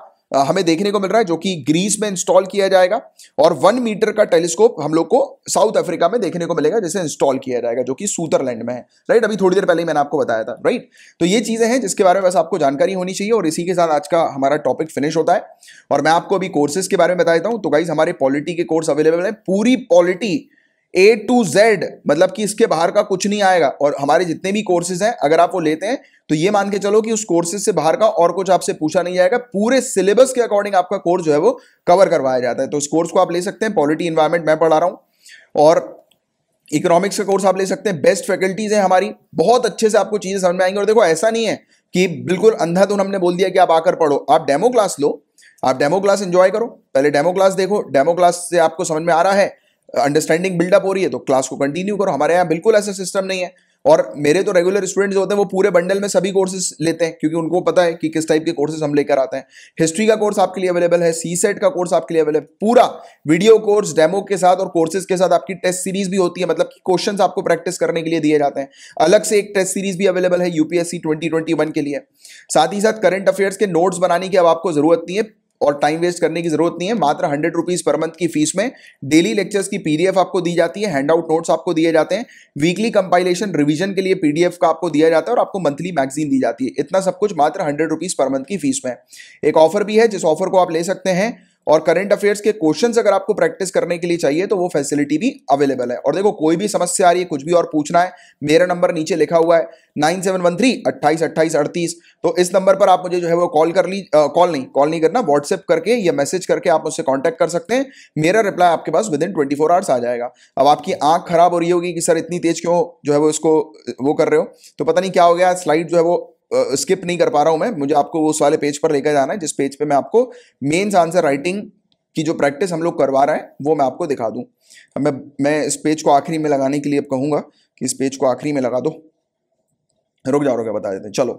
हमें देखने को मिल रहा है जो कि ग्रीस में इंस्टॉल किया जाएगा और वन मीटर का टेलीस्कोप हम लोग को साउथ अफ्रीका में देखने को मिलेगा जिसे इंस्टॉल किया जाएगा जो कि सूतरलैंड में है राइट अभी थोड़ी देर पहले ही मैंने आपको बताया था राइट तो ये चीज़ें हैं जिसके बारे में बस आपको जानकारी होनी चाहिए और इसी के साथ आज का हमारा टॉपिक फिनिश होता है और मैं आपको अभी कोर्सेज के बारे में बता देता हूँ तो गाइज हमारे पॉलिटी के कोर्स अवेलेबल है पूरी पॉलिटी ए टू जेड मतलब कि इसके बाहर का कुछ नहीं आएगा और हमारे जितने भी कोर्सेज हैं अगर आप वो लेते हैं तो ये मान के चलो कि उस कोर्सेज से बाहर का और कुछ आपसे पूछा नहीं जाएगा पूरे सिलेबस के अकॉर्डिंग आपका कोर्स जो है वो कवर करवाया जाता है तो इस कोर्स को आप ले सकते हैं पॉलिटी इन्वायरमेंट मैं पढ़ा रहा हूँ और इकोनॉमिक्स का कोर्स आप ले सकते हैं बेस्ट फैकल्टीज हैं हमारी बहुत अच्छे से आपको चीज़ें समझ में आएंगी और देखो ऐसा नहीं है कि बिल्कुल अंधा तो हमने बोल दिया कि आप आकर पढ़ो आप डेमो क्लास लो आप डेमो क्लास एंजॉय करो पहले डेमो क्लास देखो डेमो क्लास से आपको समझ में आ रहा है अंडरस्टैंडिंग बिल्डअप हो रही है तो क्लास को कंटिन्यू करो हमारे यहाँ बिल्कुल ऐसा सिस्टम नहीं है और मेरे तो रेगुलर स्टूडेंट्स होते हैं वो पूरे बंडल में सभी कोर्सेज लेते हैं क्योंकि उनको पता है कि किस टाइप के कोर्सेज हम लेकर आते हैं हिस्ट्री का कोर्स आपके लिए अवेलेबल है सी सेट का कोर्स आपके लिए अवेलेबल है पूरा वीडियो कोर्स डेमो के साथ और कोर्सेज के साथ आपकी टेस्ट सीरीज भी होती है मतलब क्वेश्चन आपको प्रैक्टिस करने के लिए दिए जाते हैं अलग से एक टेस्ट सीरीज भी अवेलेबल है यूपीएससी ट्वेंटी के लिए साथ ही साथ करंट अफेयर्स के नोट्स बनाने की अब आपको जरूरत नहीं है और टाइम वेस्ट करने की जरूरत नहीं है मात्र हंड्रेड रुपीज़ पर मंथ की फीस में डेली लेक्चर्स की पीडीएफ आपको दी जाती है हैंड आउट नोट्स आपको दिए जाते हैं वीकली कंपाइलेशन रिविजन के लिए पीडीएफ का आपको दिया जाता है और आपको मंथली मैगजीन दी जाती है इतना सब कुछ मात्र हंड्रेड रुपीज़ पर मंथ की फीस में एक ऑफर भी है जिस ऑफर को आप ले सकते हैं और करंट अफेयर्स के क्वेश्चन अगर आपको प्रैक्टिस करने के लिए चाहिए तो वो फैसिलिटी भी अवेलेबल है और देखो कोई भी समस्या आ रही है कुछ भी और पूछना है मेरा नंबर नीचे लिखा हुआ है नाइन सेवन वन थ्री अट्ठाईस अट्ठाईस अड़तीस तो इस नंबर पर आप मुझे जो है वो कॉल कर ली कॉल नहीं कॉल नहीं करना व्हाट्सएप करके या मैसेज करके आप मुझसे कॉन्टैक्ट कर सकते हैं मेरा रिप्लाई आपके पास within twenty four hours आ जाएगा अब आपकी आंख खराब हो रही होगी कि सर इतनी तेज क्यों जो है वो इसको वो कर रहे हो तो पता नहीं क्या हो गया स्लाइड जो है वो स्किप नहीं कर पा रहा हूं मैं मुझे आपको उस वाले पेज पर लेकर जाना है जिस पेज पे मैं आपको मेन्स आंसर राइटिंग की जो प्रैक्टिस हम लोग करवा रहे हैं वो मैं आपको दिखा दूं मैं मैं इस पेज को आखिरी में लगाने के लिए अब कहूंगा कि इस पेज को आखिरी में लगा दो रुक जाओ रुक बता देते हैं चलो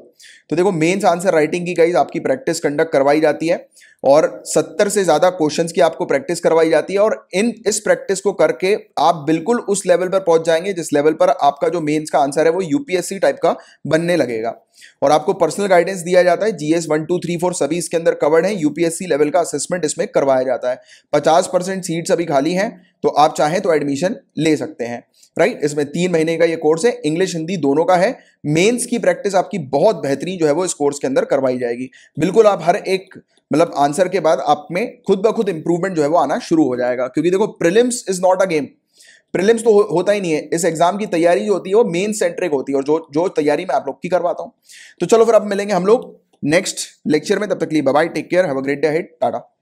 तो देखो मेन्स आंसर राइटिंग की कई आपकी प्रैक्टिस कंडक्ट करवाई जाती है और सत्तर से ज़्यादा क्वेश्चंस की आपको प्रैक्टिस करवाई जाती है और इन इस प्रैक्टिस को करके आप बिल्कुल उस लेवल पर पहुंच जाएंगे जिस लेवल पर आपका जो मेंस का आंसर है वो यूपीएससी टाइप का बनने लगेगा और आपको पर्सनल गाइडेंस दिया जाता है GS one two three four सभी इसके अंदर कवर्ड है यूपीएससी लेवल का असेसमेंट इसमें करवाया जाता है पचास परसेंट सीट अभी खाली हैं तो आप चाहें तो एडमिशन ले सकते हैं राइट इसमें तीन महीने का ये कोर्स है इंग्लिश हिंदी दोनों का है मेंस की प्रैक्टिस आपकी बहुत बेहतरीन जो है वो इस कोर्स के अंदर करवाई जाएगी बिल्कुल आप हर एक मतलब आंसर के बाद आप में खुद ब खुद इंप्रूवमेंट जो है वो आना शुरू हो जाएगा क्योंकि देखो prelims is not a game prelims तो हो, होता ही नहीं है इस एग्जाम की तैयारी जो होती है वो मेन सेंट्रिक होती है और जो जो तैयारी मैं आप लोग की करवाता हूँ तो चलो फिर अब मिलेंगे हम लोग नेक्स्ट लेक्चर में तब तक लिए bye take care have a great day हेड टाटा